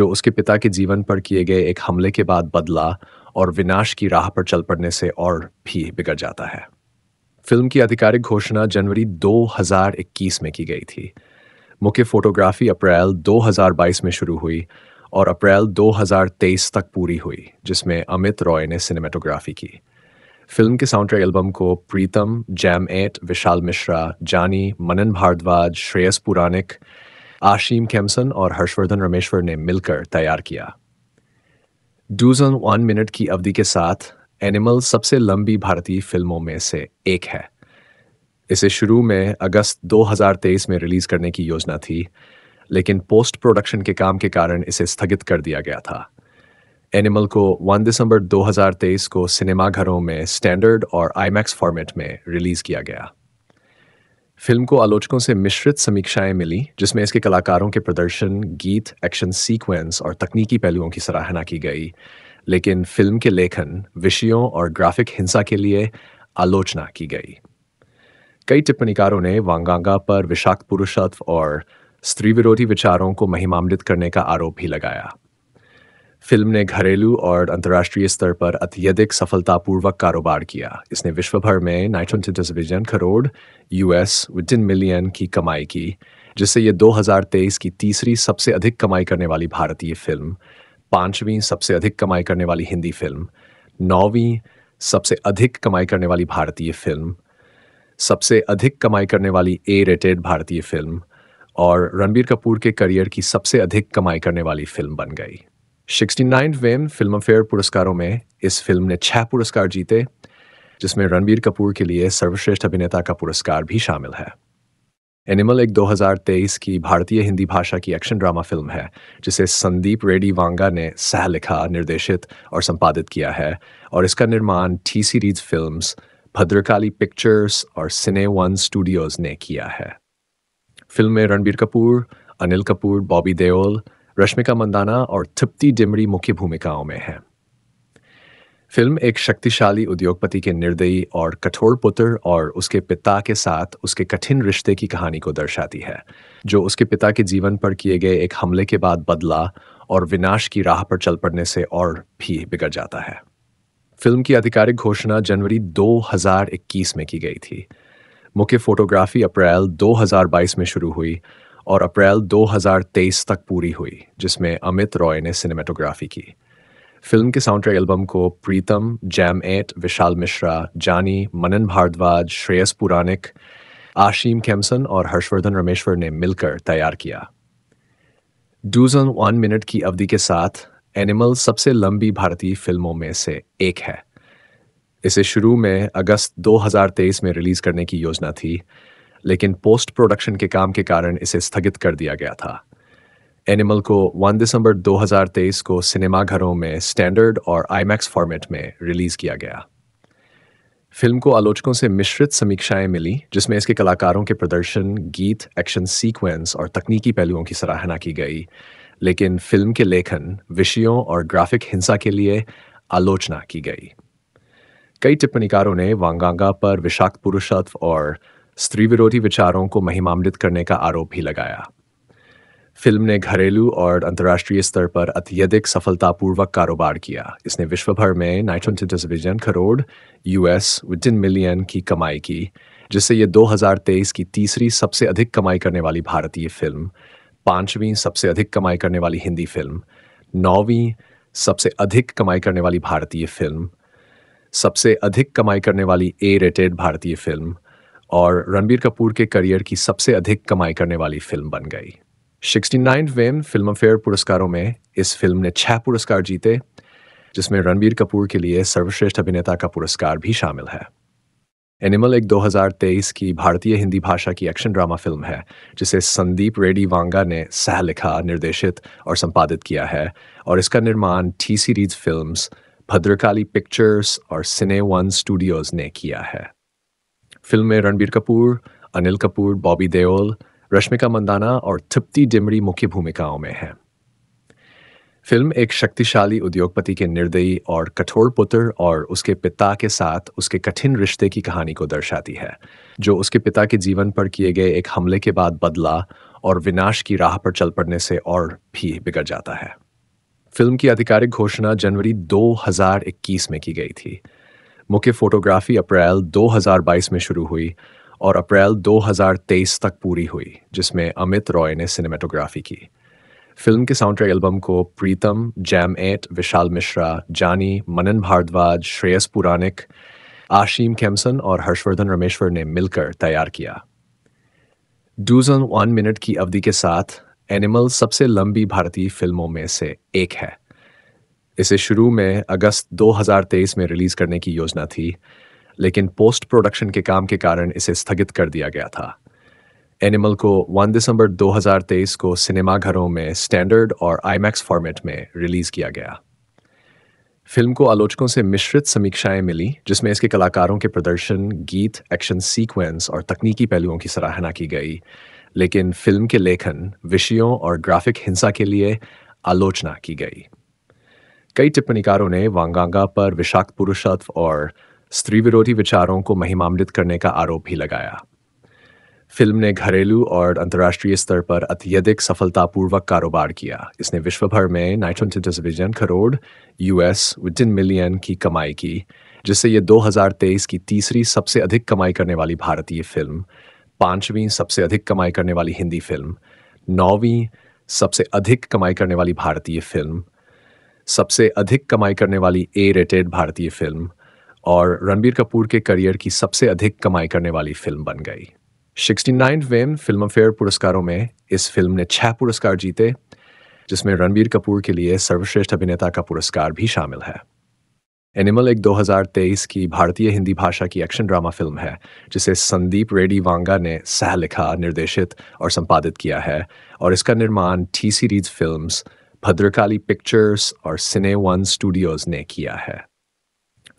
Speaker 1: जो उसके पिता के जीवन पर किए गए एक हमले के बाद बदला और विनाश की राह पर चल पड़ने से और भी बिगड़ जाता है फिल्म की आधिकारिक घोषणा जनवरी 2021 में की गई थी मुख्य फोटोग्राफी अप्रैल 2022 में शुरू हुई और अप्रैल 2023 तक पूरी हुई जिसमें अमित रॉय ने सिनेमेटोग्राफी की फिल्म के साउंड एल्बम को प्रीतम जैम एट विशाल मिश्रा जानी मनन भारद्वाज श्रेयस पुरानिक आशीम कैमसन और हर्षवर्धन रमेश्वर ने मिलकर तैयार किया डूजन वन मिनट की अवधि के साथ एनिमल सबसे लंबी भारतीय फिल्मों में से एक है इसे शुरू में अगस्त 2023 में रिलीज करने की योजना थी लेकिन पोस्ट प्रोडक्शन के काम के कारण इसे स्थगित कर दिया गया था एनिमल को 1 दिसंबर 2023 को सिनेमाघरों में स्टैंडर्ड और आईमैक्स फॉर्मेट में रिलीज किया गया फिल्म को आलोचकों से मिश्रित समीक्षाएं मिली जिसमें इसके कलाकारों के प्रदर्शन गीत एक्शन सीक्वेंस और तकनीकी पहलुओं की सराहना की गई लेकिन फिल्म के लेखन विषयों और ग्राफिक हिंसा के लिए आलोचना की गई कई टिप्पणीकारों ने वांगांगा पर विषाक्त पुरुषत्व और स्त्री विरोधी विचारों को महिमान्वित करने का आरोप भी लगाया फिल्म ने घरेलू और अंतर्राष्ट्रीय स्तर पर अत्यधिक सफलतापूर्वक कारोबार किया इसने विश्व भर में नाइट्रोन टिजन करोड़ यूएस विदिन मिलियन की कमाई की जिससे ये 2023 की तीसरी सबसे अधिक कमाई करने वाली भारतीय फिल्म पांचवीं सबसे अधिक कमाई करने वाली हिंदी फिल्म नौवीं सबसे अधिक कमाई करने वाली भारतीय फिल्म सबसे अधिक कमाई करने वाली ए रेटेड भारतीय फिल्म और रणबीर कपूर के करियर की सबसे अधिक कमाई करने वाली फिल्म बन गई सिक्सटी नाइनवें फिल्म फेयर पुरस्कारों में इस फिल्म ने छह पुरस्कार जीते जिसमें रणबीर कपूर के लिए सर्वश्रेष्ठ अभिनेता का पुरस्कार भी शामिल है एनिमल एक 2023 की भारतीय हिंदी भाषा की एक्शन ड्रामा फिल्म है जिसे संदीप रेड्डी वांगा ने सह लिखा निर्देशित और संपादित किया है और इसका निर्माण T series films Bhadrakali pictures और सिने वन स्टूडियोज ने किया है फिल्म में रणबीर कपूर अनिल कपूर बॉबी देओल रश्मिका मंदाना और तृप्ति डिमरी मुख्य भूमिकाओं में हैं फिल्म एक शक्तिशाली उद्योगपति के निर्दयी और कठोर पुत्र और उसके पिता के साथ उसके कठिन रिश्ते की कहानी को दर्शाती है जो उसके पिता के जीवन पर किए गए एक हमले के बाद बदला और विनाश की राह पर चल पड़ने से और भी बिगड़ जाता है फिल्म की आधिकारिक घोषणा जनवरी 2021 में की गई थी मुख्य फोटोग्राफी अप्रैल 2022 में शुरू हुई और अप्रैल 2023 तक पूरी हुई जिसमें अमित रॉय ने सिनेमेटोग्राफी की फिल्म के साउंड ट्रैक एल्बम को प्रीतम जैम एट विशाल मिश्रा जानी मनन भारद्वाज श्रेयस पुरानिक आशीम खेमसन और हर्षवर्धन रमेश्वर ने मिलकर तैयार किया डूज ऑन वन मिनट की अवधि के साथ एनिमल सबसे लंबी भारतीय फिल्मों में से एक है इसे शुरू में अगस्त 2023 में रिलीज करने की योजना थी लेकिन पोस्ट प्रोडक्शन के काम के कारण इसे स्थगित कर दिया गया था एनिमल को 1 दिसंबर 2023 को सिनेमाघरों में स्टैंडर्ड और आईमैक्स फॉर्मेट में रिलीज किया गया फिल्म को आलोचकों से मिश्रित समीक्षाएं मिली जिसमें इसके कलाकारों के प्रदर्शन गीत एक्शन सीक्वेंस और तकनीकी पहलुओं की सराहना की गई लेकिन फिल्म के लेखन विषयों और ग्राफिक हिंसा के लिए आलोचना की गई कई टिप्पणीकारों ने वांगांगा पर विषाक्त पुरुषत्व और स्त्री विरोधी विचारों को महिमामृत करने का आरोप भी लगाया फिल्म ने घरेलू और अंतर्राष्ट्रीय स्तर पर अत्यधिक सफलतापूर्वक कारोबार किया इसने विश्व भर में नाइट्रोन television crore US within million की कमाई की जिससे ये 2023 की तीसरी सबसे अधिक कमाई करने वाली भारतीय फिल्म पांचवीं सबसे अधिक कमाई करने वाली हिंदी फिल्म नौवीं सबसे अधिक कमाई करने वाली भारतीय फिल्म सबसे अधिक कमाई करने वाली ए रेटेड भारतीय फिल्म और रणबीर कपूर के करियर की सबसे अधिक कमाई करने वाली फिल्म बन गई सिक्सटी वेम फिल्म फेयर पुरस्कारों में इस फिल्म ने छह पुरस्कार जीते जिसमें रणबीर कपूर के लिए सर्वश्रेष्ठ अभिनेता का पुरस्कार भी शामिल है एनिमल एक 2023 की भारतीय हिंदी भाषा की एक्शन ड्रामा फिल्म है जिसे संदीप रेडी वांगा ने सह लिखा निर्देशित और संपादित किया है और इसका निर्माण T series films Bhadrakali pictures और सिने वन स्टूडियोज ने किया है फिल्म में रणबीर कपूर अनिल कपूर बॉबी देओल रश्मिका मंदाना और थिप्ती डिमरी मुख्य भूमिकाओं में हैं फिल्म एक शक्तिशाली उद्योगपति के निर्दयी और कठोर पुत्र और उसके पिता के साथ उसके कठिन रिश्ते की कहानी को दर्शाती है जो उसके पिता के जीवन पर किए गए एक हमले के बाद बदला और विनाश की राह पर चल पड़ने से और भी बिगड़ जाता है फिल्म की आधिकारिक घोषणा जनवरी 2021 में की गई थी मुख्य फोटोग्राफी अप्रैल 2022 में शुरू हुई और अप्रैल 2023 तक पूरी हुई जिसमें अमित रॉय ने सिनेमेटोग्राफी की फिल्म के साउंड एल्बम को प्रीतम जैम एट विशाल मिश्रा जानी मनन भारद्वाज श्रेयस पुरानिक आशीम खेमसन और हर्षवर्धन रमेश्वर ने मिलकर तैयार किया डूज ऑन वन मिनट की अवधि के साथ एनिमल सबसे लंबी भारतीय फिल्मों में से एक है इसे शुरू में अगस्त 2023 में रिलीज करने की योजना थी लेकिन पोस्ट प्रोडक्शन के काम के कारण इसे स्थगित कर दिया गया था एनिमल को 1 दिसंबर 2023 को सिनेमा घरों में स्टैंडर्ड और आईमैक्स फॉर्मेट में रिलीज किया गया फिल्म को आलोचकों से मिश्रित समीक्षाएं मिली जिसमें इसके कलाकारों के प्रदर्शन गीत एक्शन सीक्वेंस और तकनीकी पहलुओं की सराहना की गई लेकिन फिल्म के लेखन विषयों और ग्राफिक हिंसा के लिए आलोचना की गई कई टिप्पणीकारों ने वांगांगा पर विशाख पुरुषत्व और स्त्री विरोधी विचारों को महिमामृत करने का आरोप भी लगाया फिल्म ने घरेलू और अंतर्राष्ट्रीय स्तर पर अत्यधिक सफलतापूर्वक कारोबार किया इसने विश्व भर में नाइट्रन television crore US within million की कमाई की जिससे ये 2023 की तीसरी सबसे अधिक कमाई करने वाली भारतीय फिल्म पांचवीं सबसे अधिक कमाई करने वाली हिंदी फिल्म नौवीं सबसे अधिक कमाई करने वाली भारतीय फिल्म सबसे अधिक कमाई करने वाली ए रेटेड भारतीय फिल्म और रणबीर कपूर के करियर की सबसे अधिक कमाई करने वाली फिल्म बन गई सिक्सटी नाइन फिल्म फेयर पुरस्कारों में इस फिल्म ने छह पुरस्कार जीते जिसमें रणबीर कपूर के लिए सर्वश्रेष्ठ अभिनेता का पुरस्कार भी शामिल है एनिमल एक 2023 की भारतीय हिंदी भाषा की एक्शन ड्रामा फिल्म है जिसे संदीप रेडी वांगा ने सह लिखा निर्देशित और संपादित किया है और इसका निर्माण T series films Bhadrakali pictures और सिने वन स्टूडियोज ने किया है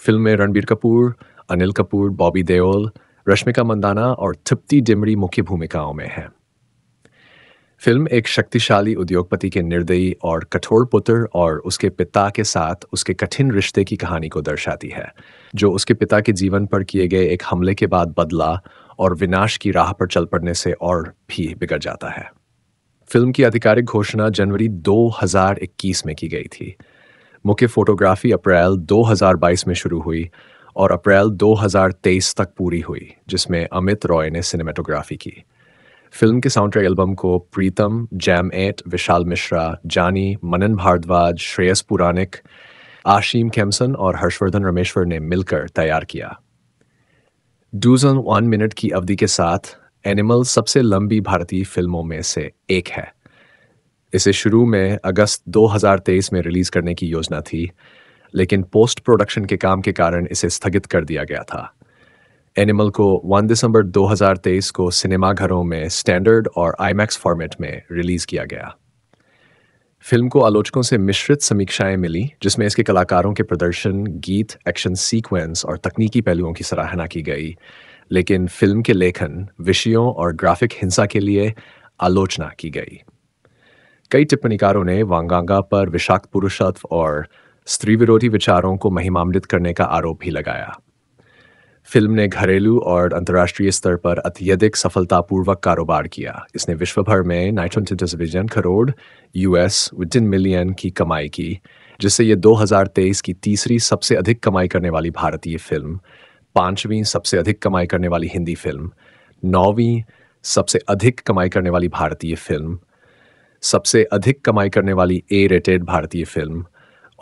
Speaker 1: फिल्म में रणबीर कपूर अनिल कपूर बॉबी देओल रश्मिका मंदाना और तिप्ती डिमरी मुख्य भूमिकाओं में हैं फिल्म एक शक्तिशाली उद्योगपति के निर्दयी और कठोर पुत्र और उसके पिता के साथ उसके कठिन रिश्ते की कहानी को दर्शाती है जो उसके पिता के जीवन पर किए गए एक हमले के बाद बदला और विनाश की राह पर चल पड़ने से और भी बिगड़ जाता है फिल्म की आधिकारिक घोषणा जनवरी 2021 में की गई थी मुख्य फोटोग्राफी अप्रैल 2022 में शुरू हुई और अप्रैल 2023 तक पूरी हुई जिसमें अमित रॉय ने सिनेमेटोग्राफी की फिल्म के साउंडट्रैक एल्बम को प्रीतम जैम एट विशाल मिश्रा जानी मनन भारद्वाज श्रेयस पुरानिक आशीम कैमसन और हर्षवर्धन रमेश्वर ने मिलकर तैयार किया डूज वन मिनट की अवधि के साथ एनिमल सबसे लंबी भारतीय फिल्मों में से एक है इसे शुरू में अगस्त 2023 में रिलीज करने की योजना थी लेकिन पोस्ट प्रोडक्शन के काम के कारण इसे स्थगित कर दिया गया था एनिमल को 1 दिसंबर 2023 को सिनेमाघरों में स्टैंडर्ड और आईमैक्स फॉर्मेट में रिलीज किया गया फिल्म को आलोचकों से मिश्रित समीक्षाएं मिली जिसमें इसके कलाकारों के प्रदर्शन गीत एक्शन सीक्वेंस और तकनीकी पहलुओं की सराहना की गई लेकिन फिल्म के लेखन विषयों और ग्राफिक हिंसा के लिए आलोचना की गई कई टिप्पणीकारों ने वांगांगा पर विषाक्त पुरुषत्व और स्त्री विरोधी विचारों को महिमामलित करने का आरोप भी लगाया फिल्म ने घरेलू और अंतर्राष्ट्रीय स्तर पर अत्यधिक सफलतापूर्वक कारोबार किया इसने विश्वभर में नाइट्रन television crore US within million की कमाई की जिससे ये 2023 की तीसरी सबसे अधिक कमाई करने वाली भारतीय फिल्म पांचवीं सबसे अधिक कमाई करने वाली हिंदी फिल्म नौवीं सबसे अधिक कमाई करने वाली भारतीय फिल्म सबसे अधिक कमाई करने वाली ए रेटेड भारतीय फिल्म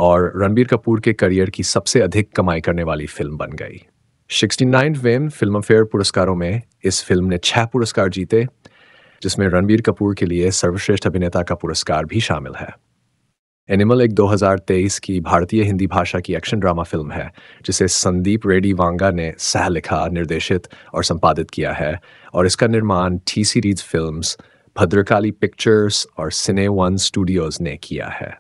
Speaker 1: और रणबीर कपूर के करियर की सबसे अधिक कमाई करने वाली फिल्म बन गई सिक्सटी नाइनवें फिल्म फेयर पुरस्कारों में इस फिल्म ने छह पुरस्कार जीते जिसमें रणबीर कपूर के लिए सर्वश्रेष्ठ अभिनेता का पुरस्कार भी शामिल है एनिमल एक 2023 की भारतीय हिंदी भाषा की एक्शन ड्रामा फिल्म है जिसे संदीप रेडी वांगा ने सह लिखा निर्देशित और संपादित किया है और इसका निर्माण T series films Bhadrakali pictures और सिने वन स्टूडियोज ने किया है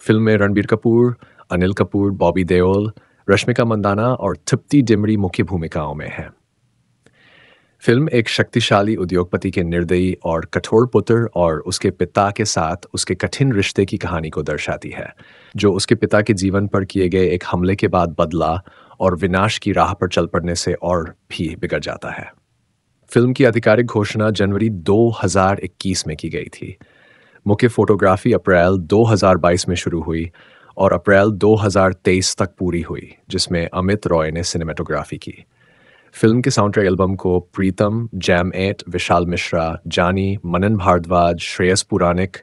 Speaker 1: फिल्म में रणबीर कपूर अनिल कपूर बॉबी देओल रश्मिका मंदाना और थिप्ती डिमरी मुख्य भूमिकाओं में हैं फिल्म एक शक्तिशाली उद्योगपति के निर्दयी और कठोर पुत्र और उसके पिता के साथ उसके कठिन रिश्ते की कहानी को दर्शाती है जो उसके पिता के जीवन पर किए गए एक हमले के बाद बदला और विनाश की राह पर चल पड़ने से और भी बिगड़ जाता है फिल्म की आधिकारिक घोषणा जनवरी 2021 में की गई थी मुख्य फोटोग्राफी अप्रैल 2022 में शुरू हुई और अप्रैल 2023 तक पूरी हुई जिसमें अमित रॉय ने सिनेमेटोग्राफी की फिल्म के साउंडट्रैक एल्बम को प्रीतम जैम एट विशाल मिश्रा जानी मनन भारद्वाज श्रेयस पुरानिक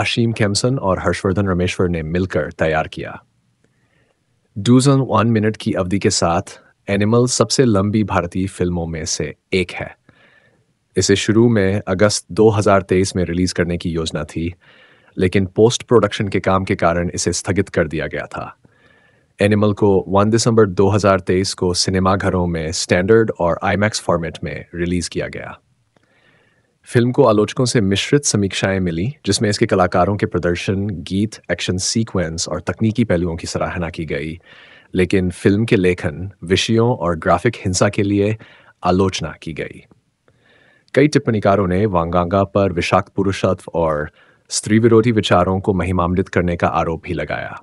Speaker 1: आशीम खेमसन और हर्षवर्धन रमेश्वर ने मिलकर तैयार किया डूज वन मिनट की अवधि के साथ एनिमल सबसे लंबी भारतीय फिल्मों में से एक है इसे शुरू में अगस्त 2023 में रिलीज करने की योजना थी लेकिन पोस्ट प्रोडक्शन के काम के कारण इसे स्थगित कर दिया गया था एनिमल को 1 दिसंबर 2023 को सिनेमाघरों में स्टैंडर्ड और आईमैक्स फॉर्मेट में रिलीज किया गया फिल्म को आलोचकों से मिश्रित समीक्षाएं मिली जिसमें इसके कलाकारों के प्रदर्शन गीत एक्शन सीक्वेंस और तकनीकी पहलुओं की सराहना की गई लेकिन फिल्म के लेखन विषयों और ग्राफिक हिंसा के लिए आलोचना की गई कई टिप्पणीकारों ने वांगांगा पर विषाक्त पुरुषत्व और स्त्री विरोधी विचारों को महिमामृत करने का आरोप भी लगाया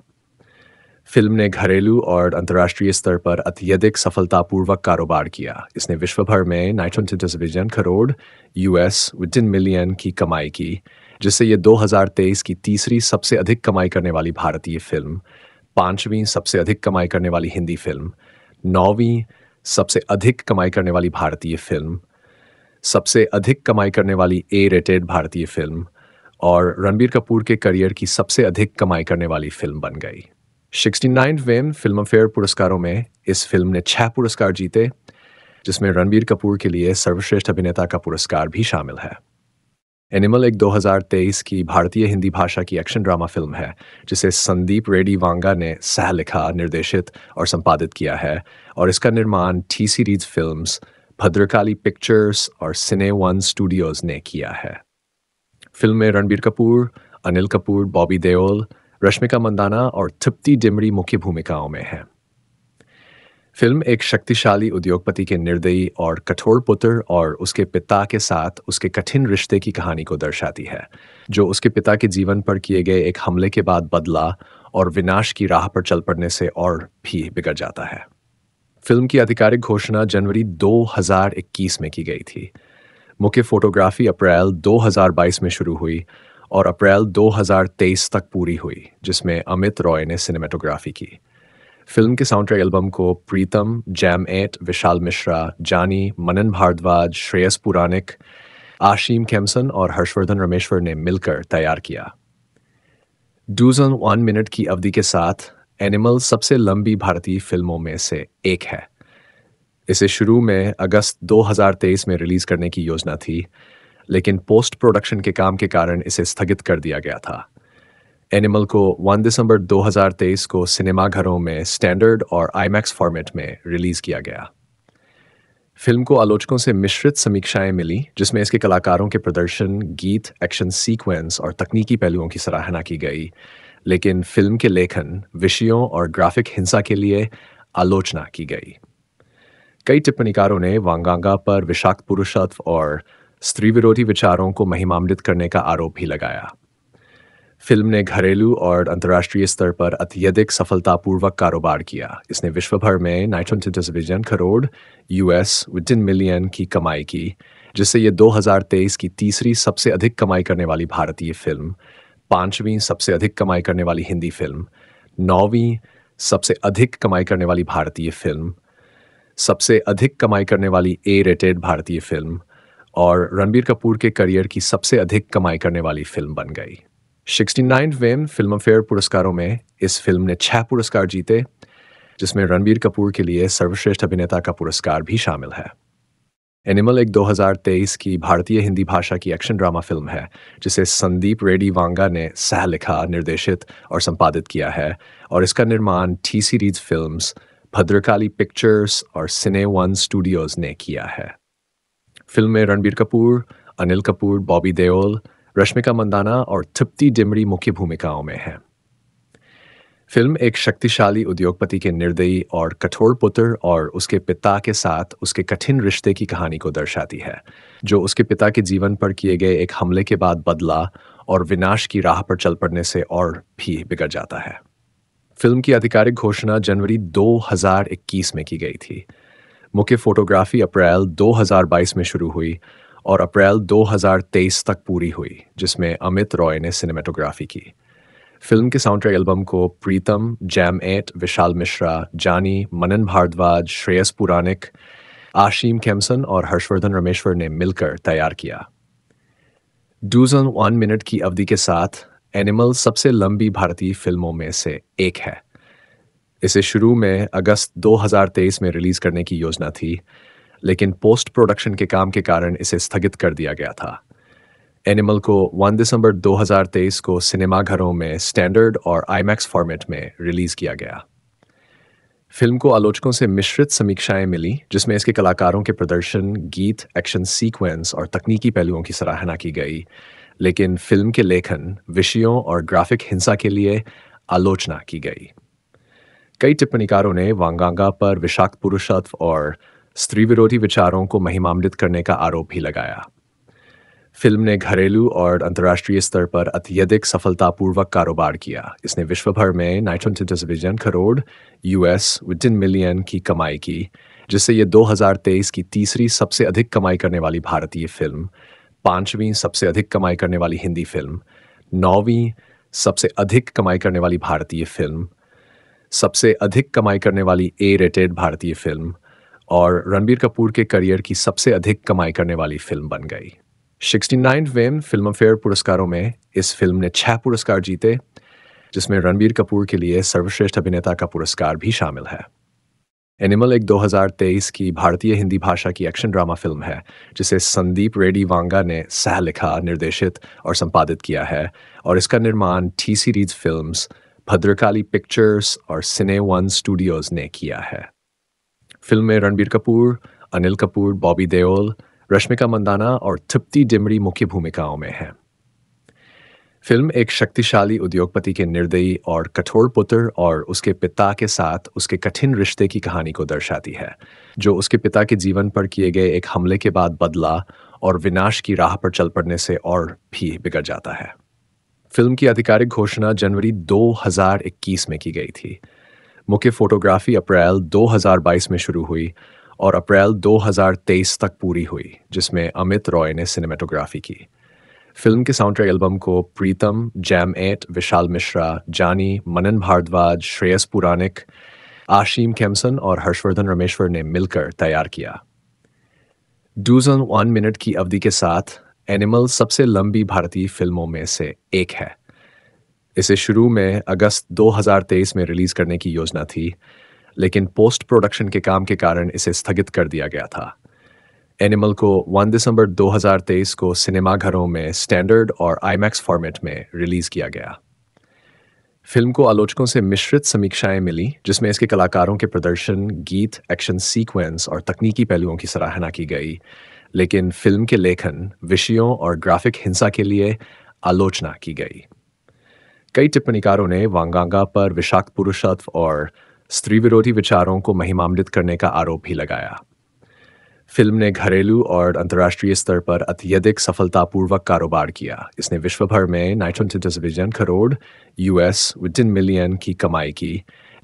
Speaker 1: फिल्म ने घरेलू और अंतर्राष्ट्रीय स्तर पर अत्यधिक सफलतापूर्वक कारोबार किया इसने विश्व भर में नाइट्रोन television crore US within million की कमाई की जिससे ये 2023 की तीसरी सबसे अधिक कमाई करने वाली भारतीय फिल्म पांचवीं सबसे अधिक कमाई करने वाली हिंदी फिल्म नौवीं सबसे अधिक कमाई करने वाली भारतीय फिल्म सबसे अधिक कमाई करने वाली ए रेटेड भारतीय फिल्म और रणबीर कपूर के करियर की सबसे अधिक कमाई करने वाली फिल्म बन गई सिक्सटी नाइनवें फिल्म फेयर पुरस्कारों में इस फिल्म ने छह पुरस्कार जीते जिसमें रणबीर कपूर के लिए सर्वश्रेष्ठ अभिनेता का पुरस्कार भी शामिल है एनिमल एक 2023 की भारतीय हिंदी भाषा की एक्शन ड्रामा फिल्म है जिसे संदीप रेडी वांगा ने सह लिखा निर्देशित और संपादित किया है और इसका निर्माण T series films Bhadrakali pictures और सिने वन स्टूडियोज ने किया है फिल्म में रणबीर कपूर अनिल कपूर बॉबी देओल रश्मिका मंदाना और तृप्ति डिमरी मुख्य भूमिकाओं में हैं फिल्म एक शक्तिशाली उद्योगपति के निर्दयी और कठोर पुत्र और उसके पिता के साथ उसके कठिन रिश्ते की कहानी को दर्शाती है जो उसके पिता के जीवन पर किए गए एक हमले के बाद बदला और विनाश की राह पर चल पड़ने से और भी बिगड़ जाता है फिल्म की आधिकारिक घोषणा जनवरी 2021 में की गई थी मुख्य फोटोग्राफी अप्रैल 2022 में शुरू हुई और अप्रैल 2023 तक पूरी हुई जिसमें अमित रॉय ने सिनेमेटोग्राफी की फिल्म के साउंड ट्रैक एल्बम को प्रीतम जैम एट विशाल मिश्रा जानी मनन भारद्वाज श्रेयस पुरानिक आशीम खेमसन और हर्षवर्धन रमेश्वर ने मिलकर तैयार किया डूज ऑन वन मिनट की अवधि के साथ एनिमल सबसे लंबी भारतीय फिल्मों में से एक है इसे शुरू में अगस्त 2023 में रिलीज करने की योजना थी लेकिन पोस्ट प्रोडक्शन के काम के कारण इसे स्थगित कर दिया गया था एनिमल को 1 दिसंबर 2023 को सिनेमाघरों में स्टैंडर्ड और आईमैक्स फॉर्मेट में रिलीज किया गया फिल्म को आलोचकों से मिश्रित समीक्षाएं मिली जिसमें इसके कलाकारों के प्रदर्शन गीत एक्शन सीक्वेंस और तकनीकी पहलुओं की सराहना की गई लेकिन फिल्म के लेखन विषयों और ग्राफिक हिंसा के लिए आलोचना की गई कई टिप्पणीकारों ने वांगांगा पर विषाक्त पुरुषत्व और स्त्री विरोधी विचारों को महिमामृत करने का आरोप भी लगाया फिल्म ने घरेलू और अंतर्राष्ट्रीय स्तर पर अत्यधिक सफलतापूर्वक कारोबार किया इसने विश्व भर में नाइट्रम television crore US within million की कमाई की जिससे ये 2023 की तीसरी सबसे अधिक कमाई करने वाली भारतीय फिल्म पांचवीं सबसे अधिक कमाई करने वाली हिंदी फिल्म नौवीं सबसे अधिक कमाई करने वाली भारतीय फिल्म सबसे अधिक कमाई करने वाली ए रेटेड भारतीय फिल्म और रणबीर कपूर के करियर की सबसे अधिक कमाई करने वाली फिल्म बन गई 69 फिल्म फिल्म फेयर पुरस्कारों में इस फिल्म ने छह पुरस्कार जीते जिसमें रणबीर कपूर के लिए सर्वश्रेष्ठ अभिनेता का पुरस्कार भी शामिल है एनिमल एक 2023 की भारतीय हिंदी भाषा की एक्शन ड्रामा फिल्म है जिसे संदीप रेडी वांगा ने सह लिखा निर्देशित और संपादित किया है और इसका निर्माण T series film Bhadrakali pictures और सिने वन स्टूडियोज ने किया है फिल्म में रणबीर कपूर अनिल कपूर बॉबी देओल रश्मिका मंदाना और थिप्ती डिमरी मुख्य भूमिकाओं में हैं फिल्म एक शक्तिशाली उद्योगपति के निर्दयी और कठोर पुत्र और उसके पिता के साथ उसके कठिन रिश्ते की कहानी को दर्शाती है जो उसके पिता के जीवन पर किए गए एक हमले के बाद बदला और विनाश की राह पर चल पड़ने से और भी बिगड़ जाता है फिल्म की आधिकारिक घोषणा जनवरी 2021 में की गई थी मुख्य फोटोग्राफी अप्रैल 2022 में शुरू हुई और अप्रैल 2023 तक पूरी हुई जिसमें अमित रॉय ने सिनेमेटोग्राफी की फिल्म के साउंडट्रैक एल्बम को प्रीतम जैम एट विशाल मिश्रा जानी मनन भारद्वाज श्रेयस पुरानिक आशीम कैमसन और हर्षवर्धन रमेश्वर ने मिलकर तैयार किया डूज ऑन वन मिनट की अवधि के साथ एनिमल सबसे लंबी भारतीय फिल्मों में से एक है इसे शुरू में अगस्त 2023 में रिलीज करने की योजना थी लेकिन पोस्ट प्रोडक्शन के काम के कारण इसे स्थगित कर दिया गया था एनिमल को 1 दिसंबर 2023 को सिनेमाघरों में स्टैंडर्ड और आईमैक्स फॉर्मेट में रिलीज किया गया फिल्म को आलोचकों से मिश्रित समीक्षाएं मिली जिसमें इसके कलाकारों के प्रदर्शन गीत एक्शन सीक्वेंस और तकनीकी पहलुओं की सराहना की गई लेकिन फिल्म के लेखन विषयों और ग्राफिक हिंसा के लिए आलोचना की गई कई टिप्पणीकारों ने वांगांगा पर विषाक्त पुरुषत्व और स्त्री विरोधी विचारों को महिमामंडित करने का आरोप भी लगाया फिल्म ने घरेलू और अंतर्राष्ट्रीय स्तर पर अत्यधिक सफलतापूर्वक कारोबार किया इसने विश्व भर में नाइट्रोन television crore US within million की कमाई की जिससे ये 2023 की तीसरी सबसे अधिक कमाई करने वाली भारतीय फिल्म पांचवीं सबसे अधिक कमाई करने वाली हिंदी फिल्म नौवीं सबसे अधिक कमाई करने वाली भारतीय फिल्म सबसे अधिक कमाई करने वाली ए रेटेड भारतीय फिल्म और रणबीर कपूर के करियर की सबसे अधिक कमाई करने वाली फिल्म बन गई सिक्सटी नाइनवें फिल्म फेयर पुरस्कारों में इस फिल्म ने छह पुरस्कार जीते जिसमें रणबीर कपूर के लिए सर्वश्रेष्ठ अभिनेता का पुरस्कार भी शामिल है एनिमल एक 2023 की भारतीय हिंदी भाषा की एक्शन ड्रामा फिल्म है जिसे संदीप रेडी वांगा ने सह लिखा निर्देशित और संपादित किया है और इसका निर्माण T series films Bhadrakali pictures और सिने वन स्टूडियोज ने किया है फिल्म में रणबीर कपूर अनिल कपूर बॉबी देओल रश्मिका मंदाना और तृप्ति डिमरी मुख्य भूमिकाओं में हैं फिल्म एक शक्तिशाली उद्योगपति के निर्दयी और कठोर पुत्र और उसके पिता के साथ उसके कठिन रिश्ते की कहानी को दर्शाती है जो उसके पिता के जीवन पर किए गए एक हमले के बाद बदला और विनाश की राह पर चल पड़ने से और भी बिगड़ जाता है फिल्म की आधिकारिक घोषणा जनवरी 2021 में की गई थी मुख्य फोटोग्राफी अप्रैल 2022 में शुरू हुई और अप्रैल 2023 तक पूरी हुई जिसमें अमित रॉय ने सिनेमेटोग्राफी की फिल्म के साउंड ट्रैक एल्बम को प्रीतम जैम एट विशाल मिश्रा जानी मनन भारद्वाज श्रेयस पुरानिक आशीम खेमसन और हर्षवर्धन रमेश्वर ने मिलकर तैयार किया डूज ऑन वन मिनट की अवधि के साथ एनिमल सबसे लंबी भारतीय फिल्मों में से एक है इसे शुरू में अगस्त 2023 में रिलीज़ करने की योजना थी लेकिन पोस्ट प्रोडक्शन के काम के कारण इसे स्थगित कर दिया गया था एनिमल को 1 दिसंबर 2023 को सिनेमाघरों में स्टैंडर्ड और आईमैक्स फॉर्मेट में रिलीज़ किया गया फिल्म को आलोचकों से मिश्रित समीक्षाएं मिली जिसमें इसके कलाकारों के प्रदर्शन गीत एक्शन सीक्वेंस और तकनीकी पहलुओं की सराहना की गई लेकिन फिल्म के लेखन विषयों और ग्राफिक हिंसा के लिए आलोचना की गई कई टिप्पणीकारों ने वांगांगा पर विषाक्त पुरुषत्व और स्त्री विरोधी विचारों को महिमान्वित करने का आरोप भी लगाया फिल्म ने घरेलू और अंतर्राष्ट्रीय स्तर पर अत्यधिक सफलतापूर्वक कारोबार किया इसने विश्व भर में नाइट्रन टेलीविजन करोड़ यूएस इन मिलियन की कमाई की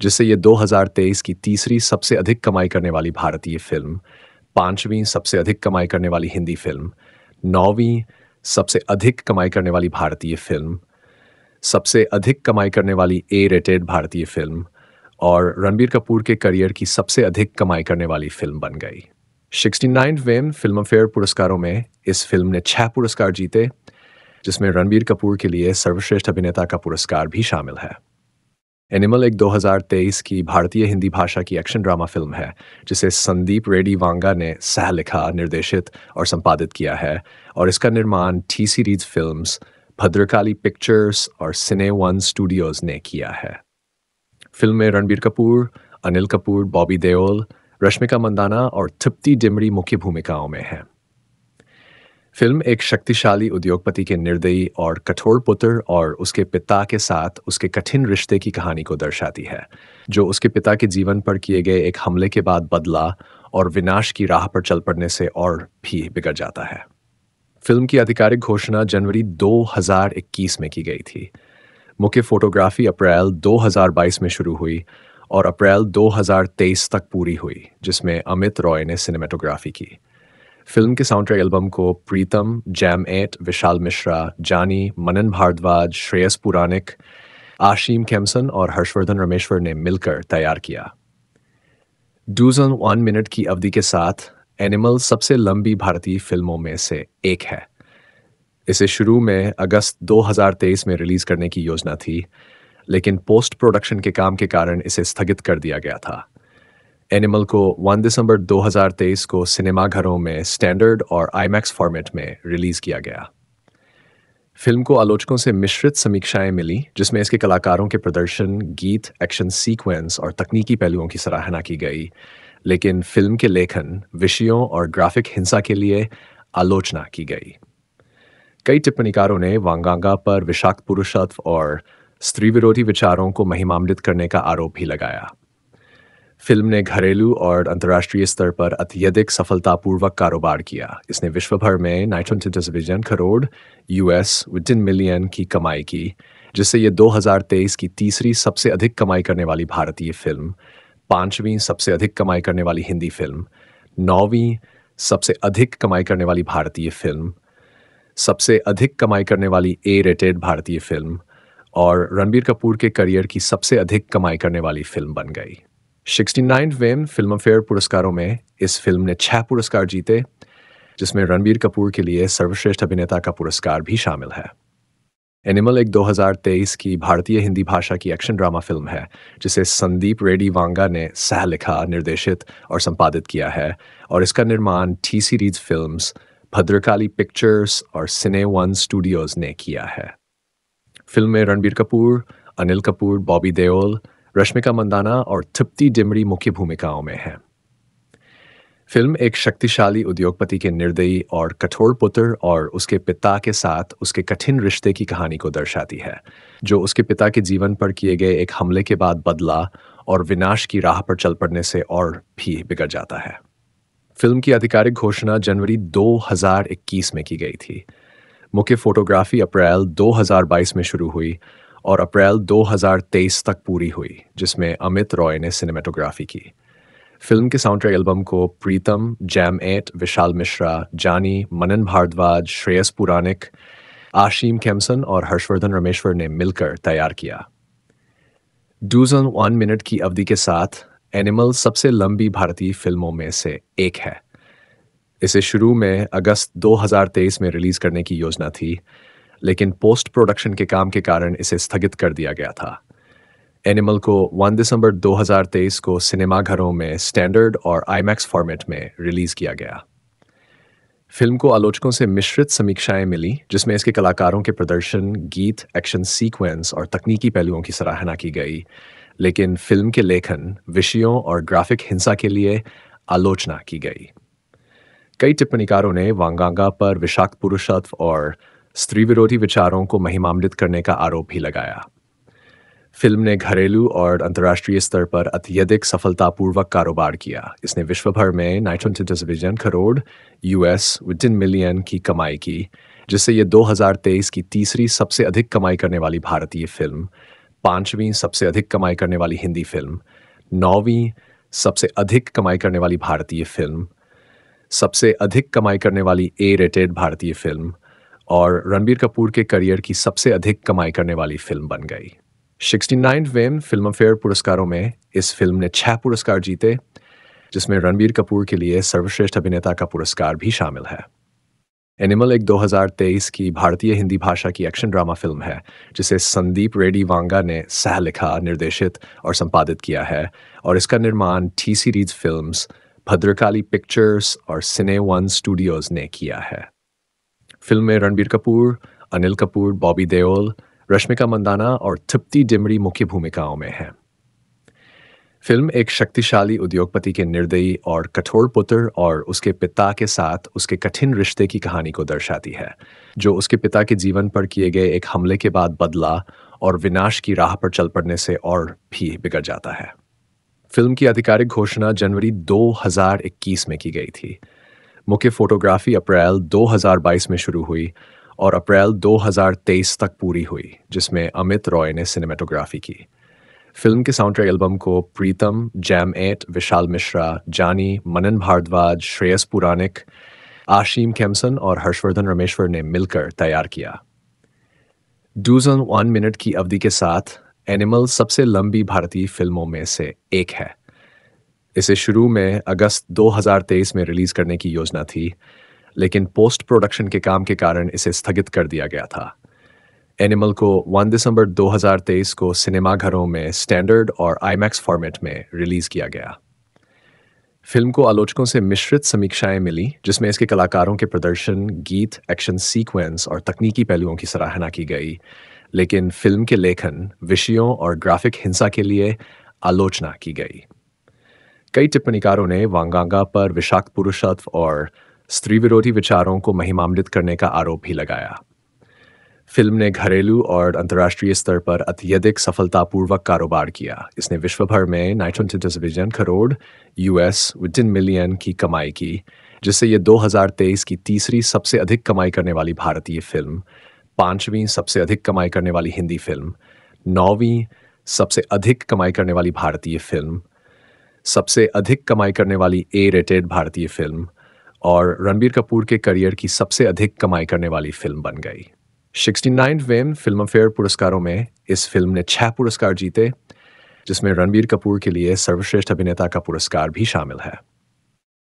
Speaker 1: जिससे ये 2023 की तीसरी सबसे अधिक कमाई करने वाली भारतीय फिल्म पांचवीं सबसे अधिक कमाई करने वाली हिंदी फिल्म नौवीं सबसे अधिक कमाई करने वाली भारतीय फिल्म सबसे अधिक कमाई करने वाली ए रेटेड भारतीय फिल्म और रणबीर कपूर के करियर की सबसे अधिक कमाई करने वाली फिल्म बन गई सिक्सटी नाइनवें फिल्म फेयर पुरस्कारों में इस फिल्म ने छह पुरस्कार जीते जिसमें रणबीर कपूर के लिए सर्वश्रेष्ठ अभिनेता का पुरस्कार भी शामिल है एनिमल एक 2023 की भारतीय हिंदी भाषा की एक्शन ड्रामा फिल्म है जिसे संदीप रेडी वांगा ने सह लिखा निर्देशित और संपादित किया है और इसका निर्माण T series films Bhadrakali pictures और सिने वन स्टूडियोज ने किया है फिल्म में रणबीर कपूर अनिल कपूर बॉबी देओल रश्मिका मंदाना और तृप्ति डिमरी मुख्य भूमिकाओं में हैं फिल्म एक शक्तिशाली उद्योगपति के निर्दयी और कठोर पुत्र और उसके पिता के साथ उसके कठिन रिश्ते की कहानी को दर्शाती है जो उसके पिता के जीवन पर किए गए एक हमले के बाद बदला और विनाश की राह पर चल पड़ने से और भी बिगड़ जाता है फिल्म की आधिकारिक घोषणा जनवरी 2021 में की गई थी मुख्य फोटोग्राफी अप्रैल 2022 में शुरू हुई और अप्रैल 2023 तक पूरी हुई जिसमें अमित रॉय ने सिनेमेटोग्राफी की फिल्म के साउंडट्रैक एल्बम को प्रीतम जैम एट विशाल मिश्रा जानी मनन भारद्वाज श्रेयस पुरानिक आशीम कैमसन और हर्षवर्धन रमेश्वर ने मिलकर तैयार किया डूज वन मिनट की अवधि के साथ एनिमल सबसे लंबी भारतीय फिल्मों में से एक है इसे शुरू में अगस्त 2023 में रिलीज करने की योजना थी लेकिन पोस्ट प्रोडक्शन के काम के कारण इसे स्थगित कर दिया गया था एनिमल को 1 दिसंबर 2023 को सिनेमाघरों में स्टैंडर्ड और आईमैक्स फॉर्मेट में रिलीज किया गया फिल्म को आलोचकों से मिश्रित समीक्षाएं मिली जिसमें इसके कलाकारों के प्रदर्शन गीत एक्शन सीक्वेंस और तकनीकी पहलुओं की सराहना की गई लेकिन फिल्म के लेखन विषयों और ग्राफिक हिंसा के लिए आलोचना की गई कई टिप्पणीकारों ने वांगांगा पर विषाक्त पुरुषत्व और स्त्री विरोधी विचारों को महिमामृत करने का आरोप भी लगाया फिल्म ने घरेलू और अंतर्राष्ट्रीय स्तर पर अत्यधिक सफलतापूर्वक कारोबार किया इसने विश्व भर में नाइट्रन television crore US within million की कमाई की जिससे ये 2023 की तीसरी सबसे अधिक कमाई करने वाली भारतीय फिल्म पांचवीं सबसे अधिक कमाई करने वाली हिंदी फिल्म नौवीं सबसे अधिक कमाई करने वाली भारतीय फिल्म सबसे अधिक कमाई करने वाली ए रेटेड भारतीय फिल्म और रणबीर कपूर के करियर की सबसे अधिक कमाई करने वाली फिल्म बन गई सिक्सटी नाइनवें फिल्म फेयर पुरस्कारों में इस फिल्म ने छह पुरस्कार जीते जिसमें रणबीर कपूर के लिए सर्वश्रेष्ठ अभिनेता का पुरस्कार भी शामिल है एनिमल एक 2023 की भारतीय हिंदी भाषा की एक्शन ड्रामा फिल्म है जिसे संदीप रेड्डी वांगा ने सह लिखा निर्देशित और संपादित किया है और इसका निर्माण T series films Bhadrakali pictures और सिने वन स्टूडियोज ने किया है फिल्म में रणबीर कपूर अनिल कपूर बॉबी देओल रश्मिका मंदाना और थिप्ती डिमरी मुख्य भूमिकाओं में हैं फिल्म एक शक्तिशाली उद्योगपति के निर्दयी और कठोर पुत्र और उसके पिता के साथ उसके कठिन रिश्ते की कहानी को दर्शाती है जो उसके पिता के जीवन पर किए गए एक हमले के बाद बदला और विनाश की राह पर चल पड़ने से और भी बिगड़ जाता है फिल्म की आधिकारिक घोषणा जनवरी 2021 में की गई थी मुख्य फोटोग्राफी अप्रैल 2022 में शुरू हुई और अप्रैल 2023 तक पूरी हुई जिसमें अमित रॉय ने सिनेमेटोग्राफी की फिल्म के साउंड एल्बम को प्रीतम जैम एट विशाल मिश्रा जानी मनन भारद्वाज श्रेयस पुरानिक आशीम खेमसन और हर्षवर्धन रमेश्वर ने मिलकर तैयार किया डूज ऑन वन मिनट की अवधि के साथ एनिमल सबसे लंबी भारतीय फिल्मों में से एक है इसे शुरू में अगस्त 2023 में रिलीज करने की योजना थी लेकिन पोस्ट प्रोडक्शन के काम के कारण इसे स्थगित कर दिया गया था एनिमल को 1 दिसंबर 2023 को सिनेमा घरों में स्टैंडर्ड और आईमैक्स फॉर्मेट में रिलीज किया गया फिल्म को आलोचकों से मिश्रित समीक्षाएं मिली जिसमें इसके कलाकारों के प्रदर्शन गीत एक्शन सीक्वेंस और तकनीकी पहलुओं की सराहना की गई लेकिन फिल्म के लेखन विषयों और ग्राफिक हिंसा के लिए आलोचना की गई कई टिप्पणीकारों ने वांगांगा पर विषाक्त पुरुषत्व और स्त्री विरोधी विचारों को महिमामृत करने का आरोप भी लगाया फिल्म ने घरेलू और अंतर्राष्ट्रीय स्तर पर अत्यधिक सफलतापूर्वक कारोबार किया इसने विश्व भर में नाइट्रोन television crore US within million की कमाई की जिससे ये 2023 की तीसरी सबसे अधिक कमाई करने वाली भारतीय फिल्म पांचवीं सबसे अधिक कमाई करने वाली हिंदी फिल्म नौवीं सबसे अधिक कमाई करने वाली भारतीय फिल्म सबसे अधिक कमाई करने वाली ए रेटेड भारतीय फिल्म और रणबीर कपूर के करियर की सबसे अधिक कमाई करने वाली फिल्म बन गई सिक्सटी फिल्म फेयर पुरस्कारों में इस फिल्म ने छह पुरस्कार जीते जिसमें रणबीर कपूर के लिए सर्वश्रेष्ठ अभिनेता का पुरस्कार भी शामिल है एनिमल एक 2023 की भारतीय हिंदी भाषा की एक्शन ड्रामा फिल्म है जिसे संदीप रेड्डी वांगा ने सह लिखा निर्देशित और संपादित किया है और इसका निर्माण T series films Bhadrakali pictures और सिने वन स्टूडियोज ने किया है फिल्म में रणबीर कपूर अनिल कपूर बॉबी देओल रश्मिका मंदाना और तृप्ति डिमरी मुख्य भूमिकाओं में हैं फिल्म एक शक्तिशाली उद्योगपति के निर्दयी और कठोर पुत्र और उसके पिता के साथ उसके कठिन रिश्ते की कहानी को दर्शाती है जो उसके पिता के जीवन पर किए गए एक हमले के बाद बदला और विनाश की राह पर चल पड़ने से और भी बिगड़ जाता है फिल्म की आधिकारिक घोषणा जनवरी 2021 में की गई थी मुख्य फोटोग्राफी अप्रैल 2022 में शुरू हुई और अप्रैल 2023 तक पूरी हुई जिसमें अमित रॉय ने सिनेमेटोग्राफी की फिल्म के साउंड ट्रैक एल्बम को प्रीतम जैम एट विशाल मिश्रा जानी मनन भारद्वाज श्रेयस पुरानिक आशीम कैमसन और हर्षवर्धन रमेश्वर ने मिलकर तैयार किया डूज ऑन वन मिनट की अवधि के साथ एनिमल सबसे लंबी भारतीय फिल्मों में से एक है इसे शुरू में अगस्त 2023 में रिलीज करने की योजना थी लेकिन पोस्ट प्रोडक्शन के काम के कारण इसे स्थगित कर दिया गया था एनिमल को 1 दिसंबर 2023 को सिनेमा घरों में स्टैंडर्ड और आईमैक्स फॉर्मेट में रिलीज़ किया गया फिल्म को आलोचकों से मिश्रित समीक्षाएं मिली जिसमें इसके कलाकारों के प्रदर्शन गीत एक्शन सीक्वेंस और तकनीकी पहलुओं की सराहना की गई लेकिन फिल्म के लेखन विषयों और ग्राफिक हिंसा के लिए आलोचना की गई कई टिप्पणीकारों ने वांगांगा पर विषाक्त पुरुषत्व और स्त्री विरोधी विचारों को महिमामलित करने का आरोप भी लगाया फिल्म ने घरेलू और अंतर्राष्ट्रीय स्तर पर अत्यधिक सफलतापूर्वक कारोबार किया इसने विश्व भर में नाइट्रोन television crore US with million की कमाई की जिससे ये 2023 की तीसरी सबसे अधिक कमाई करने वाली भारतीय फिल्म पांचवीं सबसे अधिक कमाई करने वाली हिंदी फिल्म नौवीं सबसे अधिक कमाई करने वाली भारतीय फिल्म सबसे अधिक कमाई करने वाली ए रेटेड भारतीय फिल्म और रणबीर कपूर के करियर की सबसे अधिक कमाई करने वाली फिल्म बन गई सिक्सटी वेम फिल्म फेयर पुरस्कारों में इस फिल्म ने छह पुरस्कार जीते जिसमें रणबीर कपूर के लिए सर्वश्रेष्ठ अभिनेता का पुरस्कार भी शामिल है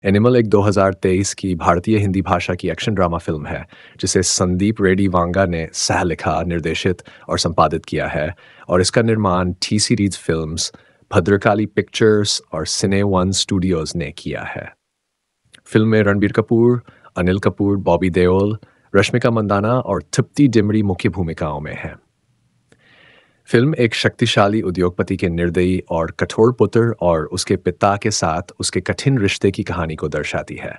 Speaker 1: एनिमल एक 2023 की भारतीय हिंदी भाषा की एक्शन ड्रामा फिल्म है जिसे संदीप रेडी वांगा ने सह लिखा निर्देशित और संपादित किया है और इसका निर्माण T series films Bhadrakali pictures और सिने वन स्टूडियोज ने किया है फिल्म में रणबीर कपूर अनिल कपूर बॉबी देओल रश्मिका मंदाना और थिप्ती डिमरी मुख्य भूमिकाओं में हैं फिल्म एक शक्तिशाली उद्योगपति के निर्दयी और कठोर पुत्र और उसके पिता के साथ उसके कठिन रिश्ते की कहानी को दर्शाती है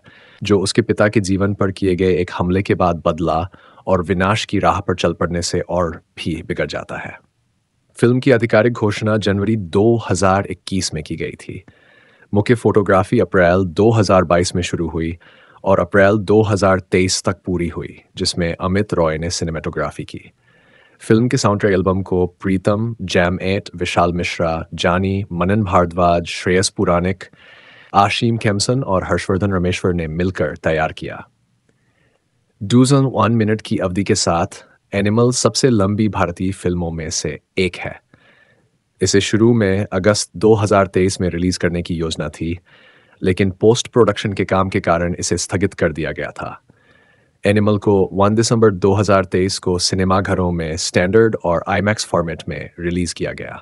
Speaker 1: जो उसके पिता के जीवन पर किए गए एक हमले के बाद बदला और विनाश की राह पर चल पड़ने से और भी बिगड़ जाता है फिल्म की आधिकारिक घोषणा जनवरी 2021 में की गई थी मुख्य फोटोग्राफी अप्रैल 2022 में शुरू हुई और अप्रैल 2023 तक पूरी हुई जिसमें अमित रॉय ने सिनेमाटोग्राफी की फिल्म के ट्रैक एल्बम को प्रीतम जैम एट विशाल मिश्रा जानी मनन भारद्वाज श्रेयस पुरानिक आशीम कैमसन और हर्षवर्धन रमेश्वर ने मिलकर तैयार किया डूज ऑन वन मिनट की अवधि के साथ एनिमल सबसे लंबी भारतीय फिल्मों में से एक है इसे शुरू में अगस्त 2023 में रिलीज करने की योजना थी लेकिन पोस्ट प्रोडक्शन के काम के कारण इसे स्थगित कर दिया गया था एनिमल को 1 दिसंबर 2023 को सिनेमाघरों में स्टैंडर्ड और आईमैक्स फॉर्मेट में रिलीज किया गया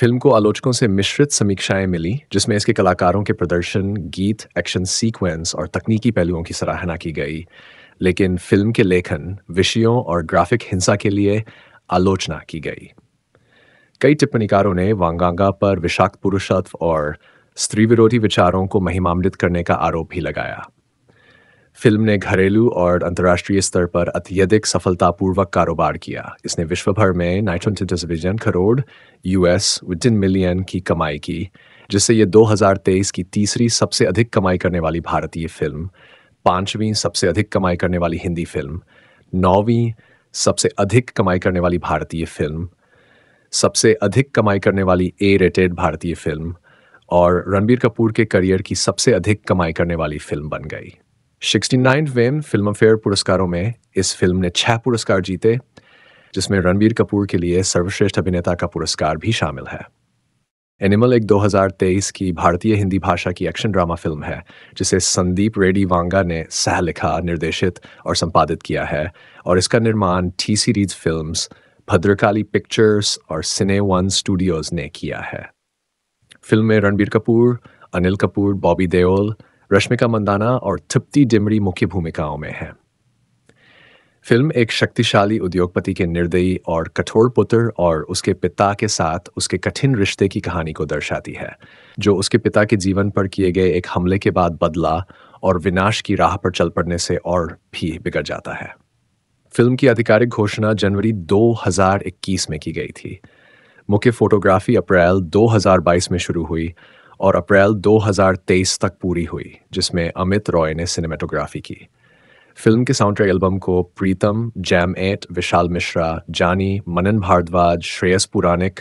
Speaker 1: फिल्म को आलोचकों से मिश्रित समीक्षाएं मिली जिसमें इसके कलाकारों के प्रदर्शन गीत एक्शन सीक्वेंस और तकनीकी पहलुओं की सराहना की गई लेकिन फिल्म के लेखन विषयों और ग्राफिक हिंसा के लिए आलोचना की गई कई टिप्पणीकारों ने वांगांगा पर विषाक्त पुरुषत्व और स्त्री विरोधी विचारों को महिमामलित करने का आरोप भी लगाया फिल्म ने घरेलू और अंतर्राष्ट्रीय स्तर पर अत्यधिक सफलतापूर्वक कारोबार किया इसने विश्व भर में नाइट्रोन television crore US within million की कमाई की जिससे ये 2023 की तीसरी सबसे अधिक कमाई करने वाली भारतीय फिल्म पांचवीं सबसे अधिक कमाई करने वाली हिंदी फिल्म नौवीं सबसे अधिक कमाई करने वाली भारतीय फिल्म सबसे अधिक कमाई करने वाली ए रेटेड भारतीय फिल्म और रणबीर कपूर के करियर की सबसे अधिक कमाई करने वाली फिल्म बन गई सिक्सटी फिल्म फेयर पुरस्कारों में इस फिल्म ने छह पुरस्कार जीते जिसमें रणबीर कपूर के लिए सर्वश्रेष्ठ अभिनेता का पुरस्कार भी शामिल है एनिमल एक 2023 की भारतीय हिंदी भाषा की एक्शन ड्रामा फिल्म है जिसे संदीप रेडी वांगा ने सह लिखा निर्देशित और संपादित किया है और इसका निर्माण T series films Bhadrakali pictures और सिने वन स्टूडियोज ने किया है फिल्म में रणबीर कपूर अनिल कपूर बॉबी देओल रश्मिका मंदाना और थिप्ती डिमरी मुख्य भूमिकाओं में हैं फिल्म एक शक्तिशाली उद्योगपति के निर्दयी और कठोर पुत्र और उसके पिता के साथ उसके कठिन रिश्ते की कहानी को दर्शाती है जो उसके पिता के जीवन पर किए गए एक हमले के बाद बदला और विनाश की राह पर चल पड़ने से और भी बिगड़ जाता है फिल्म की आधिकारिक घोषणा जनवरी 2021 में की गई थी मुख्य फोटोग्राफी अप्रैल 2022 में शुरू हुई और अप्रैल 2023 तक पूरी हुई जिसमें अमित रॉय ने सिनेमेटोग्राफी की फिल्म के साउंड ट्रैक एल्बम को प्रीतम जैम एट विशाल मिश्रा जानी मनन भारद्वाज श्रेयस पुरानिक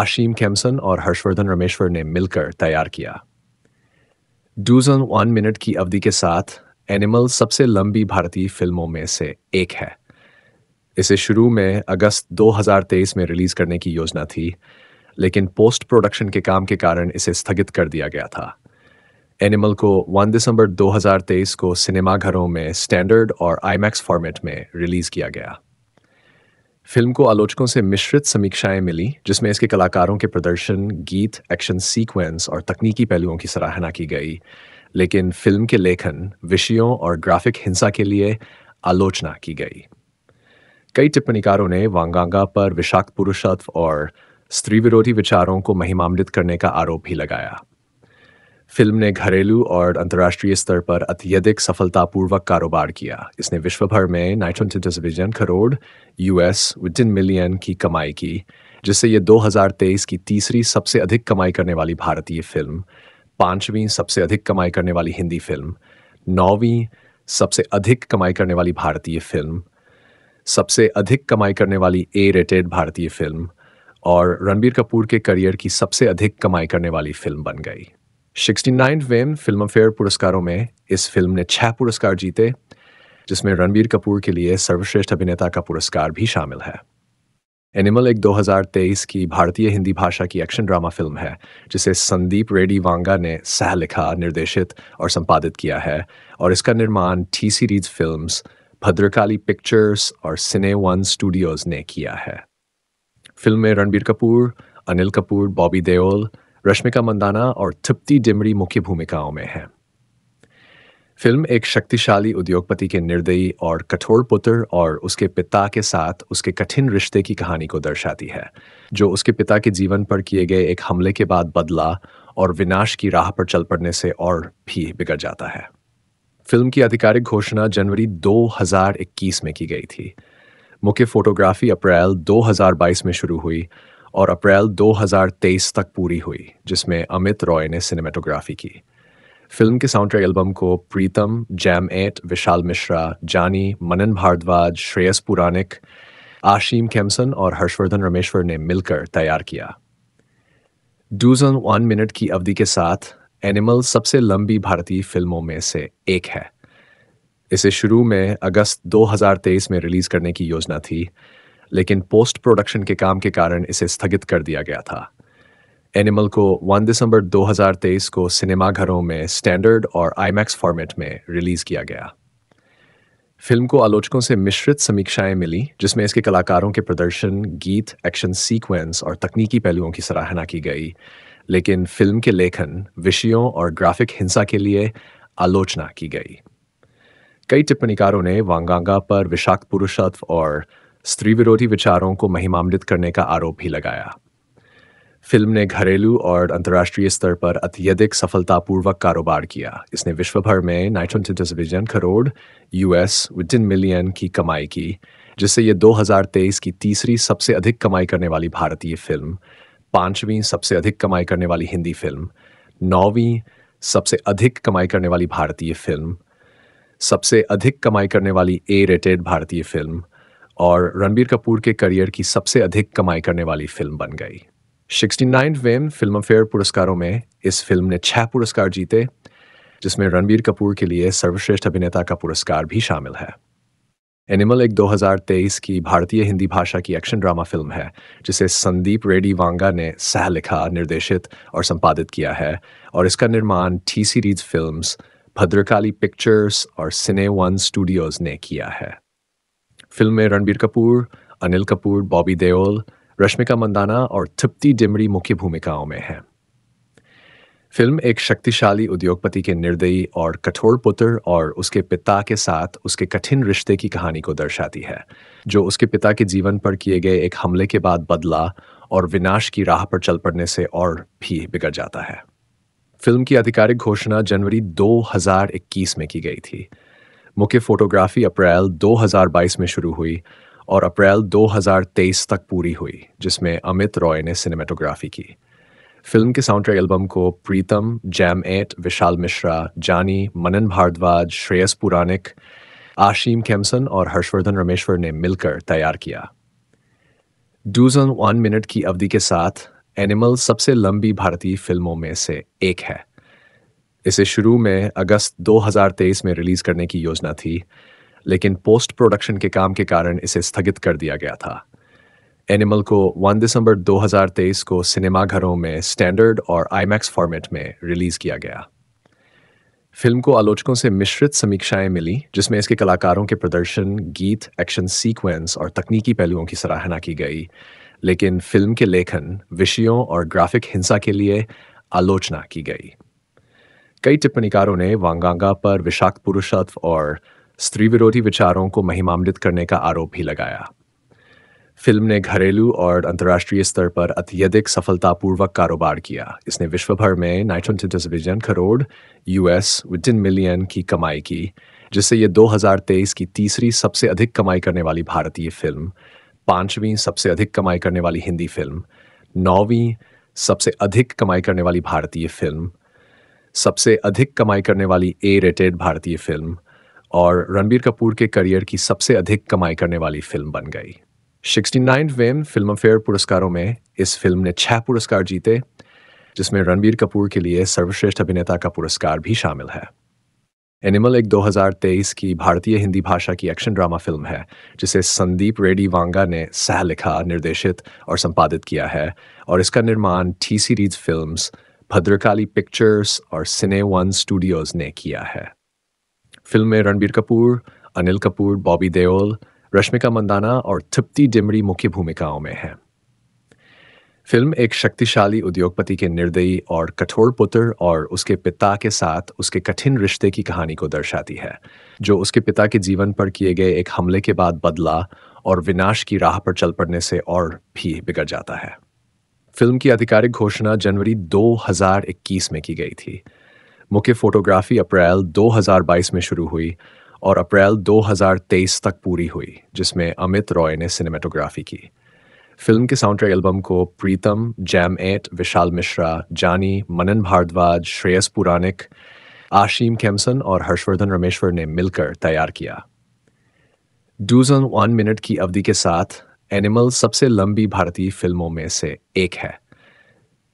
Speaker 1: आशीम कैमसन और हर्षवर्धन रमेश्वर ने मिलकर तैयार किया डूज वन मिनट की अवधि के साथ एनिमल सबसे लंबी भारतीय फिल्मों में से एक है इसे शुरू में अगस्त 2023 में रिलीज करने की योजना थी लेकिन पोस्ट प्रोडक्शन के काम के कारण इसे स्थगित कर दिया गया था एनिमल को 1 दिसंबर 2023 को सिनेमाघरों में स्टैंडर्ड और आईमैक्स फॉर्मेट में रिलीज किया गया फिल्म को आलोचकों से मिश्रित समीक्षाएं मिली जिसमें इसके कलाकारों के प्रदर्शन गीत एक्शन सीक्वेंस और तकनीकी पहलुओं की सराहना की गई लेकिन फिल्म के लेखन विषयों और ग्राफिक हिंसा के लिए आलोचना की गई कई टिप्पणीकारों ने वांगांगा पर विषाक्त पुरुषत्व और स्त्री विरोधी विचारों को महिमामृत करने का आरोप भी लगाया फिल्म ने घरेलू और अंतर्राष्ट्रीय स्तर पर अत्यधिक सफलतापूर्वक कारोबार किया इसने विश्वभर में नाइटन टिजन करोड़ यूएस इन मिलियन की कमाई की जिससे ये 2023 की तीसरी सबसे अधिक कमाई करने वाली भारतीय फिल्म पांचवीं सबसे अधिक कमाई करने वाली हिंदी फिल्म नौवीं सबसे अधिक कमाई करने वाली भारतीय फिल्म सबसे अधिक कमाई करने वाली ए रेटेड भारतीय फिल्म और रणबीर कपूर के करियर की सबसे अधिक कमाई करने वाली फिल्म बन गई सिक्सटी नाइनवें फिल्म फेयर पुरस्कारों में इस फिल्म ने छह पुरस्कार जीते जिसमें रणबीर कपूर के लिए सर्वश्रेष्ठ अभिनेता का पुरस्कार भी शामिल है एनिमल एक 2023 की भारतीय हिंदी भाषा की एक्शन ड्रामा फिल्म है जिसे संदीप रेड्डी वांगा ने सह लिखा निर्देशित और संपादित किया है और इसका निर्माण T series films Bhadrakali pictures और सिने वन स्टूडियोज ने किया है फिल्म में रणबीर कपूर अनिल कपूर बॉबी देओल रश्मिका मंदाना और तृप्ति डिमरी मुख्य भूमिकाओं में हैं फिल्म एक शक्तिशाली उद्योगपति के निर्दयी और कठोर पुत्र और उसके पिता के साथ उसके कठिन रिश्ते की कहानी को दर्शाती है जो उसके पिता के जीवन पर किए गए एक हमले के बाद बदला और विनाश की राह पर चल पड़ने से और भी बिगड़ जाता है फिल्म की आधिकारिक घोषणा जनवरी 2021 में की गई थी मुख्य फोटोग्राफी अप्रैल 2022 में शुरू हुई और अप्रैल 2023 तक पूरी हुई जिसमें अमित रॉय ने सिनेमेटोग्राफी की फिल्म के साउंड ट्रैक एल्बम को प्रीतम जैम एट विशाल मिश्रा जानी मनन भारद्वाज श्रेयस पुरानिक आशीम कैमसन और हर्षवर्धन रमेश्वर ने मिलकर तैयार किया डूज ऑन वन मिनट की अवधि के साथ एनिमल सबसे लंबी भारतीय फिल्मों में से एक है इसे शुरू में अगस्त 2023 में रिलीज करने की योजना थी लेकिन पोस्ट प्रोडक्शन के काम के कारण इसे स्थगित कर दिया गया था एनिमल को 1 दिसंबर 2023 को सिनेमाघरों में स्टैंडर्ड और आईमैक्स फॉर्मेट में रिलीज किया गया फिल्म को आलोचकों से मिश्रित समीक्षाएं मिली जिसमें इसके कलाकारों के प्रदर्शन गीत एक्शन सीक्वेंस और तकनीकी पहलुओं की सराहना की गई लेकिन फिल्म के लेखन विषयों और ग्राफिक हिंसा के लिए आलोचना की गई कई टिप्पणीकारों ने वांगांगा पर विषाक्त पुरुषत्व और स्त्री विरोधी विचारों को महिमामृत करने का आरोप भी लगाया फिल्म ने घरेलू और अंतर्राष्ट्रीय स्तर पर अत्यधिक सफलतापूर्वक कारोबार किया इसने विश्व भर में नाइट्रम television crore US within million की कमाई की जिससे ये 2023 की तीसरी सबसे अधिक कमाई करने वाली भारतीय फिल्म पांचवीं सबसे अधिक कमाई करने वाली हिंदी फिल्म नौवीं सबसे अधिक कमाई करने वाली भारतीय फिल्म सबसे अधिक कमाई करने वाली ए रेटेड भारतीय फिल्म और रणबीर कपूर के करियर की सबसे अधिक कमाई करने वाली फिल्म बन गई सिक्सटी फिल्म फिल्म फेयर पुरस्कारों में इस फिल्म ने छह पुरस्कार जीते जिसमें रणबीर कपूर के लिए सर्वश्रेष्ठ अभिनेता का पुरस्कार भी शामिल है एनिमल एक 2023 की भारतीय हिंदी भाषा की एक्शन ड्रामा फिल्म है जिसे संदीप रेडी वांगा ने सह लिखा निर्देशित और संपादित किया है और इसका निर्माण T series film Bhadrakali pictures और सिने वन स्टूडियोज ने किया है फिल्म में रणबीर कपूर अनिल कपूर बॉबी देओल रश्मिका मंदाना और थिप्ती डिमरी मुख्य भूमिकाओं में हैं फिल्म एक शक्तिशाली उद्योगपति के निर्दयी और कठोर पुत्र और उसके पिता के साथ उसके कठिन रिश्ते की कहानी को दर्शाती है जो उसके पिता के जीवन पर किए गए एक हमले के बाद बदला और विनाश की राह पर चल पड़ने से और भी बिगड़ जाता है फिल्म की आधिकारिक घोषणा जनवरी 2021 में की गई थी मुख्य फोटोग्राफी अप्रैल 2022 में शुरू हुई और अप्रैल 2023 तक पूरी हुई जिसमें अमित रॉय ने सिनेमेटोग्राफी की फिल्म के साउंड ट्रैक एल्बम को प्रीतम जैम एट विशाल मिश्रा जानी मनन भारद्वाज श्रेयस पुरानिक आशीम खेमसन और हर्षवर्धन रमेश्वर ने मिलकर तैयार किया डूज ऑन वन मिनट की अवधि के साथ एनिमल सबसे लंबी भारतीय फिल्मों में से एक है इसे शुरू में अगस्त 2023 में रिलीज करने की योजना थी लेकिन पोस्ट प्रोडक्शन के काम के कारण इसे स्थगित कर दिया गया था एनिमल को 1 दिसंबर 2023 को सिनेमा घरों में स्टैंडर्ड और आईमैक्स फॉर्मेट में रिलीज किया गया फिल्म को आलोचकों से मिश्रित समीक्षाएं मिली जिसमें इसके कलाकारों के प्रदर्शन गीत एक्शन सीक्वेंस और तकनीकी पहलुओं की सराहना की गई लेकिन फिल्म के लेखन विषयों और ग्राफिक हिंसा के लिए आलोचना की गई कई टिप्पणीकारों ने वांगांगा पर विषाक्त पुरुषत्व और स्त्री विरोधी विचारों को महिमामलित करने का आरोप भी लगाया फिल्म ने घरेलू और अंतर्राष्ट्रीय स्तर पर अत्यधिक सफलतापूर्वक कारोबार किया इसने विश्व भर में नाइट्रोन television crore US within million की कमाई की जिससे ये 2023 की तीसरी सबसे अधिक कमाई करने वाली भारतीय फिल्म पांचवीं सबसे अधिक कमाई करने वाली हिंदी फिल्म नौवीं सबसे अधिक कमाई करने वाली भारतीय फिल्म सबसे अधिक कमाई करने वाली ए रेटेड भारतीय फिल्म और रणबीर कपूर के करियर की सबसे अधिक कमाई करने वाली फिल्म बन गई 69 वेम फिल्म फेयर पुरस्कारों में इस फिल्म ने छह पुरस्कार जीते जिसमें रणबीर कपूर के लिए सर्वश्रेष्ठ अभिनेता का पुरस्कार भी शामिल है एनिमल एक 2023 की भारतीय हिंदी भाषा की एक्शन ड्रामा फिल्म है जिसे संदीप रेडी वांगा ने सह लिखा निर्देशित और संपादित किया है और इसका निर्माण T series films Bhadrakali pictures और सिने वन स्टूडियोज ने किया है फिल्म में रणबीर कपूर अनिल कपूर बॉबी देओल रश्मिका मंदाना और तृप्ति डिमरी मुख्य भूमिकाओं में हैं फिल्म एक शक्तिशाली उद्योगपति के निर्दयी और कठोर पुत्र और उसके पिता के साथ उसके कठिन रिश्ते की कहानी को दर्शाती है जो उसके पिता के जीवन पर किए गए एक हमले के बाद बदला और विनाश की राह पर चल पड़ने से और भी बिगड़ जाता है फिल्म की आधिकारिक घोषणा जनवरी 2021 में की गई थी मुख्य फोटोग्राफी अप्रैल 2022 में शुरू हुई और अप्रैल 2023 तक पूरी हुई जिसमें अमित रॉय ने सिनेमेटोग्राफी की फिल्म के साउंड ट्रैक एल्बम को प्रीतम जैम एट विशाल मिश्रा जानी मनन भारद्वाज श्रेयस पुरानिक आशीम कैमसन और हर्षवर्धन रमेश्वर ने मिलकर तैयार किया डूज वन मिनट की अवधि के साथ एनिमल सबसे लंबी भारतीय फिल्मों में से एक है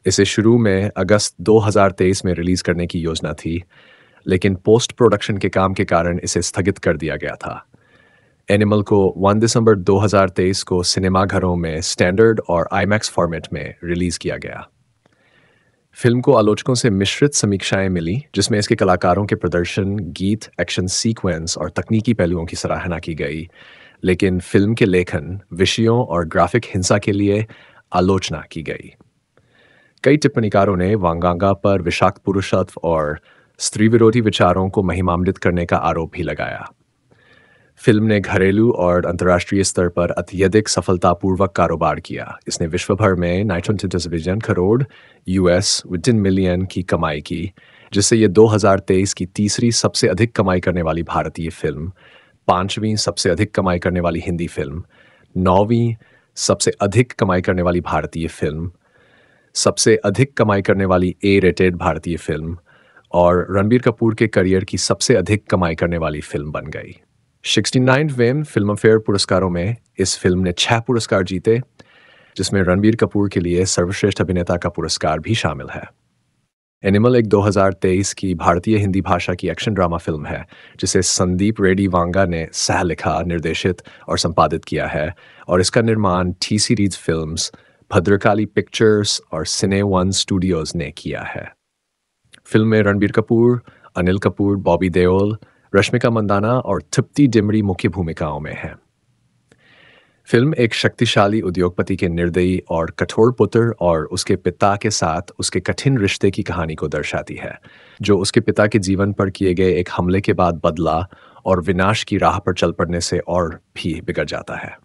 Speaker 1: इसे शुरू में अगस्त 2023 में रिलीज करने की योजना थी लेकिन पोस्ट प्रोडक्शन के काम के कारण इसे स्थगित कर दिया गया था एनिमल को 1 दिसंबर 2023 को सिनेमाघरों में स्टैंडर्ड और आईमैक्स फॉर्मेट में रिलीज किया गया फिल्म को आलोचकों से मिश्रित समीक्षाएं मिली जिसमें इसके कलाकारों के प्रदर्शन गीत एक्शन सीक्वेंस और तकनीकी पहलुओं की सराहना की गई लेकिन फिल्म के लेखन विषयों और ग्राफिक हिंसा के लिए आलोचना की गई कई टिप्पणीकारों ने वांगांगा पर विषाक्त पुरुषत्व और स्त्री विरोधी विचारों को महिमान्वित करने का आरोप भी लगाया फिल्म ने घरेलू और अंतर्राष्ट्रीय स्तर पर अत्यधिक सफलतापूर्वक कारोबार किया इसने विश्व भर में नाइटन television crore US with million की कमाई की जिससे ये 2023 की तीसरी सबसे अधिक कमाई करने वाली भारतीय फिल्म पांचवीं सबसे अधिक कमाई करने वाली हिंदी फिल्म नौवीं सबसे अधिक कमाई करने वाली भारतीय फिल्म सबसे अधिक कमाई करने वाली ए रेटेड भारतीय फिल्म और रणबीर कपूर के करियर की सबसे अधिक कमाई करने वाली फिल्म बन गई सिक्सटी नाइनवें फिल्म फेयर पुरस्कारों में इस फिल्म ने छह पुरस्कार जीते जिसमें रणबीर कपूर के लिए सर्वश्रेष्ठ अभिनेता का पुरस्कार भी शामिल है एनिमल एक 2023 की भारतीय हिंदी भाषा की एक्शन ड्रामा फिल्म है जिसे संदीप रेडी वांगा ने सह लिखा निर्देशित और संपादित किया है और इसका निर्माण T series films Bhadrakali pictures और सिने वन स्टूडियोज ने किया है फिल्म में रणबीर कपूर अनिल कपूर बॉबी देओल रश्मिका मंदाना और थिप्ती डिमरी मुख्य भूमिकाओं में हैं फिल्म एक शक्तिशाली उद्योगपति के निर्दयी और कठोर पुत्र और उसके पिता के साथ उसके कठिन रिश्ते की कहानी को दर्शाती है जो उसके पिता के जीवन पर किए गए एक हमले के बाद बदला और विनाश की राह पर चल पड़ने से और भी बिगड़ जाता है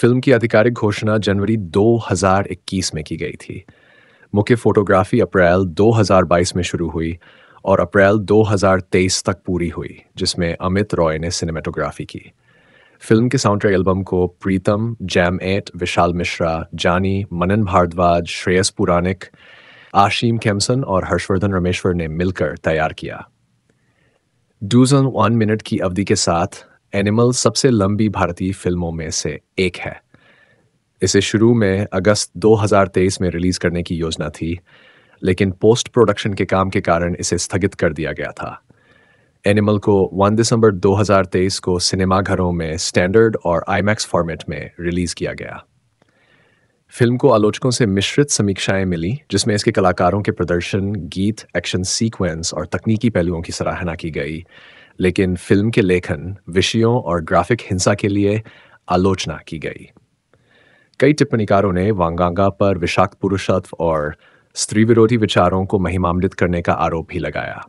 Speaker 1: फिल्म की आधिकारिक घोषणा जनवरी 2021 में की गई थी मुख्य फोटोग्राफी अप्रैल 2022 में शुरू हुई और अप्रैल 2023 तक पूरी हुई जिसमें अमित रॉय ने सिनेमेटोग्राफी की फिल्म के साउंडट्रैक एल्बम को प्रीतम जैम एट विशाल मिश्रा जानी मनन भारद्वाज श्रेयस पुरानिक आशीम खेमसन और हर्षवर्धन रमेश्वर ने मिलकर तैयार किया डूज वन मिनट की अवधि के साथ एनिमल सबसे लंबी भारतीय फिल्मों में से एक है इसे शुरू में अगस्त 2023 में रिलीज करने की योजना थी लेकिन पोस्ट प्रोडक्शन के काम के कारण इसे स्थगित कर दिया गया था एनिमल को 1 दिसंबर 2023 को सिनेमाघरों में स्टैंडर्ड और आईमैक्स फॉर्मेट में रिलीज किया गया फिल्म को आलोचकों से मिश्रित समीक्षाएं मिली जिसमें इसके कलाकारों के प्रदर्शन गीत एक्शन सीक्वेंस और तकनीकी पहलुओं की सराहना की गई लेकिन फिल्म के लेखन विषयों और ग्राफिक हिंसा के लिए आलोचना की गई कई टिप्पणीकारों ने वांगांगा पर विषाक्त पुरुषत्व और स्त्री विरोधी विचारों को महिमामलित करने का आरोप भी लगाया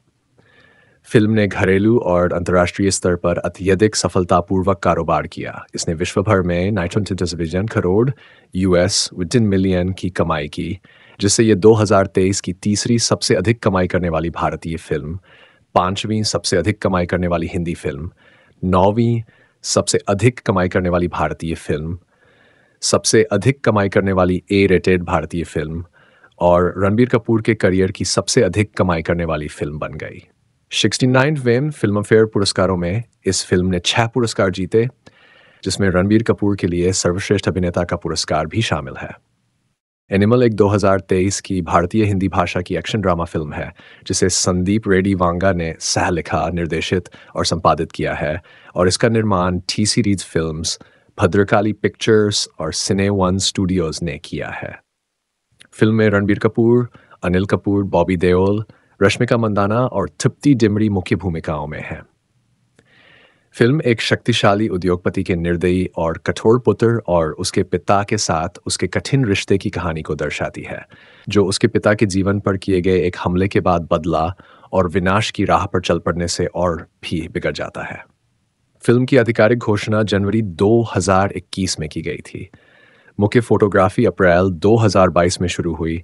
Speaker 1: फिल्म ने घरेलू और अंतर्राष्ट्रीय स्तर पर अत्यधिक सफलतापूर्वक कारोबार किया इसने विश्व भर में नाइट्रोन television crore US within million की कमाई की जिससे ये 2023 की तीसरी सबसे अधिक कमाई करने वाली भारतीय फिल्म पांचवीं सबसे अधिक कमाई करने वाली हिंदी फिल्म नौवीं सबसे अधिक कमाई करने वाली भारतीय फिल्म सबसे अधिक कमाई करने वाली ए रेटेड भारतीय फिल्म और रणबीर कपूर के करियर की सबसे अधिक कमाई करने वाली फिल्म बन गई सिक्सटी वेम फिल्म फेयर पुरस्कारों में इस फिल्म ने छह पुरस्कार जीते जिसमें रणबीर कपूर के लिए सर्वश्रेष्ठ अभिनेता का पुरस्कार भी शामिल है एनिमल एक 2023 की भारतीय हिंदी भाषा की एक्शन ड्रामा फिल्म है जिसे संदीप रेडी वांगा ने सह लिखा निर्देशित और संपादित किया है और इसका निर्माण T series films Bhadrakali pictures और सिने वन स्टूडियोज ने किया है फिल्म में रणबीर कपूर अनिल कपूर बॉबी देओल रश्मिका मंदाना और तृप्ति डिमरी मुख्य भूमिकाओं में हैं फिल्म एक शक्तिशाली उद्योगपति के निर्दयी और कठोर पुत्र और उसके पिता के साथ उसके कठिन रिश्ते की कहानी को दर्शाती है जो उसके पिता के जीवन पर किए गए एक हमले के बाद बदला और विनाश की राह पर चल पड़ने से और भी बिगड़ जाता है फिल्म की आधिकारिक घोषणा जनवरी 2021 में की गई थी मुख्य फोटोग्राफी अप्रैल 2022 में शुरू हुई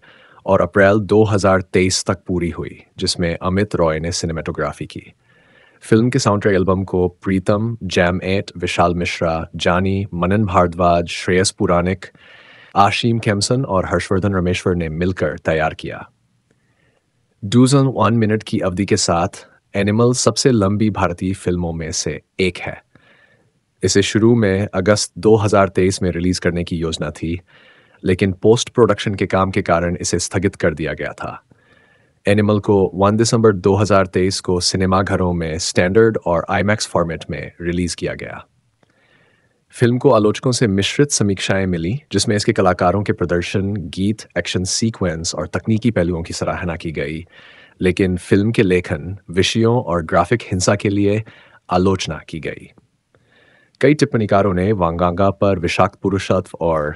Speaker 1: और अप्रैल 2023 तक पूरी हुई जिसमें अमित रॉय ने सिनेमेटोग्राफी की फिल्म के साउंड एल्बम को प्रीतम जैम एट विशाल मिश्रा जानी मनन भारद्वाज श्रेयस पुरानिक आशीम खेमसन और हर्षवर्धन रमेश्वर ने मिलकर तैयार किया डूज ऑन वन मिनट की अवधि के साथ एनिमल सबसे लंबी भारतीय फिल्मों में से एक है इसे शुरू में अगस्त 2023 में रिलीज करने की योजना थी लेकिन पोस्ट प्रोडक्शन के काम के कारण इसे स्थगित कर दिया गया था एनिमल को 1 दिसंबर 2023 को सिनेमा घरों में स्टैंडर्ड और आईमैक्स फॉर्मेट में रिलीज किया गया फिल्म को आलोचकों से मिश्रित समीक्षाएं मिली जिसमें इसके कलाकारों के प्रदर्शन गीत एक्शन सीक्वेंस और तकनीकी पहलुओं की सराहना की गई लेकिन फिल्म के लेखन विषयों और ग्राफिक हिंसा के लिए आलोचना की गई कई टिप्पणीकारों ने वांगांगा पर विषाक्त पुरुषत्व और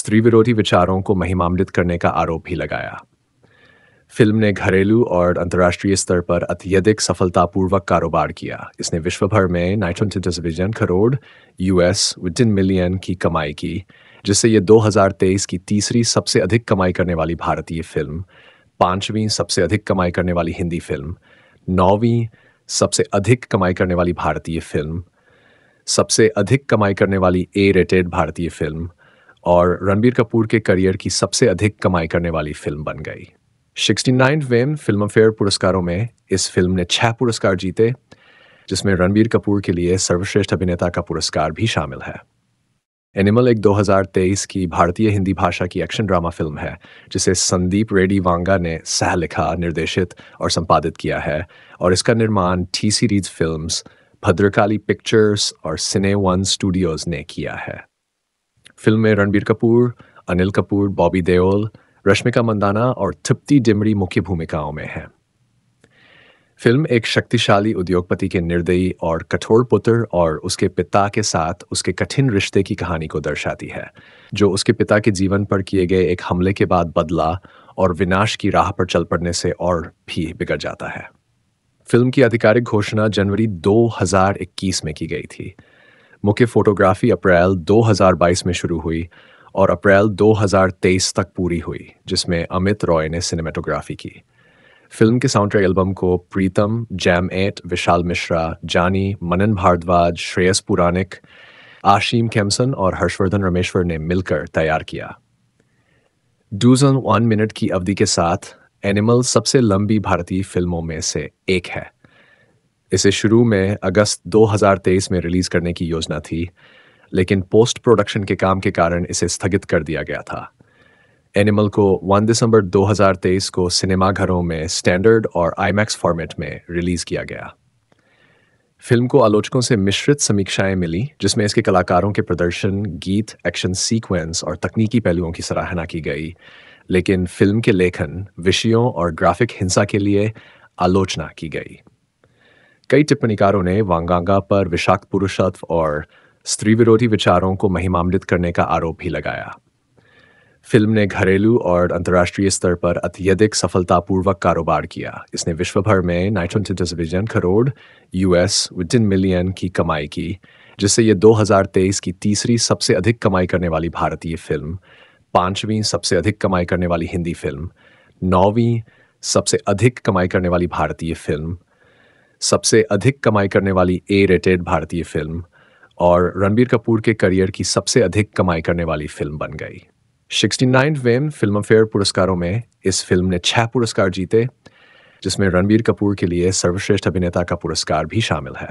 Speaker 1: स्त्री विरोधी विचारों को महिमामृत करने का आरोप भी लगाया फिल्म ने घरेलू और अंतर्राष्ट्रीय स्तर पर अत्यधिक सफलतापूर्वक कारोबार किया इसने विश्व भर में नाइट्रन टेलीविजन करोड़ यूएस इन मिलियन की कमाई की जिससे ये 2023 की तीसरी सबसे अधिक कमाई करने वाली भारतीय फिल्म पांचवीं सबसे अधिक कमाई करने वाली हिंदी फिल्म नौवीं सबसे अधिक कमाई करने वाली भारतीय फिल्म सबसे अधिक कमाई करने वाली ए रेटेड भारतीय फिल्म और रणबीर कपूर के करियर की सबसे अधिक कमाई करने वाली फिल्म बन गई सिक्सटी नाइन फिल्म फेयर पुरस्कारों में इस फिल्म ने छह पुरस्कार जीते जिसमें रणबीर कपूर के लिए सर्वश्रेष्ठ अभिनेता का पुरस्कार भी शामिल है एनिमल एक 2023 की भारतीय हिंदी भाषा की एक्शन ड्रामा फिल्म है जिसे संदीप रेडी वांगा ने सह लिखा निर्देशित और संपादित किया है और इसका निर्माण T series film Bhadrakali pictures और सिने वन स्टूडियोज ने किया है फिल्म में रणबीर कपूर अनिल कपूर बॉबी देओल रश्मिका मंदाना और थिप्ती डिमरी मुख्य भूमिकाओं में हैं फिल्म एक शक्तिशाली उद्योगपति के निर्दयी और कठोर पुत्र और उसके पिता के साथ उसके कठिन रिश्ते की कहानी को दर्शाती है जो उसके पिता के जीवन पर किए गए एक हमले के बाद बदला और विनाश की राह पर चल पड़ने से और भी बिगड़ जाता है फिल्म की आधिकारिक घोषणा जनवरी 2021 में की गई थी मुख्य फोटोग्राफी अप्रैल 2022 में शुरू हुई और अप्रैल 2023 तक पूरी हुई जिसमें अमित रॉय ने सिनेमेटोग्राफी की फिल्म के साउंडट्रैक एल्बम को प्रीतम जैम एट विशाल मिश्रा जानी मनन भारद्वाज श्रेयस पुरानिक आशीम कैमसन और हर्षवर्धन रमेश्वर ने मिलकर तैयार किया डूज ऑन वन मिनट की अवधि के साथ एनिमल सबसे लंबी भारतीय फिल्मों में से एक है इसे शुरू में अगस्त 2023 में रिलीज करने की योजना थी लेकिन पोस्ट प्रोडक्शन के काम के कारण इसे स्थगित कर दिया गया था एनिमल को 1 दिसंबर 2023 को सिनेमाघरों में स्टैंडर्ड और आईमैक्स फॉर्मेट में रिलीज किया गया फिल्म को आलोचकों से मिश्रित समीक्षाएं मिली जिसमें इसके कलाकारों के प्रदर्शन गीत एक्शन सीक्वेंस और तकनीकी पहलुओं की सराहना की गई लेकिन फिल्म के लेखन विषयों और ग्राफिक हिंसा के लिए आलोचना की गई कई टिप्पणीकारों ने वांगांगा पर विषाक्त पुरुषत्व और स्त्री विरोधी विचारों को महिमामलित करने का आरोप भी लगाया फिल्म ने घरेलू और अंतर्राष्ट्रीय स्तर पर अत्यधिक सफलतापूर्वक कारोबार किया इसने विश्व भर में नाइट्रोन television crore US within million की कमाई की जिससे ये 2023 की तीसरी सबसे अधिक कमाई करने वाली भारतीय फिल्म पांचवीं सबसे अधिक कमाई करने वाली हिंदी फिल्म नौवीं सबसे अधिक कमाई करने वाली भारतीय फिल्म सबसे अधिक कमाई करने वाली ए रेटेड भारतीय फिल्म और रणबीर कपूर के करियर की सबसे अधिक कमाई करने वाली फिल्म बन गई सिक्सटी नाइनवें फिल्म फेयर पुरस्कारों में इस फिल्म ने छह पुरस्कार जीते जिसमें रणबीर कपूर के लिए सर्वश्रेष्ठ अभिनेता का पुरस्कार भी शामिल है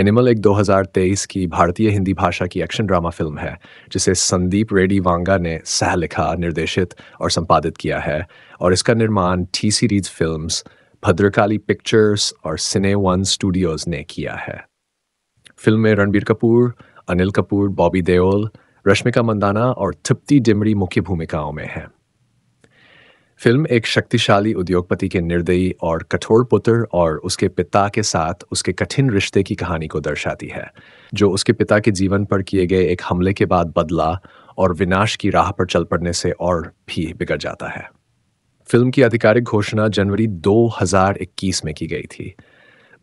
Speaker 1: एनिमल एक 2023 की भारतीय हिंदी भाषा की एक्शन ड्रामा फिल्म है जिसे संदीप रेडी वांगा ने सह लिखा निर्देशित और संपादित किया है और इसका निर्माण T series films Bhadrakali pictures और सिने वन स्टूडियोज ने किया है फिल्म में रणबीर कपूर अनिल कपूर बॉबी देओल रश्मिका मंदाना और थिप्ती डिमरी मुख्य भूमिकाओं में हैं फिल्म एक शक्तिशाली उद्योगपति के निर्दयी और कठोर पुत्र और उसके पिता के साथ उसके कठिन रिश्ते की कहानी को दर्शाती है जो उसके पिता के जीवन पर किए गए एक हमले के बाद बदला और विनाश की राह पर चल पड़ने से और भी बिगड़ जाता है फिल्म की आधिकारिक घोषणा जनवरी 2021 में की गई थी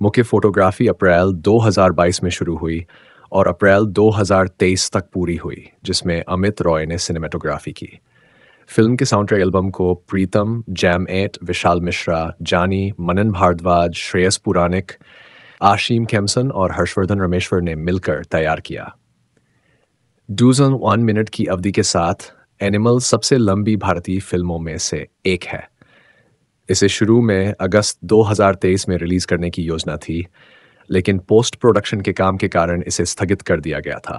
Speaker 1: मुख्य फोटोग्राफी अप्रैल 2022 में शुरू हुई और अप्रैल 2023 तक पूरी हुई जिसमें अमित रॉय ने सिनेमेटोग्राफी की फिल्म के साउंड ट्रैक एल्बम को प्रीतम जैम एट विशाल मिश्रा जानी मनन भारद्वाज श्रेयस पुरानिक आशीम खेमसन और हर्षवर्धन रमेश्वर ने मिलकर तैयार किया डूज ऑन वन मिनट की अवधि के साथ एनिमल सबसे लंबी भारतीय फिल्मों में से एक है इसे शुरू में अगस्त 2023 में रिलीज़ करने की योजना थी लेकिन पोस्ट प्रोडक्शन के काम के कारण इसे स्थगित कर दिया गया था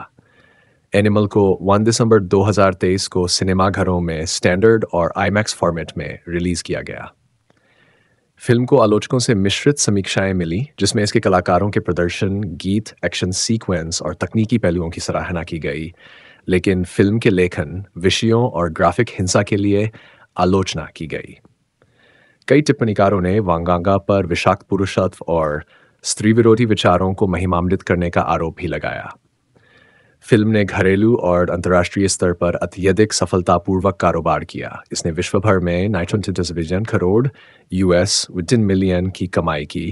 Speaker 1: एनिमल को 1 दिसंबर 2023 को सिनेमाघरों में स्टैंडर्ड और आईमैक्स फॉर्मेट में रिलीज़ किया गया फिल्म को आलोचकों से मिश्रित समीक्षाएं मिली जिसमें इसके कलाकारों के प्रदर्शन गीत एक्शन सीक्वेंस और तकनीकी पहलुओं की सराहना की गई लेकिन फिल्म के लेखन विषयों और ग्राफिक हिंसा के लिए आलोचना की गई कई टिप्पणीकारों ने वांगांगा पर विषाक्त पुरुषत्व और स्त्री विरोधी विचारों को महिमान्वित करने का आरोप भी लगाया फिल्म ने घरेलू और अंतर्राष्ट्रीय स्तर पर अत्यधिक सफलतापूर्वक कारोबार किया इसने विश्व भर में नाइट्रन television crore US within million की कमाई की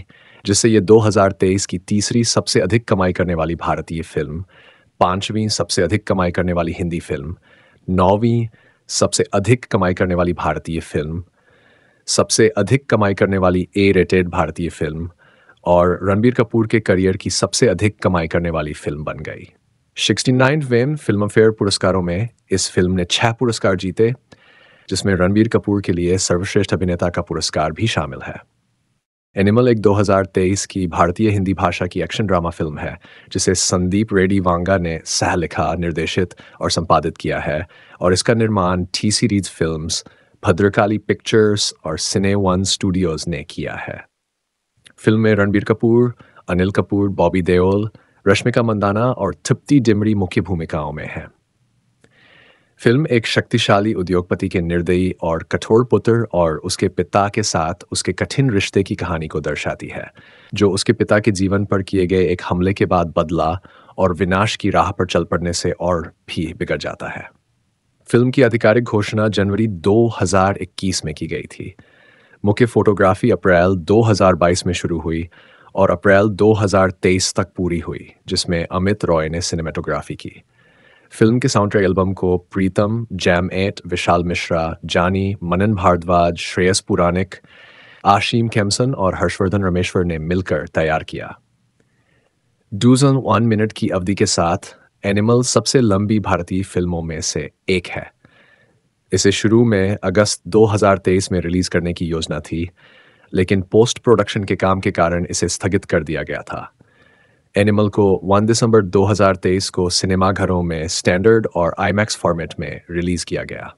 Speaker 1: जिससे ये 2023 की तीसरी सबसे अधिक कमाई करने वाली भारतीय फिल्म पांचवीं सबसे अधिक कमाई करने वाली हिंदी फिल्म नौवीं सबसे अधिक कमाई करने वाली भारतीय फिल्म सबसे अधिक कमाई करने वाली ए रेटेड भारतीय फिल्म और रणबीर कपूर के करियर की सबसे अधिक कमाई करने वाली फिल्म बन गई सिक्सटी नाइनवें फिल्म फेयर पुरस्कारों में इस फिल्म ने छह पुरस्कार जीते जिसमें रणबीर कपूर के लिए सर्वश्रेष्ठ अभिनेता का पुरस्कार भी शामिल है एनिमल एक 2023 की भारतीय हिंदी भाषा की एक्शन ड्रामा फिल्म है जिसे संदीप रेड्डी वांगा ने सह लिखा निर्देशित और संपादित किया है और इसका निर्माण T series films Bhadrakali pictures और सिने वन स्टूडियोज ने किया है फिल्म में रणबीर कपूर अनिल कपूर बॉबी देओल रश्मिका मंदाना और थिप्ती डिमरी मुख्य भूमिकाओं में हैं फिल्म एक शक्तिशाली उद्योगपति के निर्दयी और कठोर पुत्र और उसके पिता के साथ उसके कठिन रिश्ते की कहानी को दर्शाती है जो उसके पिता के जीवन पर किए गए एक हमले के बाद बदला और विनाश की राह पर चल पड़ने से और भी बिगड़ जाता है फिल्म की आधिकारिक घोषणा जनवरी 2021 में की गई थी मुख्य फोटोग्राफी अप्रैल 2022 में शुरू हुई और अप्रैल 2023 तक पूरी हुई जिसमें अमित रॉय ने सिनेमेटोग्राफी की फिल्म के साउंडट्रैक एल्बम को प्रीतम जैम एट विशाल मिश्रा जानी मनन भारद्वाज श्रेयस पुरानिक आशीम कैमसन और हर्षवर्धन रमेश्वर ने मिलकर तैयार किया डूज वन मिनट की अवधि के साथ एनिमल सबसे लंबी भारतीय फिल्मों में से एक है इसे शुरू में अगस्त 2023 में रिलीज करने की योजना थी लेकिन पोस्ट प्रोडक्शन के काम के कारण इसे स्थगित कर दिया गया था एनिमल को 1 दिसंबर 2023 को सिनेमाघरों में स्टैंडर्ड और आईमैक्स फॉर्मेट में रिलीज किया गया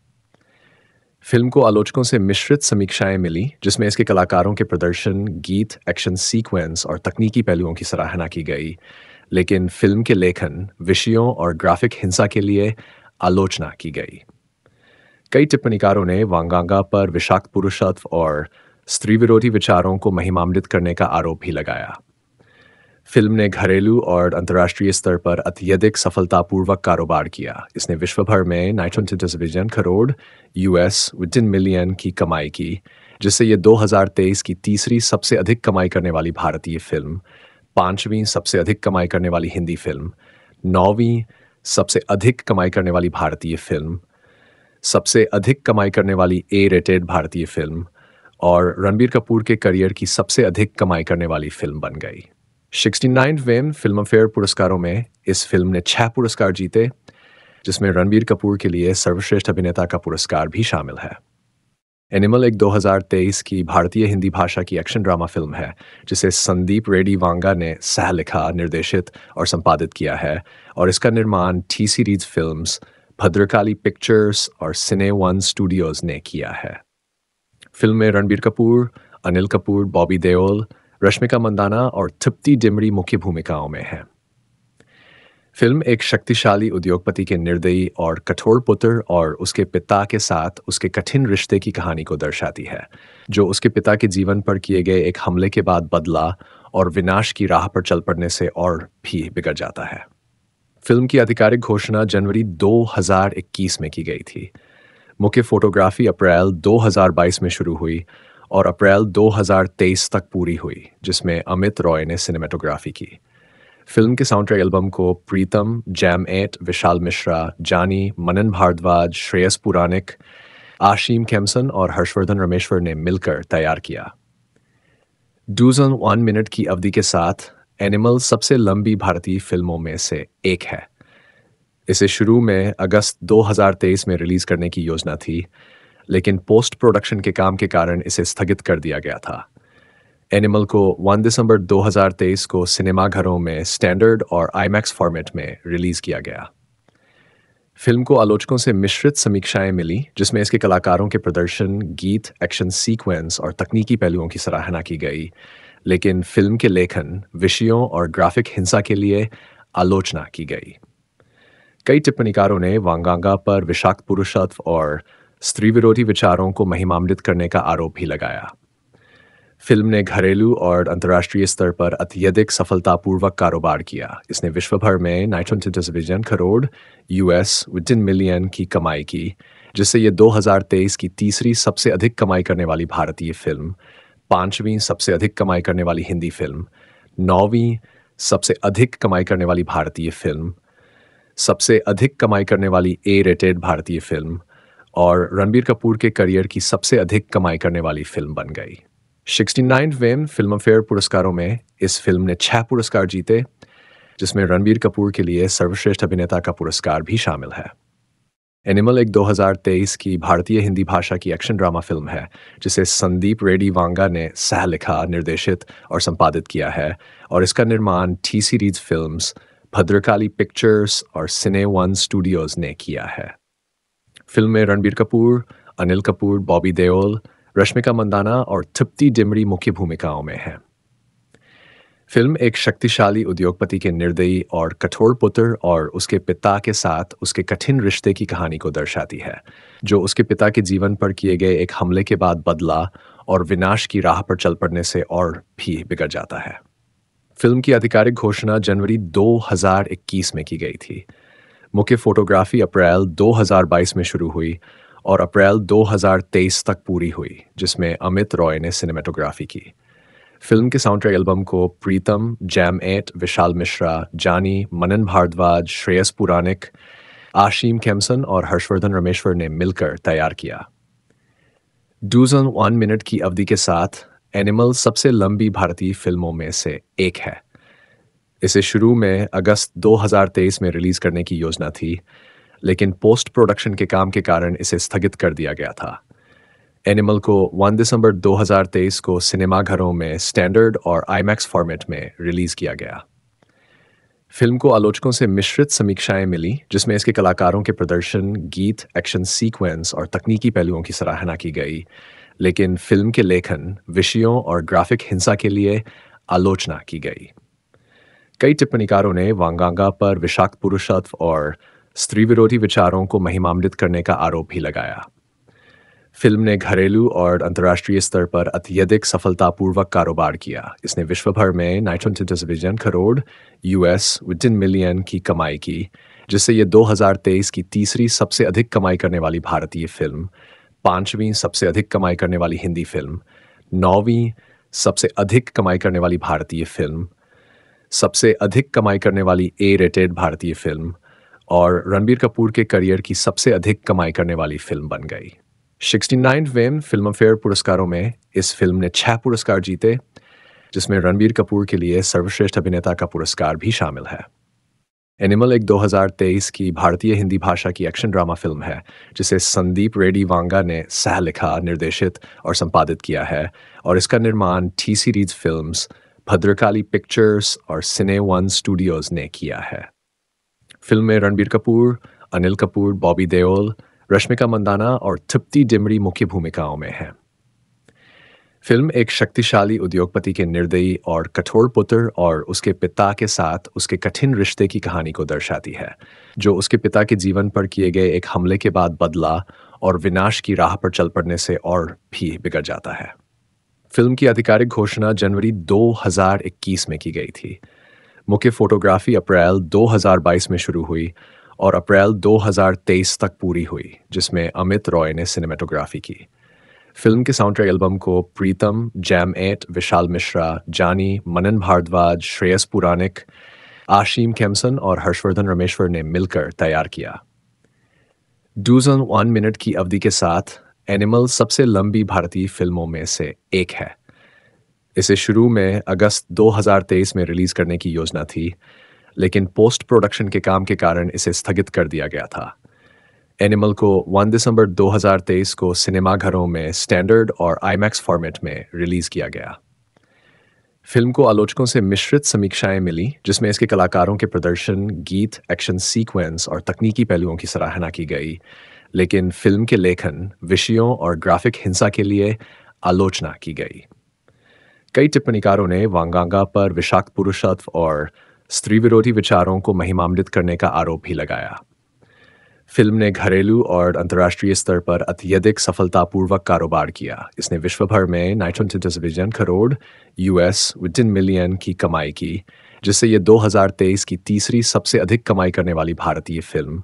Speaker 1: फिल्म को आलोचकों से मिश्रित समीक्षाएं मिली जिसमें इसके कलाकारों के प्रदर्शन गीत एक्शन सीक्वेंस और तकनीकी पहलुओं की सराहना की गई लेकिन फिल्म के लेखन विषयों और ग्राफिक हिंसा के लिए आलोचना की गई कई टिप्पणीकारों ने वांगांगा पर विषाक्त पुरुषत्व और स्त्री विरोधी विचारों को महिमामृत करने का आरोप भी लगाया फिल्म ने घरेलू और अंतर्राष्ट्रीय स्तर पर अत्यधिक सफलतापूर्वक कारोबार किया इसने विश्वभर में नाइट्रन television crore US within million की कमाई की जिससे ये 2023 की तीसरी सबसे अधिक कमाई करने वाली भारतीय फिल्म पांचवीं सबसे अधिक कमाई करने वाली हिंदी फिल्म नौवीं सबसे अधिक कमाई करने वाली भारतीय फिल्म सबसे अधिक कमाई करने वाली ए रेटेड भारतीय फिल्म और रणबीर कपूर के करियर की सबसे अधिक कमाई करने वाली फिल्म बन गई सिक्सटी नाइनवें फिल्म फेयर पुरस्कारों में इस फिल्म ने छह पुरस्कार जीते जिसमें रणबीर कपूर के लिए सर्वश्रेष्ठ अभिनेता का पुरस्कार भी शामिल है एनिमल एक 2023 की भारतीय हिंदी भाषा की एक्शन ड्रामा फिल्म है जिसे संदीप रेड्डी वांगा ने सह लिखा निर्देशित और संपादित किया है और इसका निर्माण T series films Bhadrakali pictures और सिने वन स्टूडियोज ने किया है फिल्म में रणबीर कपूर अनिल कपूर बॉबी देओल रश्मिका मंदाना और थिप्ती डिमरी मुख्य भूमिकाओं में हैं फिल्म एक शक्तिशाली उद्योगपति के निर्दयी और कठोर पुत्र और उसके पिता के साथ उसके कठिन रिश्ते की कहानी को दर्शाती है जो उसके पिता के जीवन पर किए गए एक हमले के बाद बदला और विनाश की राह पर चल पड़ने से और भी बिगड़ जाता है फिल्म की आधिकारिक घोषणा जनवरी 2021 में की गई थी मुख्य फोटोग्राफी अप्रैल 2022 में शुरू हुई और अप्रैल 2023 तक पूरी हुई जिसमें अमित रॉय ने सिनेमेटोग्राफी की फिल्म के साउंड एल्बम को प्रीतम जैम एट विशाल मिश्रा जानी मनन भारद्वाज श्रेयस पुरानिक आशीम खेमसन और हर्षवर्धन रमेश्वर ने मिलकर तैयार किया डूज ऑन वन मिनट की अवधि के साथ एनिमल सबसे लंबी भारतीय फिल्मों में से एक है इसे शुरू में अगस्त 2023 में रिलीज करने की योजना थी लेकिन पोस्ट प्रोडक्शन के काम के कारण इसे स्थगित कर दिया गया था एनिमल को 1 दिसंबर 2023 को सिनेमा घरों में स्टैंडर्ड और आईमैक्स फॉर्मेट में रिलीज किया गया फिल्म को आलोचकों से मिश्रित समीक्षाएं मिली जिसमें इसके कलाकारों के प्रदर्शन गीत एक्शन सीक्वेंस और तकनीकी पहलुओं की सराहना की गई लेकिन फिल्म के लेखन विषयों और ग्राफिक हिंसा के लिए आलोचना की गई कई टिप्पणीकारों ने वांगांगा पर विषाक्त पुरुषत्व और स्त्री विरोधी विचारों को महिमामृत करने का आरोप भी लगाया फिल्म ने घरेलू और अंतर्राष्ट्रीय स्तर पर अत्यधिक सफलतापूर्वक कारोबार किया इसने विश्व भर में नाइट्रोजन करोड़ यूएस इन मिलियन की कमाई की जिससे ये 2023 की तीसरी सबसे अधिक कमाई करने वाली भारतीय फिल्म पांचवीं सबसे अधिक कमाई करने वाली हिंदी फिल्म नौवीं सबसे अधिक कमाई करने वाली भारतीय फिल्म सबसे अधिक कमाई करने वाली ए रेटेड भारतीय फिल्म और रणबीर कपूर के करियर की सबसे अधिक कमाई करने वाली फिल्म बन गई सिक्सटी फिल्म फेयर पुरस्कारों में इस फिल्म ने छह पुरस्कार जीते जिसमें रणबीर कपूर के लिए सर्वश्रेष्ठ अभिनेता का पुरस्कार भी शामिल है एनिमल एक 2023 की भारतीय हिंदी भाषा की एक्शन ड्रामा फिल्म है जिसे संदीप रेड्डी वांगा ने सह लिखा निर्देशित और संपादित किया है और इसका निर्माण T series film Bhadrakali pictures और सिने वन स्टूडियोज ने किया है फिल्म में रणबीर कपूर अनिल कपूर बॉबी देओल रश्मिका मंदाना और तृप्ति डिमरी मुख्य भूमिकाओं में हैं फिल्म एक शक्तिशाली उद्योगपति के निर्दयी और कठोर पुत्र और उसके पिता के साथ उसके कठिन रिश्ते की कहानी को दर्शाती है जो उसके पिता के जीवन पर किए गए एक हमले के बाद बदला और विनाश की राह पर चल पड़ने से और भी बिगड़ जाता है फिल्म की आधिकारिक घोषणा जनवरी 2021 में की गई थी मुख्य फोटोग्राफी अप्रैल 2022 में शुरू हुई और अप्रैल 2023 तक पूरी हुई जिसमें अमित रॉय ने सिनेमेटोग्राफी की फिल्म के साउंड एल्बम को प्रीतम जैम एट विशाल मिश्रा जानी मनन भारद्वाज श्रेयस पुरानिक आशीम कैमसन और हर्षवर्धन रमेश्वर ने मिलकर तैयार किया डूज ऑन वन मिनट की अवधि के साथ एनिमल सबसे लंबी भारतीय फिल्मों में से एक है इसे शुरू में अगस्त 2023 में रिलीज करने की योजना थी लेकिन पोस्ट प्रोडक्शन के काम के कारण इसे स्थगित कर दिया गया था एनिमल को 1 दिसंबर 2023 को सिनेमा घरों में स्टैंडर्ड और आईमैक्स फॉर्मेट में रिलीज किया गया फिल्म को आलोचकों से मिश्रित समीक्षाएं मिली जिसमें इसके कलाकारों के प्रदर्शन गीत एक्शन सीक्वेंस और तकनीकी पहलुओं की सराहना की गई लेकिन फिल्म के लेखन विषयों और ग्राफिक हिंसा के लिए आलोचना की गई कई टिप्पणीकारों ने वांगांगा पर विषाक्त पुरुषत्व और स्त्री विरोधी विचारों को महिमान्वित करने का आरोप भी लगाया फिल्म ने घरेलू और अंतर्राष्ट्रीय स्तर पर अत्यधिक सफलतापूर्वक कारोबार किया इसने विश्व भर में नाइटन टेलीविजन करोड़ यूएस इन मिलियन की कमाई की जिससे ये 2023 की तीसरी सबसे अधिक कमाई करने वाली भारतीय फिल्म पांचवीं सबसे अधिक कमाई करने वाली हिंदी फिल्म नौवीं सबसे अधिक कमाई करने वाली भारतीय फिल्म सबसे अधिक कमाई करने वाली ए रेटेड भारतीय फिल्म और रणबीर कपूर के करियर की सबसे अधिक कमाई करने वाली फिल्म बन गई सिक्सटी नाइनवें फिल्म फेयर पुरस्कारों में इस फिल्म ने छह पुरस्कार जीते जिसमें रणबीर कपूर के लिए सर्वश्रेष्ठ अभिनेता का पुरस्कार भी शामिल है एनिमल एक 2023 की भारतीय हिंदी भाषा की एक्शन ड्रामा फिल्म है जिसे संदीप रेडी वांगा ने सह लिखा निर्देशित और संपादित किया है और इसका निर्माण T series films Bhadrakali pictures और सिने वन स्टूडियोज ने किया है फिल्म में रणबीर कपूर अनिल कपूर बॉबी देओल रश्मिका मंदाना और थिप्ती डिमरी मुख्य भूमिकाओं में हैं फिल्म एक शक्तिशाली उद्योगपति के निर्दयी और कठोर पुत्र और उसके पिता के साथ उसके कठिन रिश्ते की कहानी को दर्शाती है जो उसके पिता के जीवन पर किए गए एक हमले के बाद बदला और विनाश की राह पर चल पड़ने से और भी बिगड़ जाता है फिल्म की आधिकारिक घोषणा जनवरी 2021 में की गई थी मुख्य फोटोग्राफी अप्रैल 2022 में शुरू हुई और अप्रैल 2023 तक पूरी हुई जिसमें अमित रॉय ने सिनेमाटोग्राफी की फिल्म के साउंड ट्रैक एल्बम को प्रीतम जैम एट विशाल मिश्रा जानी मनन भारद्वाज श्रेयस पुरानिक आशीम खेमसन और हर्षवर्धन रमेश्वर ने मिलकर तैयार किया डूज ऑन वन मिनट की अवधि के साथ एनिमल सबसे लंबी भारतीय फिल्मों में से एक है इसे शुरू में अगस्त 2023 में रिलीज करने की योजना थी लेकिन पोस्ट प्रोडक्शन के काम के कारण इसे स्थगित कर दिया गया था एनिमल को 1 दिसंबर 2023 को सिनेमाघरों में स्टैंडर्ड और आईमैक्स फॉर्मेट में रिलीज किया गया फिल्म को आलोचकों से मिश्रित समीक्षाएं मिली जिसमें इसके कलाकारों के प्रदर्शन गीत एक्शन सीक्वेंस और तकनीकी पहलुओं की सराहना की गई लेकिन फिल्म के लेखन विषयों और ग्राफिक हिंसा के लिए आलोचना की गई कई टिप्पणीकारों ने वांगांगा पर विषाक्त पुरुषत्व और स्त्री विरोधी विचारों को महिमामलित करने का आरोप भी लगाया फिल्म ने घरेलू और अंतर्राष्ट्रीय स्तर पर अत्यधिक सफलतापूर्वक कारोबार किया इसने विश्व भर में नाइट्रोन टेलीविजन करोड़ यूएस इन मिलियन की कमाई की जिससे ये 2023 की तीसरी सबसे अधिक कमाई करने वाली भारतीय फिल्म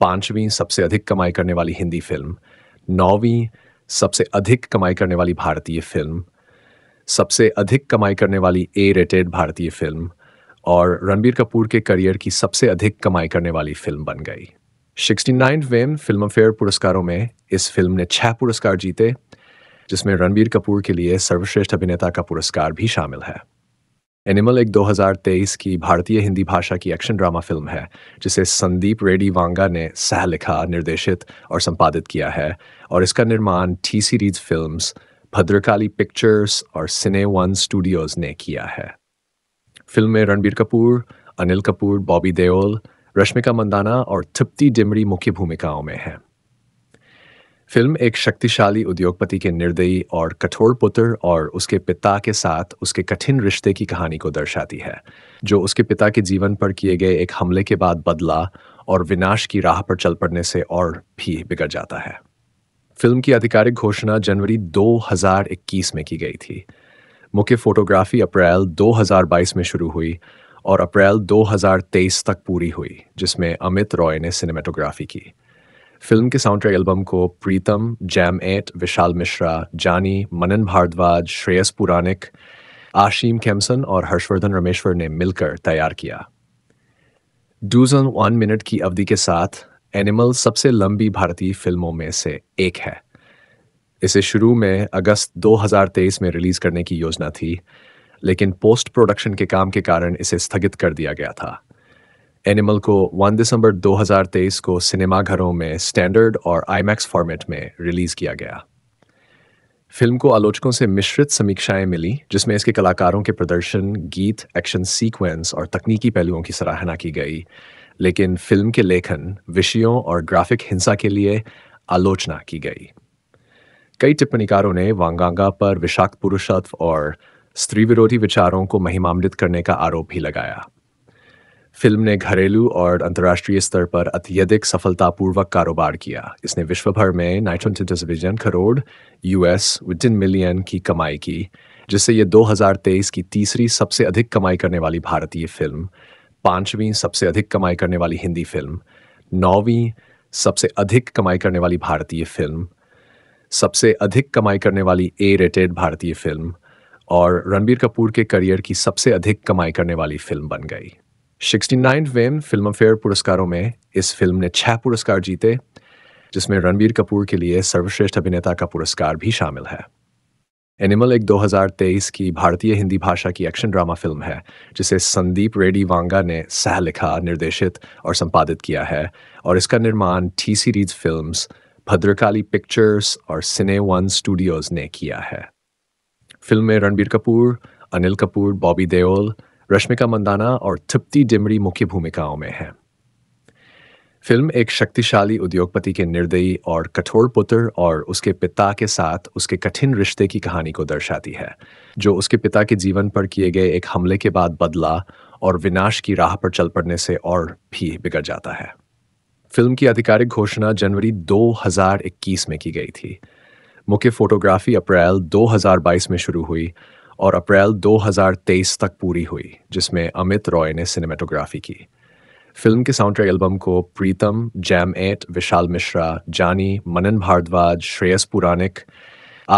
Speaker 1: पांचवीं सबसे अधिक कमाई करने वाली हिंदी फिल्म नौवीं सबसे अधिक कमाई करने वाली भारतीय फिल्म सबसे अधिक कमाई करने वाली ए रेटेड भारतीय फिल्म और रणबीर कपूर के करियर की सबसे अधिक कमाई करने वाली फिल्म बन गई सिक्सटी नाइनवें फिल्म फेयर पुरस्कारों में इस फिल्म ने छह पुरस्कार जीते जिसमें रणबीर कपूर के लिए सर्वश्रेष्ठ अभिनेता का पुरस्कार भी शामिल है एनिमल एक 2023 की भारतीय हिंदी भाषा की एक्शन ड्रामा फिल्म है जिसे संदीप रेडी वांगा ने सह लिखा निर्देशित और संपादित किया है और इसका निर्माण T series films Bhadrakali pictures और सिने वन स्टूडियोज ने किया है फिल्म में रणबीर कपूर अनिल कपूर बॉबी देओल रश्मिका मंदाना और थिप्ती डिमरी मुख्य भूमिकाओं में हैं फिल्म एक शक्तिशाली उद्योगपति के निर्दयी और कठोर पुत्र और उसके पिता के साथ उसके कठिन रिश्ते की कहानी को दर्शाती है जो उसके पिता के जीवन पर किए गए एक हमले के बाद बदला और विनाश की राह पर चल पड़ने से और भी बिगड़ जाता है फिल्म की आधिकारिक घोषणा जनवरी 2021 में की गई थी मुख्य फोटोग्राफी अप्रैल 2022 में शुरू हुई और अप्रैल 2023 तक पूरी हुई जिसमें अमित रॉय ने सिनेमेटोग्राफी की फिल्म के साउंड ट्रैक एल्बम को प्रीतम जैम एट विशाल मिश्रा जानी मनन भारद्वाज श्रेयस पुरानिक आशीम खेमसन और हर्षवर्धन रमेश्वर ने मिलकर तैयार किया डूज ऑन वन मिनट की अवधि के साथ एनिमल सबसे लंबी भारतीय फिल्मों में से एक है इसे शुरू में अगस्त 2023 में रिलीज करने की योजना थी लेकिन पोस्ट प्रोडक्शन के काम के कारण इसे स्थगित कर दिया गया था एनिमल को 1 दिसंबर 2023 को सिनेमाघरों में स्टैंडर्ड और आईमैक्स फॉर्मेट में रिलीज किया गया फिल्म को आलोचकों से मिश्रित समीक्षाएं मिली जिसमें इसके कलाकारों के प्रदर्शन गीत एक्शन सीक्वेंस और तकनीकी पहलुओं की सराहना की गई लेकिन फिल्म के लेखन विषयों और ग्राफिक हिंसा के लिए आलोचना की गई कई टिप्पणीकारों ने वांगांगा पर विषाक्त पुरुषत्व और स्त्री विरोधी विचारों को महिमामृत करने का आरोप भी लगाया फिल्म ने घरेलू और अंतर्राष्ट्रीय स्तर पर अत्यधिक सफलतापूर्वक कारोबार किया इसने विश्वभर में नाइट्रन टेलीविजन करोड़ यूएस इन मिलियन की कमाई की जिससे ये 2023 की तीसरी सबसे अधिक कमाई करने वाली भारतीय फिल्म पांचवीं सबसे अधिक कमाई करने वाली हिंदी फिल्म नौवीं सबसे अधिक कमाई करने वाली भारतीय फिल्म सबसे अधिक कमाई करने वाली ए रेटेड भारतीय फिल्म और रणबीर कपूर के करियर की सबसे अधिक कमाई करने वाली फिल्म बन गई सिक्सटी नाइनवें फिल्म फेयर पुरस्कारों में इस फिल्म ने छह पुरस्कार जीते जिसमें रणबीर कपूर के लिए सर्वश्रेष्ठ अभिनेता का पुरस्कार भी शामिल है एनिमल एक 2023 की भारतीय हिंदी भाषा की एक्शन ड्रामा फिल्म है जिसे संदीप रेड्डी वांगा ने सह लिखा निर्देशित और संपादित किया है और इसका निर्माण T series films Bhadrakali pictures और सिने वन स्टूडियोज ने किया है फिल्म में रणबीर कपूर अनिल कपूर बॉबी देओल रश्मिका मंदाना और तृप्ति डिमरी मुख्य भूमिकाओं में हैं फिल्म एक शक्तिशाली उद्योगपति के निर्दयी और कठोर पुत्र और उसके पिता के साथ उसके कठिन रिश्ते की कहानी को दर्शाती है जो उसके पिता के जीवन पर किए गए एक हमले के बाद बदला और विनाश की राह पर चल पड़ने से और भी बिगड़ जाता है फिल्म की आधिकारिक घोषणा जनवरी 2021 में की गई थी मुख्य फोटोग्राफी अप्रैल 2022 में शुरू हुई और अप्रैल 2023 तक पूरी हुई जिसमें अमित रॉय ने सिनेमाटोग्राफी की फिल्म के साउंड ट्रैक एल्बम को प्रीतम जैम एट विशाल मिश्रा जानी मनन भारद्वाज श्रेयस पुरानिक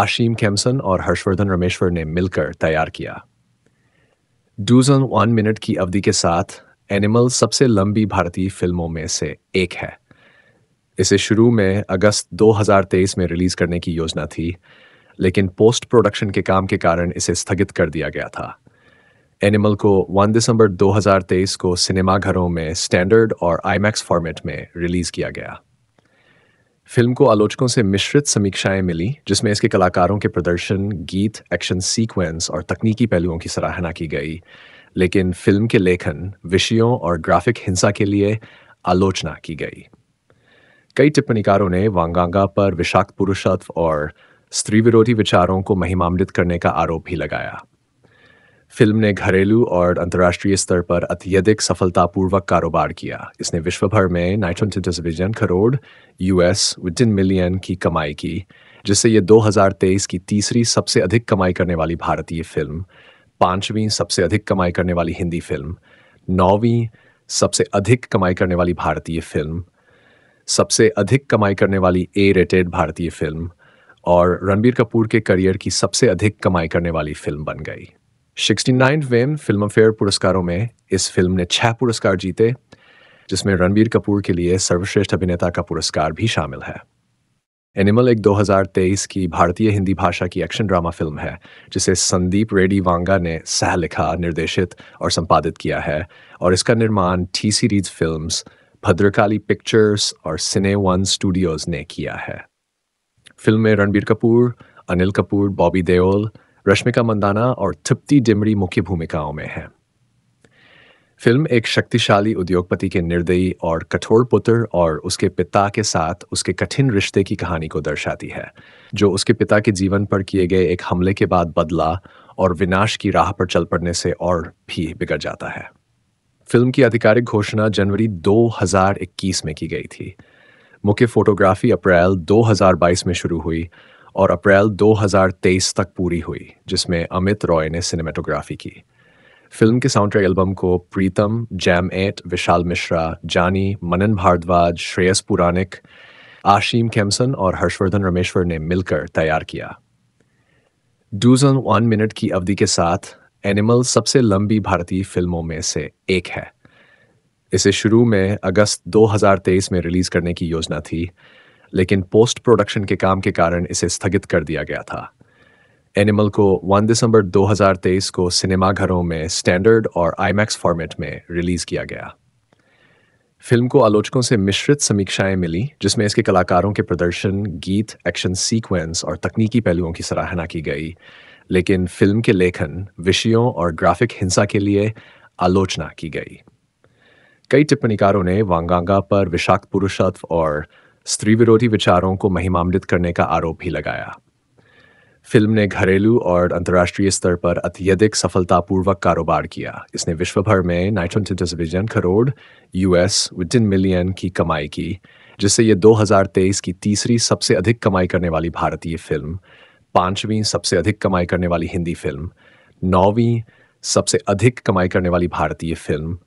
Speaker 1: आशीम खेमसन और हर्षवर्धन रमेश्वर ने मिलकर तैयार किया डूज ऑन वन मिनट की अवधि के साथ एनिमल सबसे लंबी भारतीय फिल्मों में से एक है इसे शुरू में अगस्त 2023 में रिलीज करने की योजना थी लेकिन पोस्ट प्रोडक्शन के काम के कारण इसे स्थगित कर दिया गया था एनिमल को 1 दिसंबर 2023 को सिनेमा घरों में स्टैंडर्ड और आईमैक्स फॉर्मेट में रिलीज किया गया फिल्म को आलोचकों से मिश्रित समीक्षाएं मिली जिसमें इसके कलाकारों के प्रदर्शन गीत एक्शन सीक्वेंस और तकनीकी पहलुओं की सराहना की गई लेकिन फिल्म के लेखन विषयों और ग्राफिक हिंसा के लिए आलोचना की गई कई टिप्पणीकारों ने वांगांगा पर विषाक्त पुरुषत्व और स्त्री विरोधी विचारों को महिमामृत करने का आरोप भी लगाया फिल्म ने घरेलू और अंतर्राष्ट्रीय स्तर पर अत्यधिक सफलतापूर्वक कारोबार किया इसने विश्व भर में night television crore US within million की कमाई की जिससे ये 2023 की तीसरी सबसे अधिक कमाई करने वाली भारतीय फिल्म पांचवीं सबसे अधिक कमाई करने वाली हिंदी फिल्म नौवीं सबसे अधिक कमाई करने वाली भारतीय फिल्म सबसे अधिक कमाई करने वाली ए रेटेड भारतीय फिल्म और रणबीर कपूर के करियर की सबसे अधिक कमाई करने वाली फिल्म बन गई सिक्सटी फिल्म फेयर पुरस्कारों में इस फिल्म ने छह पुरस्कार जीते जिसमें रणबीर कपूर के लिए सर्वश्रेष्ठ अभिनेता का पुरस्कार भी शामिल है एनिमल एक 2023 की भारतीय हिंदी भाषा की एक्शन ड्रामा फिल्म है जिसे संदीप रेडी वांगा ने सह लिखा निर्देशित और संपादित किया है और इसका निर्माण T series film Bhadrakali pictures और सिने वन स्टूडियोज ने किया है फिल्म में रणबीर कपूर अनिल कपूर बॉबी देओल रश्मिका मंदाना और थिप्ती डिमरी मुख्य भूमिकाओं में हैं फिल्म एक शक्तिशाली उद्योगपति के निर्दयी और कठोर पुत्र और उसके पिता के साथ उसके कठिन रिश्ते की कहानी को दर्शाती है जो उसके पिता के जीवन पर किए गए एक हमले के बाद बदला और विनाश की राह पर चल पड़ने से और भी बिगड़ जाता है फिल्म की आधिकारिक घोषणा जनवरी 2021 में की गई थी मुख्य फोटोग्राफी अप्रैल 2022 में शुरू हुई और अप्रैल 2023 तक पूरी हुई जिसमें अमित रॉय ने सिनेमेटोग्राफी की फिल्म के साउंडट्रैक एल्बम को प्रीतम जैम एट विशाल मिश्रा जानी मनन भारद्वाज श्रेयस पुरानिक आशीम खेमसन और हर्षवर्धन रमेश्वर ने मिलकर तैयार किया डूज ऑन वन मिनट की अवधि के साथ एनिमल सबसे लंबी भारतीय फिल्मों में से एक है इसे शुरू में अगस्त 2023 में रिलीज करने की योजना थी लेकिन पोस्ट प्रोडक्शन के काम के कारण इसे स्थगित कर दिया गया था एनिमल को 1 दिसंबर 2023 को सिनेमा घरों में स्टैंडर्ड और आईमैक्स फॉर्मेट में रिलीज किया गया फिल्म को आलोचकों से मिश्रित समीक्षाएं मिली जिसमें इसके कलाकारों के प्रदर्शन गीत एक्शन सीक्वेंस और तकनीकी पहलुओं की सराहना की गई लेकिन फिल्म के लेखन विषयों और ग्राफिक हिंसा के लिए आलोचना की गई कई टिप्पणीकारों ने वांगांगा पर विषाक्त पुरुषत्व और स्त्री विरोधी विचारों को महिमामृत करने का आरोप भी लगाया फिल्म ने घरेलू और अंतर्राष्ट्रीय स्तर पर अत्यधिक सफलतापूर्वक कारोबार किया इसने विश्व भर में नाइट्रोन television crore US within million की कमाई की जिससे ये 2023 की तीसरी सबसे अधिक कमाई करने वाली भारतीय फिल्म पांचवीं सबसे अधिक कमाई करने वाली हिंदी फिल्म नौवीं सबसे अधिक कमाई करने वाली भारतीय फिल्म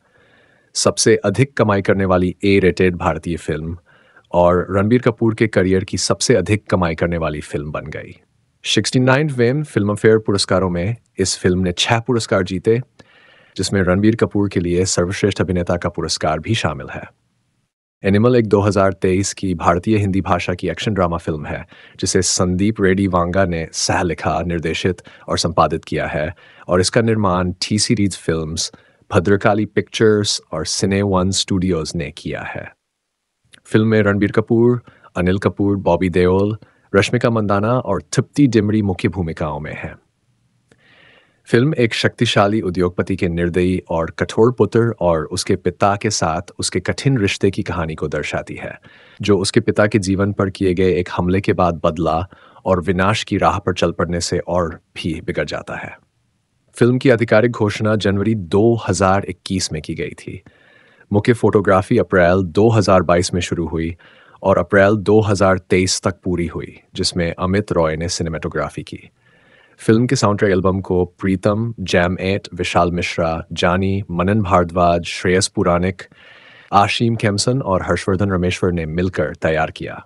Speaker 1: सबसे अधिक कमाई करने वाली ए रेटेड भारतीय फिल्म और रणबीर कपूर के करियर की सबसे अधिक कमाई करने वाली फिल्म बन गई सिक्सटी नाइनवें फिल्म फेयर पुरस्कारों में इस फिल्म ने छह पुरस्कार जीते जिसमें रणबीर कपूर के लिए सर्वश्रेष्ठ अभिनेता का पुरस्कार भी शामिल है एनिमल एक 2023 की भारतीय हिंदी भाषा की एक्शन ड्रामा फिल्म है जिसे संदीप रेडी वांगा ने सह लिखा निर्देशित और संपादित किया है और इसका निर्माण T series films Bhadrakali pictures और सिने वन स्टूडियोज ने किया है फिल्म में रणबीर कपूर अनिल कपूर बॉबी देओल रश्मिका मंदाना और तृप्ति डिमरी मुख्य भूमिकाओं में हैं फिल्म एक शक्तिशाली उद्योगपति के निर्दयी और कठोर पुत्र और उसके पिता के साथ उसके कठिन रिश्ते की कहानी को दर्शाती है जो उसके पिता के जीवन पर किए गए एक हमले के बाद बदला और विनाश की राह पर चल पड़ने से और भी बिगड़ जाता है फिल्म की आधिकारिक घोषणा जनवरी 2021 में की गई थी मुख्य फोटोग्राफी अप्रैल 2022 में शुरू हुई और अप्रैल 2023 तक पूरी हुई जिसमें अमित रॉय ने सिनेमेटोग्राफी की फिल्म के साउंड एल्बम को प्रीतम जैम एट विशाल मिश्रा जानी मनन भारद्वाज श्रेयस पुरानिक आशीम कैमसन और हर्षवर्धन रमेश्वर ने मिलकर तैयार किया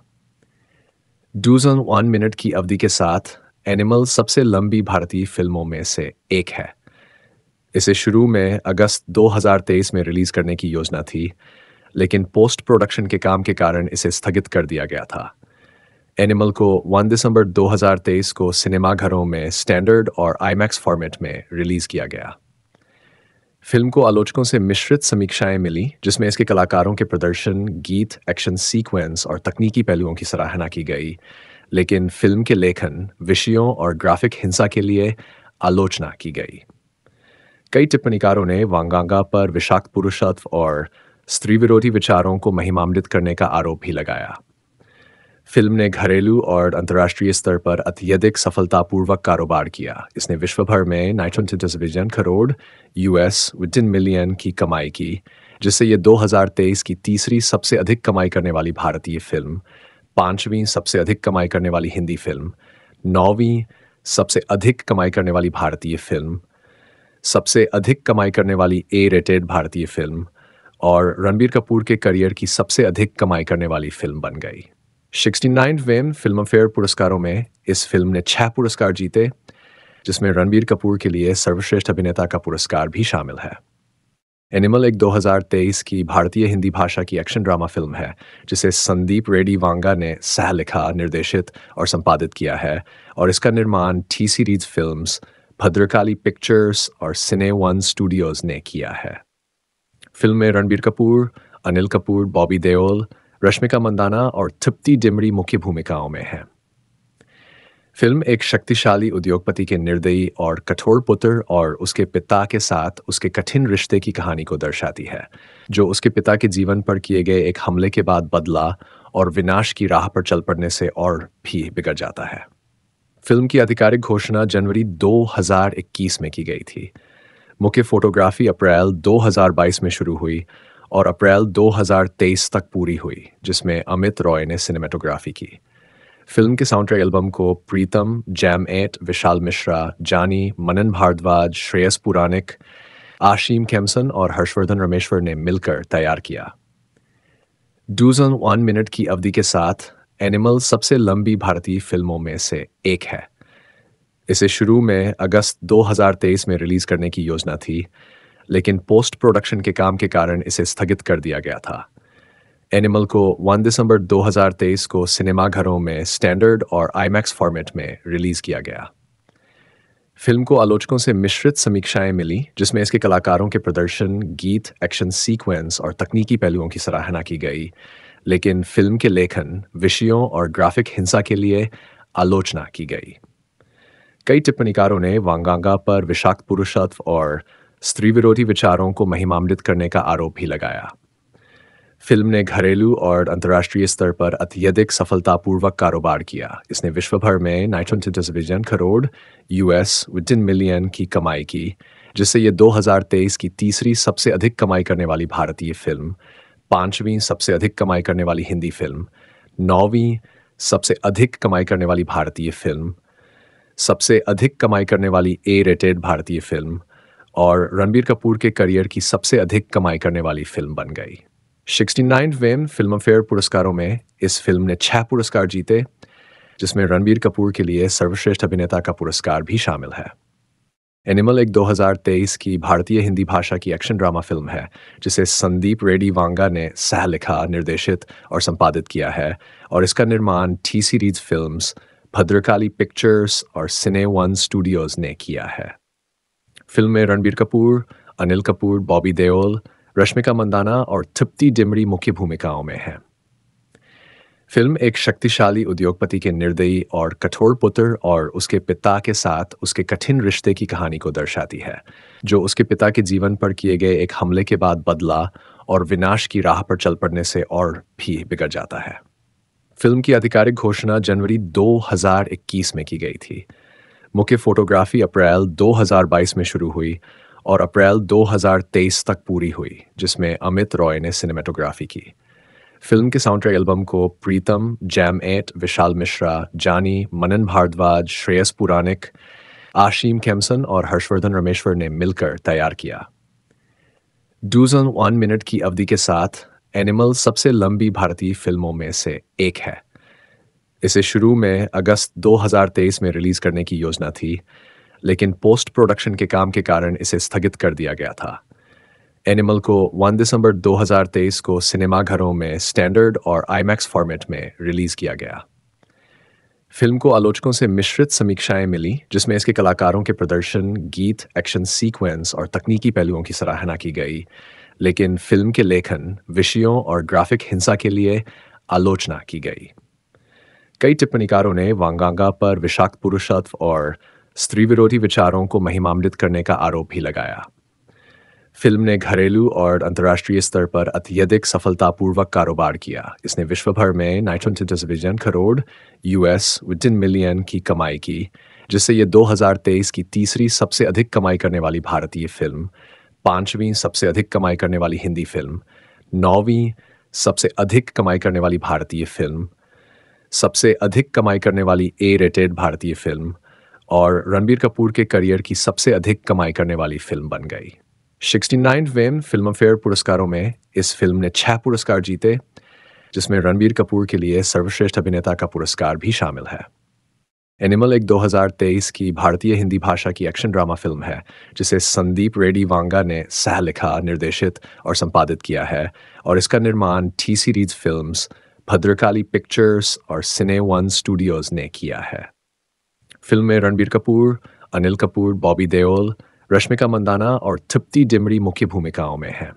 Speaker 1: डूज वन मिनट की अवधि के साथ एनिमल सबसे लंबी भारतीय फिल्मों में से एक है इसे शुरू में अगस्त 2023 में रिलीज करने की योजना थी लेकिन पोस्ट प्रोडक्शन के काम के कारण इसे स्थगित कर दिया गया था एनिमल को 1 दिसंबर 2023 को सिनेमाघरों में स्टैंडर्ड और आईमैक्स फॉर्मेट में रिलीज किया गया फिल्म को आलोचकों से मिश्रित समीक्षाएं मिली जिसमें इसके कलाकारों के प्रदर्शन गीत एक्शन सीक्वेंस और तकनीकी पहलुओं की सराहना की गई लेकिन फिल्म के लेखन विषयों और ग्राफिक हिंसा के लिए आलोचना की गई कई टिप्पणीकारों ने वांगांगा पर विषाक्त पुरुषत्व और स्त्री विरोधी विचारों को महिमान्वित करने का आरोप भी लगाया फिल्म ने घरेलू और अंतर्राष्ट्रीय स्तर पर अत्यधिक सफलतापूर्वक कारोबार किया इसने विश्व भर में नाइटन television crore US within million की कमाई की जिससे ये 2023 की तीसरी सबसे अधिक कमाई करने वाली भारतीय फिल्म पांचवीं सबसे अधिक कमाई करने वाली हिंदी फिल्म नौवीं सबसे अधिक कमाई करने वाली भारतीय फिल्म सबसे अधिक कमाई करने वाली ए रेटेड भारतीय फिल्म और रणबीर कपूर के करियर की सबसे अधिक कमाई करने वाली फिल्म बन गई सिक्सटी नाइनवें फिल्म फेयर पुरस्कारों में इस फिल्म ने छह पुरस्कार जीते जिसमें रणबीर कपूर के लिए सर्वश्रेष्ठ अभिनेता का पुरस्कार भी शामिल है एनिमल एक 2023 की भारतीय हिंदी भाषा की एक्शन ड्रामा फिल्म है जिसे संदीप रेडी वांगा ने सह लिखा निर्देशित और संपादित किया है और इसका निर्माण T series films Bhadrakali pictures और सिने वन स्टूडियोज ने किया है फिल्म में रणबीर कपूर अनिल कपूर बॉबी देओल रश्मिका मंदाना और तृप्ति डिमरी मुख्य भूमिकाओं में हैं फिल्म एक शक्तिशाली उद्योगपति के निर्दयी और कठोर पुत्र और उसके पिता के साथ उसके कठिन रिश्ते की कहानी को दर्शाती है जो उसके पिता के जीवन पर किए गए एक हमले के बाद बदला और विनाश की राह पर चल पड़ने से और भी बिगड़ जाता है फिल्म की आधिकारिक घोषणा जनवरी 2021 में की गई थी मुख्य फोटोग्राफी अप्रैल 2022 में शुरू हुई और अप्रैल 2023 तक पूरी हुई जिसमें अमित रॉय ने सिनेमाटोग्राफी की फिल्म के साउंडट्रैक एल्बम को प्रीतम जैम एट विशाल मिश्रा जानी मनन भारद्वाज श्रेयस पुरानिक आशीम खेमसन और हर्षवर्धन रमेश्वर ने मिलकर तैयार किया डूज वन मिनट की अवधि के साथ एनिमल सबसे लंबी भारतीय फिल्मों में से एक है इसे शुरू में अगस्त 2023 में रिलीज करने की योजना थी लेकिन पोस्ट प्रोडक्शन के काम के कारण इसे स्थगित कर दिया गया था एनिमल को 1 दिसंबर 2023 को सिनेमाघरों में स्टैंडर्ड और आईमैक्स फॉर्मेट में रिलीज किया गया फिल्म को आलोचकों से मिश्रित समीक्षाएं मिली जिसमें इसके कलाकारों के प्रदर्शन गीत एक्शन सीक्वेंस और तकनीकी पहलुओं की सराहना की गई लेकिन फिल्म के लेखन विषयों और ग्राफिक हिंसा के लिए आलोचना की गई कई टिप्पणीकारों ने वांगांगा पर विषाक्त पुरुषत्व और स्त्री विरोधी विचारों को महिमामलित करने का आरोप भी लगाया फिल्म ने घरेलू और अंतर्राष्ट्रीय स्तर पर अत्यधिक सफलतापूर्वक कारोबार किया इसने विश्व भर में नाइट्रोन television crore US within million की कमाई की जिससे ये 2023 की तीसरी सबसे अधिक कमाई करने वाली भारतीय फिल्म पांचवीं सबसे अधिक कमाई करने वाली हिंदी फिल्म नौवीं सबसे अधिक कमाई करने वाली भारतीय फिल्म सबसे अधिक कमाई करने वाली ए रेटेड भारतीय फिल्म और रणबीर कपूर के करियर की सबसे अधिक कमाई करने वाली फिल्म बन गई सिक्सटी नाइन वेम फिल्म फेयर पुरस्कारों में इस फिल्म ने छह पुरस्कार जीते जिसमें रणबीर कपूर के लिए सर्वश्रेष्ठ अभिनेता का पुरस्कार भी शामिल है एनिमल एक 2023 की भारतीय हिंदी भाषा की एक्शन ड्रामा फिल्म है जिसे संदीप रेडी वांगा ने सह लिखा निर्देशित और संपादित किया है और इसका निर्माण T series films Bhadrakali pictures और सिने वन स्टूडियोज ने किया है फिल्म में रणबीर कपूर अनिल कपूर बॉबी देओल रश्मिका मंदाना और थिप्ती डिमरी मुख्य भूमिकाओं में हैं फिल्म एक शक्तिशाली उद्योगपति के निर्दयी और कठोर पुत्र और उसके पिता के साथ उसके कठिन रिश्ते की कहानी को दर्शाती है जो उसके पिता के जीवन पर किए गए एक हमले के बाद बदला और विनाश की राह पर चल पड़ने से और भी बिगड़ जाता है फिल्म की आधिकारिक घोषणा जनवरी 2021 में की गई थी मुख्य फोटोग्राफी अप्रैल 2022 में शुरू हुई और अप्रैल 2023 तक पूरी हुई जिसमें अमित रॉय ने सिनेमेटोग्राफी की फिल्म के साउंड ट्रैक एल्बम को प्रीतम जैम एट विशाल मिश्रा जानी मनन भारद्वाज श्रेयस पुरानिक आशीम खेमसन और हर्षवर्धन रमेश्वर ने मिलकर तैयार किया डूज ऑन वन मिनट की अवधि के साथ एनिमल सबसे लंबी भारतीय फिल्मों में से एक है इसे शुरू में अगस्त 2023 में रिलीज करने की योजना थी लेकिन पोस्ट प्रोडक्शन के काम के कारण इसे स्थगित कर दिया गया था एनिमल को 1 दिसंबर 2023 को सिनेमा घरों में स्टैंडर्ड और आईमैक्स फॉर्मेट में रिलीज किया गया फिल्म को आलोचकों से मिश्रित समीक्षाएं मिली जिसमें इसके कलाकारों के प्रदर्शन गीत एक्शन सीक्वेंस और तकनीकी पहलुओं की सराहना की गई लेकिन फिल्म के लेखन विषयों और ग्राफिक हिंसा के लिए आलोचना की गई कई टिप्पणीकारों ने वांगांगा पर विषाक्त पुरुषत्व और स्त्री विरोधी विचारों को महिमामृत करने का आरोप भी लगाया फिल्म ने घरेलू और अंतर्राष्ट्रीय स्तर पर अत्यधिक सफलतापूर्वक कारोबार किया इसने विश्व भर में नाइट्रन television crore US within million की कमाई की जिससे ये 2023 की तीसरी सबसे अधिक कमाई करने वाली भारतीय फिल्म पांचवीं सबसे अधिक कमाई करने वाली हिंदी फिल्म नौवीं सबसे अधिक कमाई करने वाली भारतीय फिल्म सबसे अधिक कमाई करने वाली ए रेटेड भारतीय फिल्म और रणबीर कपूर के करियर की सबसे अधिक कमाई करने वाली फिल्म बन गई सिक्सटी नाइन फिल्म फेयर पुरस्कारों में इस फिल्म ने छह पुरस्कार जीते जिसमें रणबीर कपूर के लिए सर्वश्रेष्ठ अभिनेता का पुरस्कार भी शामिल है एनिमल एक 2023 की भारतीय हिंदी भाषा की एक्शन ड्रामा फिल्म है जिसे संदीप रेड्डी वांगा ने सह लिखा निर्देशित और संपादित किया है और इसका निर्माण T series film Bhadrakali pictures और सिने वन स्टूडियोज ने किया है फिल्म में रणबीर कपूर अनिल कपूर बॉबी देओल रश्मिका मंदाना और थिप्ती डिमरी मुख्य भूमिकाओं में हैं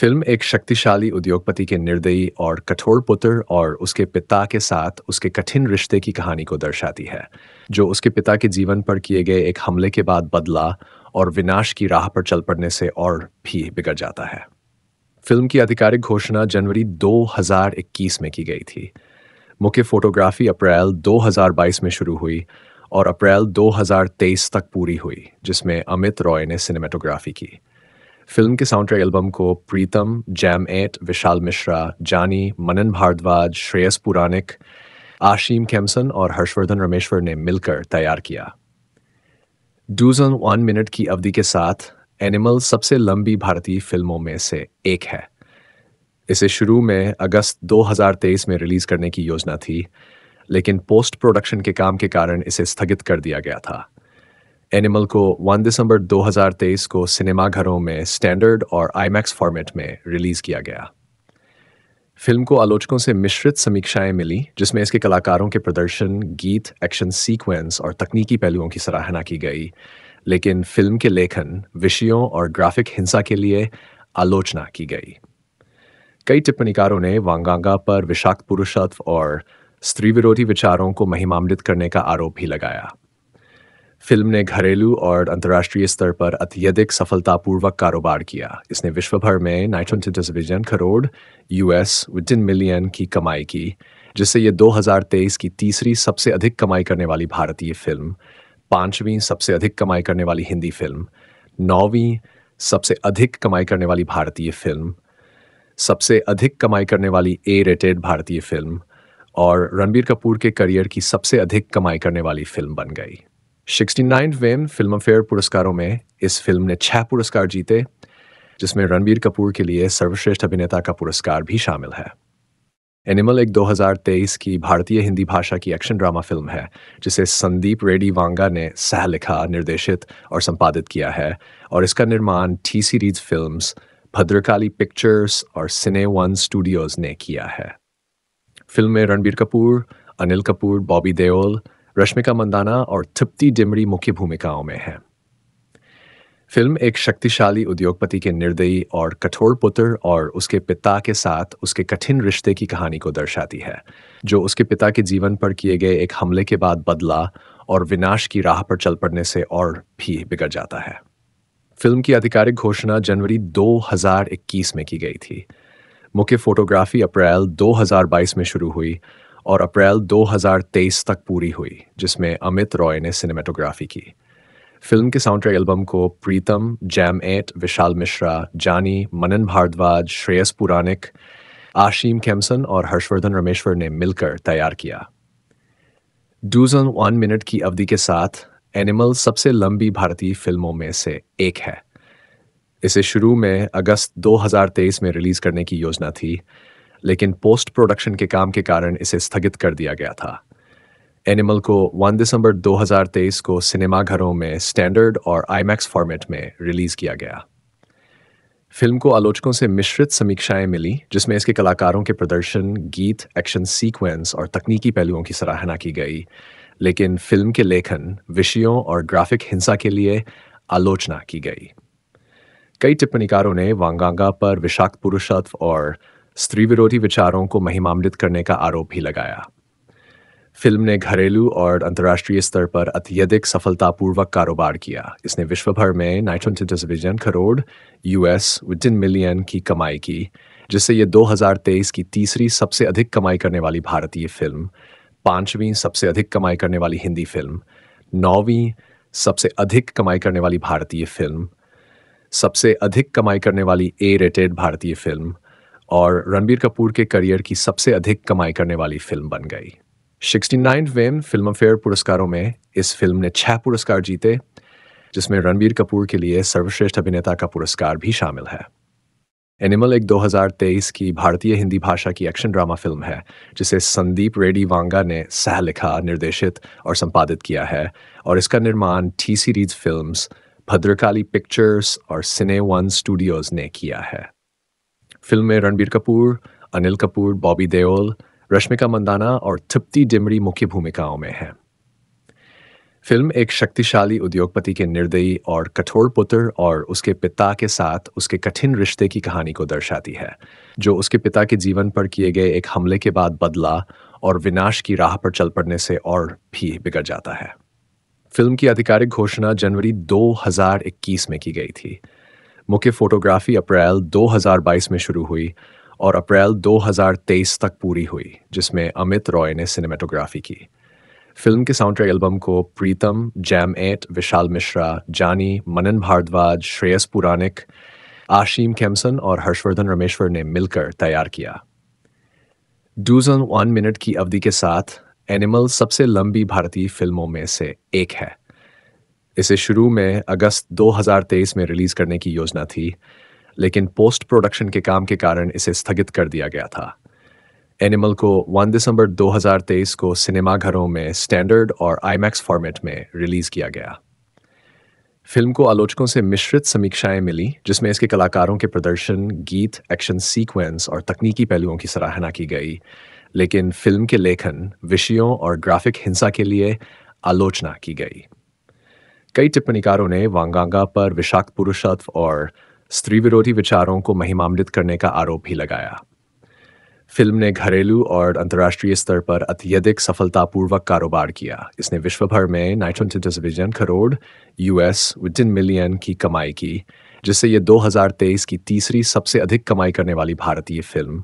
Speaker 1: फिल्म एक शक्तिशाली उद्योगपति के निर्दयी और कठोर पुत्र और उसके पिता के साथ उसके कठिन रिश्ते की कहानी को दर्शाती है जो उसके पिता के जीवन पर किए गए एक हमले के बाद बदला और विनाश की राह पर चल पड़ने से और भी बिगड़ जाता है फिल्म की आधिकारिक घोषणा जनवरी 2021 में की गई थी मुख्य फोटोग्राफी अप्रैल 2022 में शुरू हुई और अप्रैल 2023 तक पूरी हुई जिसमें अमित रॉय ने सिनेमेटोग्राफी की फिल्म के साउंड एल्बम को प्रीतम जैम एट विशाल मिश्रा जानी मनन भारद्वाज श्रेयस पुरानिक आशीम कैमसन और हर्षवर्धन रमेश्वर ने मिलकर तैयार किया डूज ऑन वन मिनट की अवधि के साथ एनिमल सबसे लंबी भारतीय फिल्मों में से एक है इसे शुरू में अगस्त 2023 में रिलीज करने की योजना थी लेकिन पोस्ट प्रोडक्शन के काम के कारण इसे स्थगित कर दिया गया था एनिमल को 1 दिसंबर 2023 को सिनेमाघरों में स्टैंडर्ड और आईमैक्स फॉर्मेट में रिलीज किया गया फिल्म को आलोचकों से मिश्रित समीक्षाएं मिली जिसमें इसके कलाकारों के प्रदर्शन गीत एक्शन सीक्वेंस और तकनीकी पहलुओं की सराहना की गई लेकिन फिल्म के लेखन विषयों और ग्राफिक हिंसा के लिए आलोचना की गई कई टिप्पणीकारों ने वांगांगा पर विषाक्त पुरुषत्व और स्त्री विरोधी विचारों को महिमामलित करने का आरोप भी लगाया फिल्म ने घरेलू और अंतर्राष्ट्रीय स्तर पर अत्यधिक सफलतापूर्वक कारोबार किया इसने विश्व भर में नाइट्रोन television crore US within million की कमाई की जिससे ये 2023 की तीसरी सबसे अधिक कमाई करने वाली भारतीय फिल्म पांचवीं सबसे अधिक कमाई करने वाली हिंदी फिल्म नौवीं सबसे अधिक कमाई करने वाली भारतीय फिल्म सबसे अधिक कमाई करने वाली ए रेटेड भारतीय फिल्म और रणबीर कपूर के करियर की सबसे अधिक कमाई करने वाली फिल्म बन गई सिक्सटी नाइनवें फिल्म फेयर पुरस्कारों में इस फिल्म ने छह पुरस्कार जीते जिसमें रणबीर कपूर के लिए सर्वश्रेष्ठ अभिनेता का पुरस्कार भी शामिल है एनिमल एक 2023 की भारतीय हिंदी भाषा की एक्शन ड्रामा फिल्म है जिसे संदीप रेडी वांगा ने सह लिखा निर्देशित और संपादित किया है और इसका निर्माण T series films Bhadrakali pictures और सिने वन स्टूडियोज ने किया है फिल्म में रणबीर कपूर अनिल कपूर बॉबी देओल रश्मिका मंदाना और तृप्ति डिमरी मुख्य भूमिकाओं में हैं फिल्म एक शक्तिशाली उद्योगपति के निर्दयी और कठोर पुत्र और उसके पिता के साथ उसके कठिन रिश्ते की कहानी को दर्शाती है जो उसके पिता के जीवन पर किए गए एक हमले के बाद बदला और विनाश की राह पर चल पड़ने से और भी बिगड़ जाता है फिल्म की आधिकारिक घोषणा जनवरी 2021 में की गई थी मुख्य फोटोग्राफी अप्रैल 2022 में शुरू हुई और अप्रैल 2023 तक पूरी हुई जिसमें अमित रॉय ने सिनेमाटोग्राफी की फिल्म के साउंड एल्बम को प्रीतम जैम एट विशाल मिश्रा जानी मनन भारद्वाज श्रेयस पुरानिक आशीम कैमसन और हर्षवर्धन रमेश्वर ने मिलकर तैयार किया डूज वन मिनट की अवधि के साथ एनिमल सबसे लंबी भारतीय फिल्मों में से एक है इसे शुरू में अगस्त 2023 में रिलीज करने की योजना थी लेकिन पोस्ट प्रोडक्शन के काम के कारण इसे स्थगित कर दिया गया था एनिमल को 1 दिसंबर 2023 को सिनेमा घरों में स्टैंडर्ड और आईमैक्स फॉर्मेट में रिलीज किया गया फिल्म को आलोचकों से मिश्रित समीक्षाएं मिली जिसमें इसके कलाकारों के प्रदर्शन गीत एक्शन सीक्वेंस और तकनीकी पहलुओं की सराहना की गई लेकिन फिल्म के लेखन विषयों और ग्राफिक हिंसा के लिए आलोचना की गई कई टिप्पणीकारों ने वांगांगा पर विषाक्त पुरुषत्व और स्त्री विरोधी विचारों को महिमामलित करने का आरोप भी लगाया फिल्म ने घरेलू और अंतर्राष्ट्रीय स्तर पर अत्यधिक सफलतापूर्वक कारोबार किया इसने विश्व भर में नाइट्रोन television crore US within million की कमाई की जिससे ये 2023 की तीसरी सबसे अधिक कमाई करने वाली भारतीय फिल्म पांचवीं सबसे अधिक कमाई करने वाली हिंदी फिल्म नौवीं सबसे अधिक कमाई करने वाली भारतीय फिल्म सबसे अधिक कमाई करने वाली ए रेटेड भारतीय फिल्म और रणबीर कपूर के करियर की सबसे अधिक कमाई करने वाली फिल्म बन गई सिक्सटी नाइनवें फिल्म फेयर पुरस्कारों में इस फिल्म ने छह पुरस्कार जीते जिसमें रणबीर कपूर के लिए सर्वश्रेष्ठ अभिनेता का पुरस्कार भी शामिल है एनिमल एक 2023 की भारतीय हिंदी भाषा की एक्शन ड्रामा फिल्म है जिसे संदीप रेडी वांगा ने सह लिखा निर्देशित और संपादित किया है और इसका निर्माण T series films Bhadrakali pictures और सिने वन स्टूडियोज ने किया है फिल्म में रणबीर कपूर अनिल कपूर बॉबी देओल रश्मिका मंदाना और थिप्ती डिमरी मुख्य भूमिकाओं में हैं फिल्म एक शक्तिशाली उद्योगपति के निर्दयी और कठोर पुत्र और उसके पिता के साथ उसके कठिन रिश्ते की कहानी को दर्शाती है जो उसके पिता के जीवन पर किए गए एक हमले के बाद बदला और विनाश की राह पर चल पड़ने से और भी बिगड़ जाता है फिल्म की आधिकारिक घोषणा जनवरी 2021 में की गई थी मुख्य फोटोग्राफी अप्रैल 2022 में शुरू हुई और अप्रैल 2023 तक पूरी हुई जिसमें अमित रॉय ने सिनेमेटोग्राफी की फिल्म के साउंड एल्बम को प्रीतम जैम एट विशाल मिश्रा जानी मनन भारद्वाज श्रेयस पुरानिक आशीम कैमसन और हर्षवर्धन रमेश्वर ने मिलकर तैयार किया डूज ऑन वन मिनट की अवधि के साथ एनिमल सबसे लंबी भारतीय फिल्मों में से एक है इसे शुरू में अगस्त 2023 में रिलीज करने की योजना थी लेकिन पोस्ट प्रोडक्शन के काम के कारण इसे स्थगित कर दिया गया था एनिमल को 1 दिसंबर 2023 को सिनेमाघरों में स्टैंडर्ड और आईमैक्स फॉर्मेट में रिलीज किया गया फिल्म को आलोचकों से मिश्रित समीक्षाएं मिली जिसमें इसके कलाकारों के प्रदर्शन गीत एक्शन सीक्वेंस और तकनीकी पहलुओं की सराहना की गई लेकिन फिल्म के लेखन विषयों और ग्राफिक हिंसा के लिए आलोचना की गई कई टिप्पणीकारों ने वांगांगा पर विषाक्त पुरुषत्व और स्त्री विरोधी विचारों को महिमामृत करने का आरोप भी लगाया फिल्म ने घरेलू और अंतर्राष्ट्रीय स्तर पर अत्यधिक सफलतापूर्वक कारोबार किया इसने विश्वभर में नाइट्रोन television crore US within million की कमाई की जिससे ये 2023 की तीसरी सबसे अधिक कमाई करने वाली भारतीय फिल्म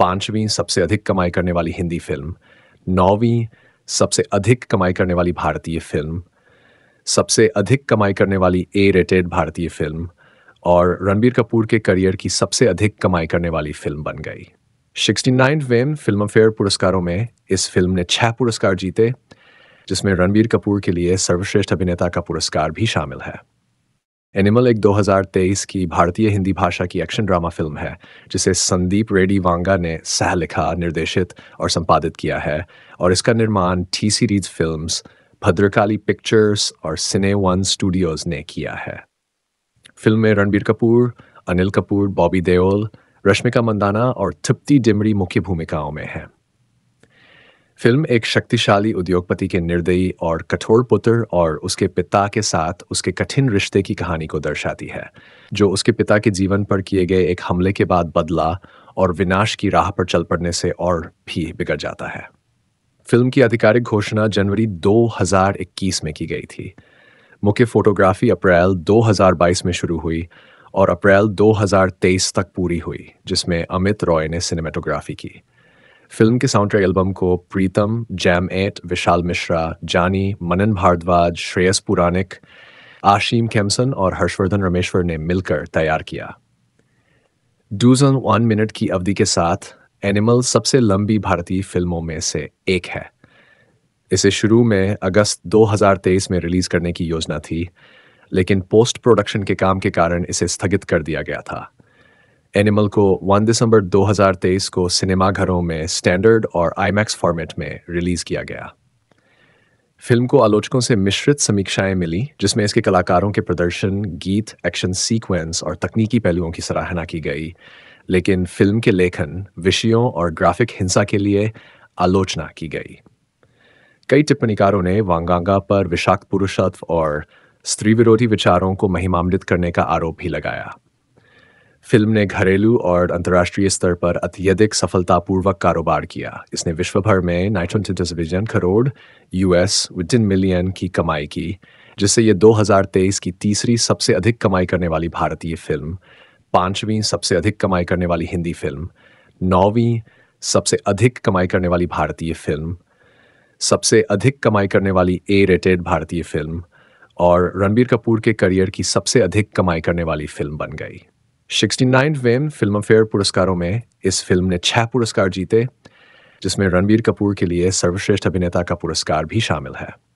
Speaker 1: पांचवी सबसे अधिक कमाई करने वाली हिंदी फिल्म नौवीं सबसे अधिक कमाई करने वाली भारतीय फिल्म सबसे अधिक कमाई करने वाली ए रेटेड भारतीय फिल्म और रणबीर कपूर के करियर की सबसे अधिक कमाई करने वाली फिल्म बन गई सिक्सटी नाइनवें फिल्म फेयर पुरस्कारों में इस फिल्म ने छह पुरस्कार जीते जिसमें रणबीर कपूर के लिए सर्वश्रेष्ठ अभिनेता का पुरस्कार भी शामिल है एनिमल एक 2023 की भारतीय हिंदी भाषा की एक्शन ड्रामा फिल्म है जिसे संदीप रेड्डी वांगा ने सह लिखा निर्देशित और संपादित किया है और इसका निर्माण T series films Bhadrakali pictures और सिने वन स्टूडियोज ने किया है फिल्म में रणबीर कपूर अनिल कपूर बॉबी देओल रश्मिका मंदाना और थिप्ती डिमरी मुख्य भूमिकाओं में हैं फिल्म एक शक्तिशाली उद्योगपति के निर्दयी और कठोर पुत्र और उसके पिता के साथ उसके कठिन रिश्ते की कहानी को दर्शाती है जो उसके पिता के जीवन पर किए गए एक हमले के बाद बदला और विनाश की राह पर चल पड़ने से और भी बिगड़ जाता है फिल्म की आधिकारिक घोषणा जनवरी 2021 में की गई थी मुख्य फोटोग्राफी अप्रैल 2022 में शुरू हुई और अप्रैल 2023 तक पूरी हुई जिसमें अमित रॉय ने सिनेमाटोग्राफी की फिल्म के साउंडट्रैक एल्बम को प्रीतम जैम एट विशाल मिश्रा जानी मनन भारद्वाज श्रेयस पुरानिक आशीम खेमसन और हर्षवर्धन रमेश्वर ने मिलकर तैयार किया डूज ऑन वन मिनट की अवधि के साथ एनिमल सबसे लंबी भारतीय फिल्मों में से एक है इसे शुरू में अगस्त 2023 में रिलीज करने की योजना थी लेकिन पोस्ट प्रोडक्शन के काम के कारण इसे स्थगित कर दिया गया था एनिमल को 1 दिसंबर 2023 को सिनेमाघरों में स्टैंडर्ड और आईमैक्स फॉर्मेट में रिलीज किया गया फिल्म को आलोचकों से मिश्रित समीक्षाएं मिली जिसमें इसके कलाकारों के प्रदर्शन गीत एक्शन सीक्वेंस और तकनीकी पहलुओं की सराहना की गई लेकिन फिल्म के लेखन विषयों और ग्राफिक हिंसा के लिए आलोचना की गई कई टिप्पणीकारों ने वांगांगा पर विषाक्त पुरुषत्व और स्त्री विरोधी विचारों को महिमामृत करने का आरोप भी लगाया फिल्म ने घरेलू और अंतर्राष्ट्रीय स्तर पर अत्यधिक सफलतापूर्वक कारोबार किया इसने विश्व भर में नाइट्रोन television crore US within million की कमाई की जिससे ये 2023 की तीसरी सबसे अधिक कमाई करने वाली भारतीय फिल्म पांचवीं सबसे अधिक कमाई करने वाली हिंदी फिल्म नौवीं सबसे अधिक कमाई करने वाली भारतीय फिल्म सबसे अधिक कमाई करने वाली ए रेटेड भारतीय फिल्म और रणबीर कपूर के करियर की सबसे अधिक कमाई करने वाली फिल्म बन गई सिक्सटी फिल्म फेयर पुरस्कारों में इस फिल्म ने छह पुरस्कार जीते जिसमें रणबीर कपूर के लिए सर्वश्रेष्ठ अभिनेता का पुरस्कार भी शामिल है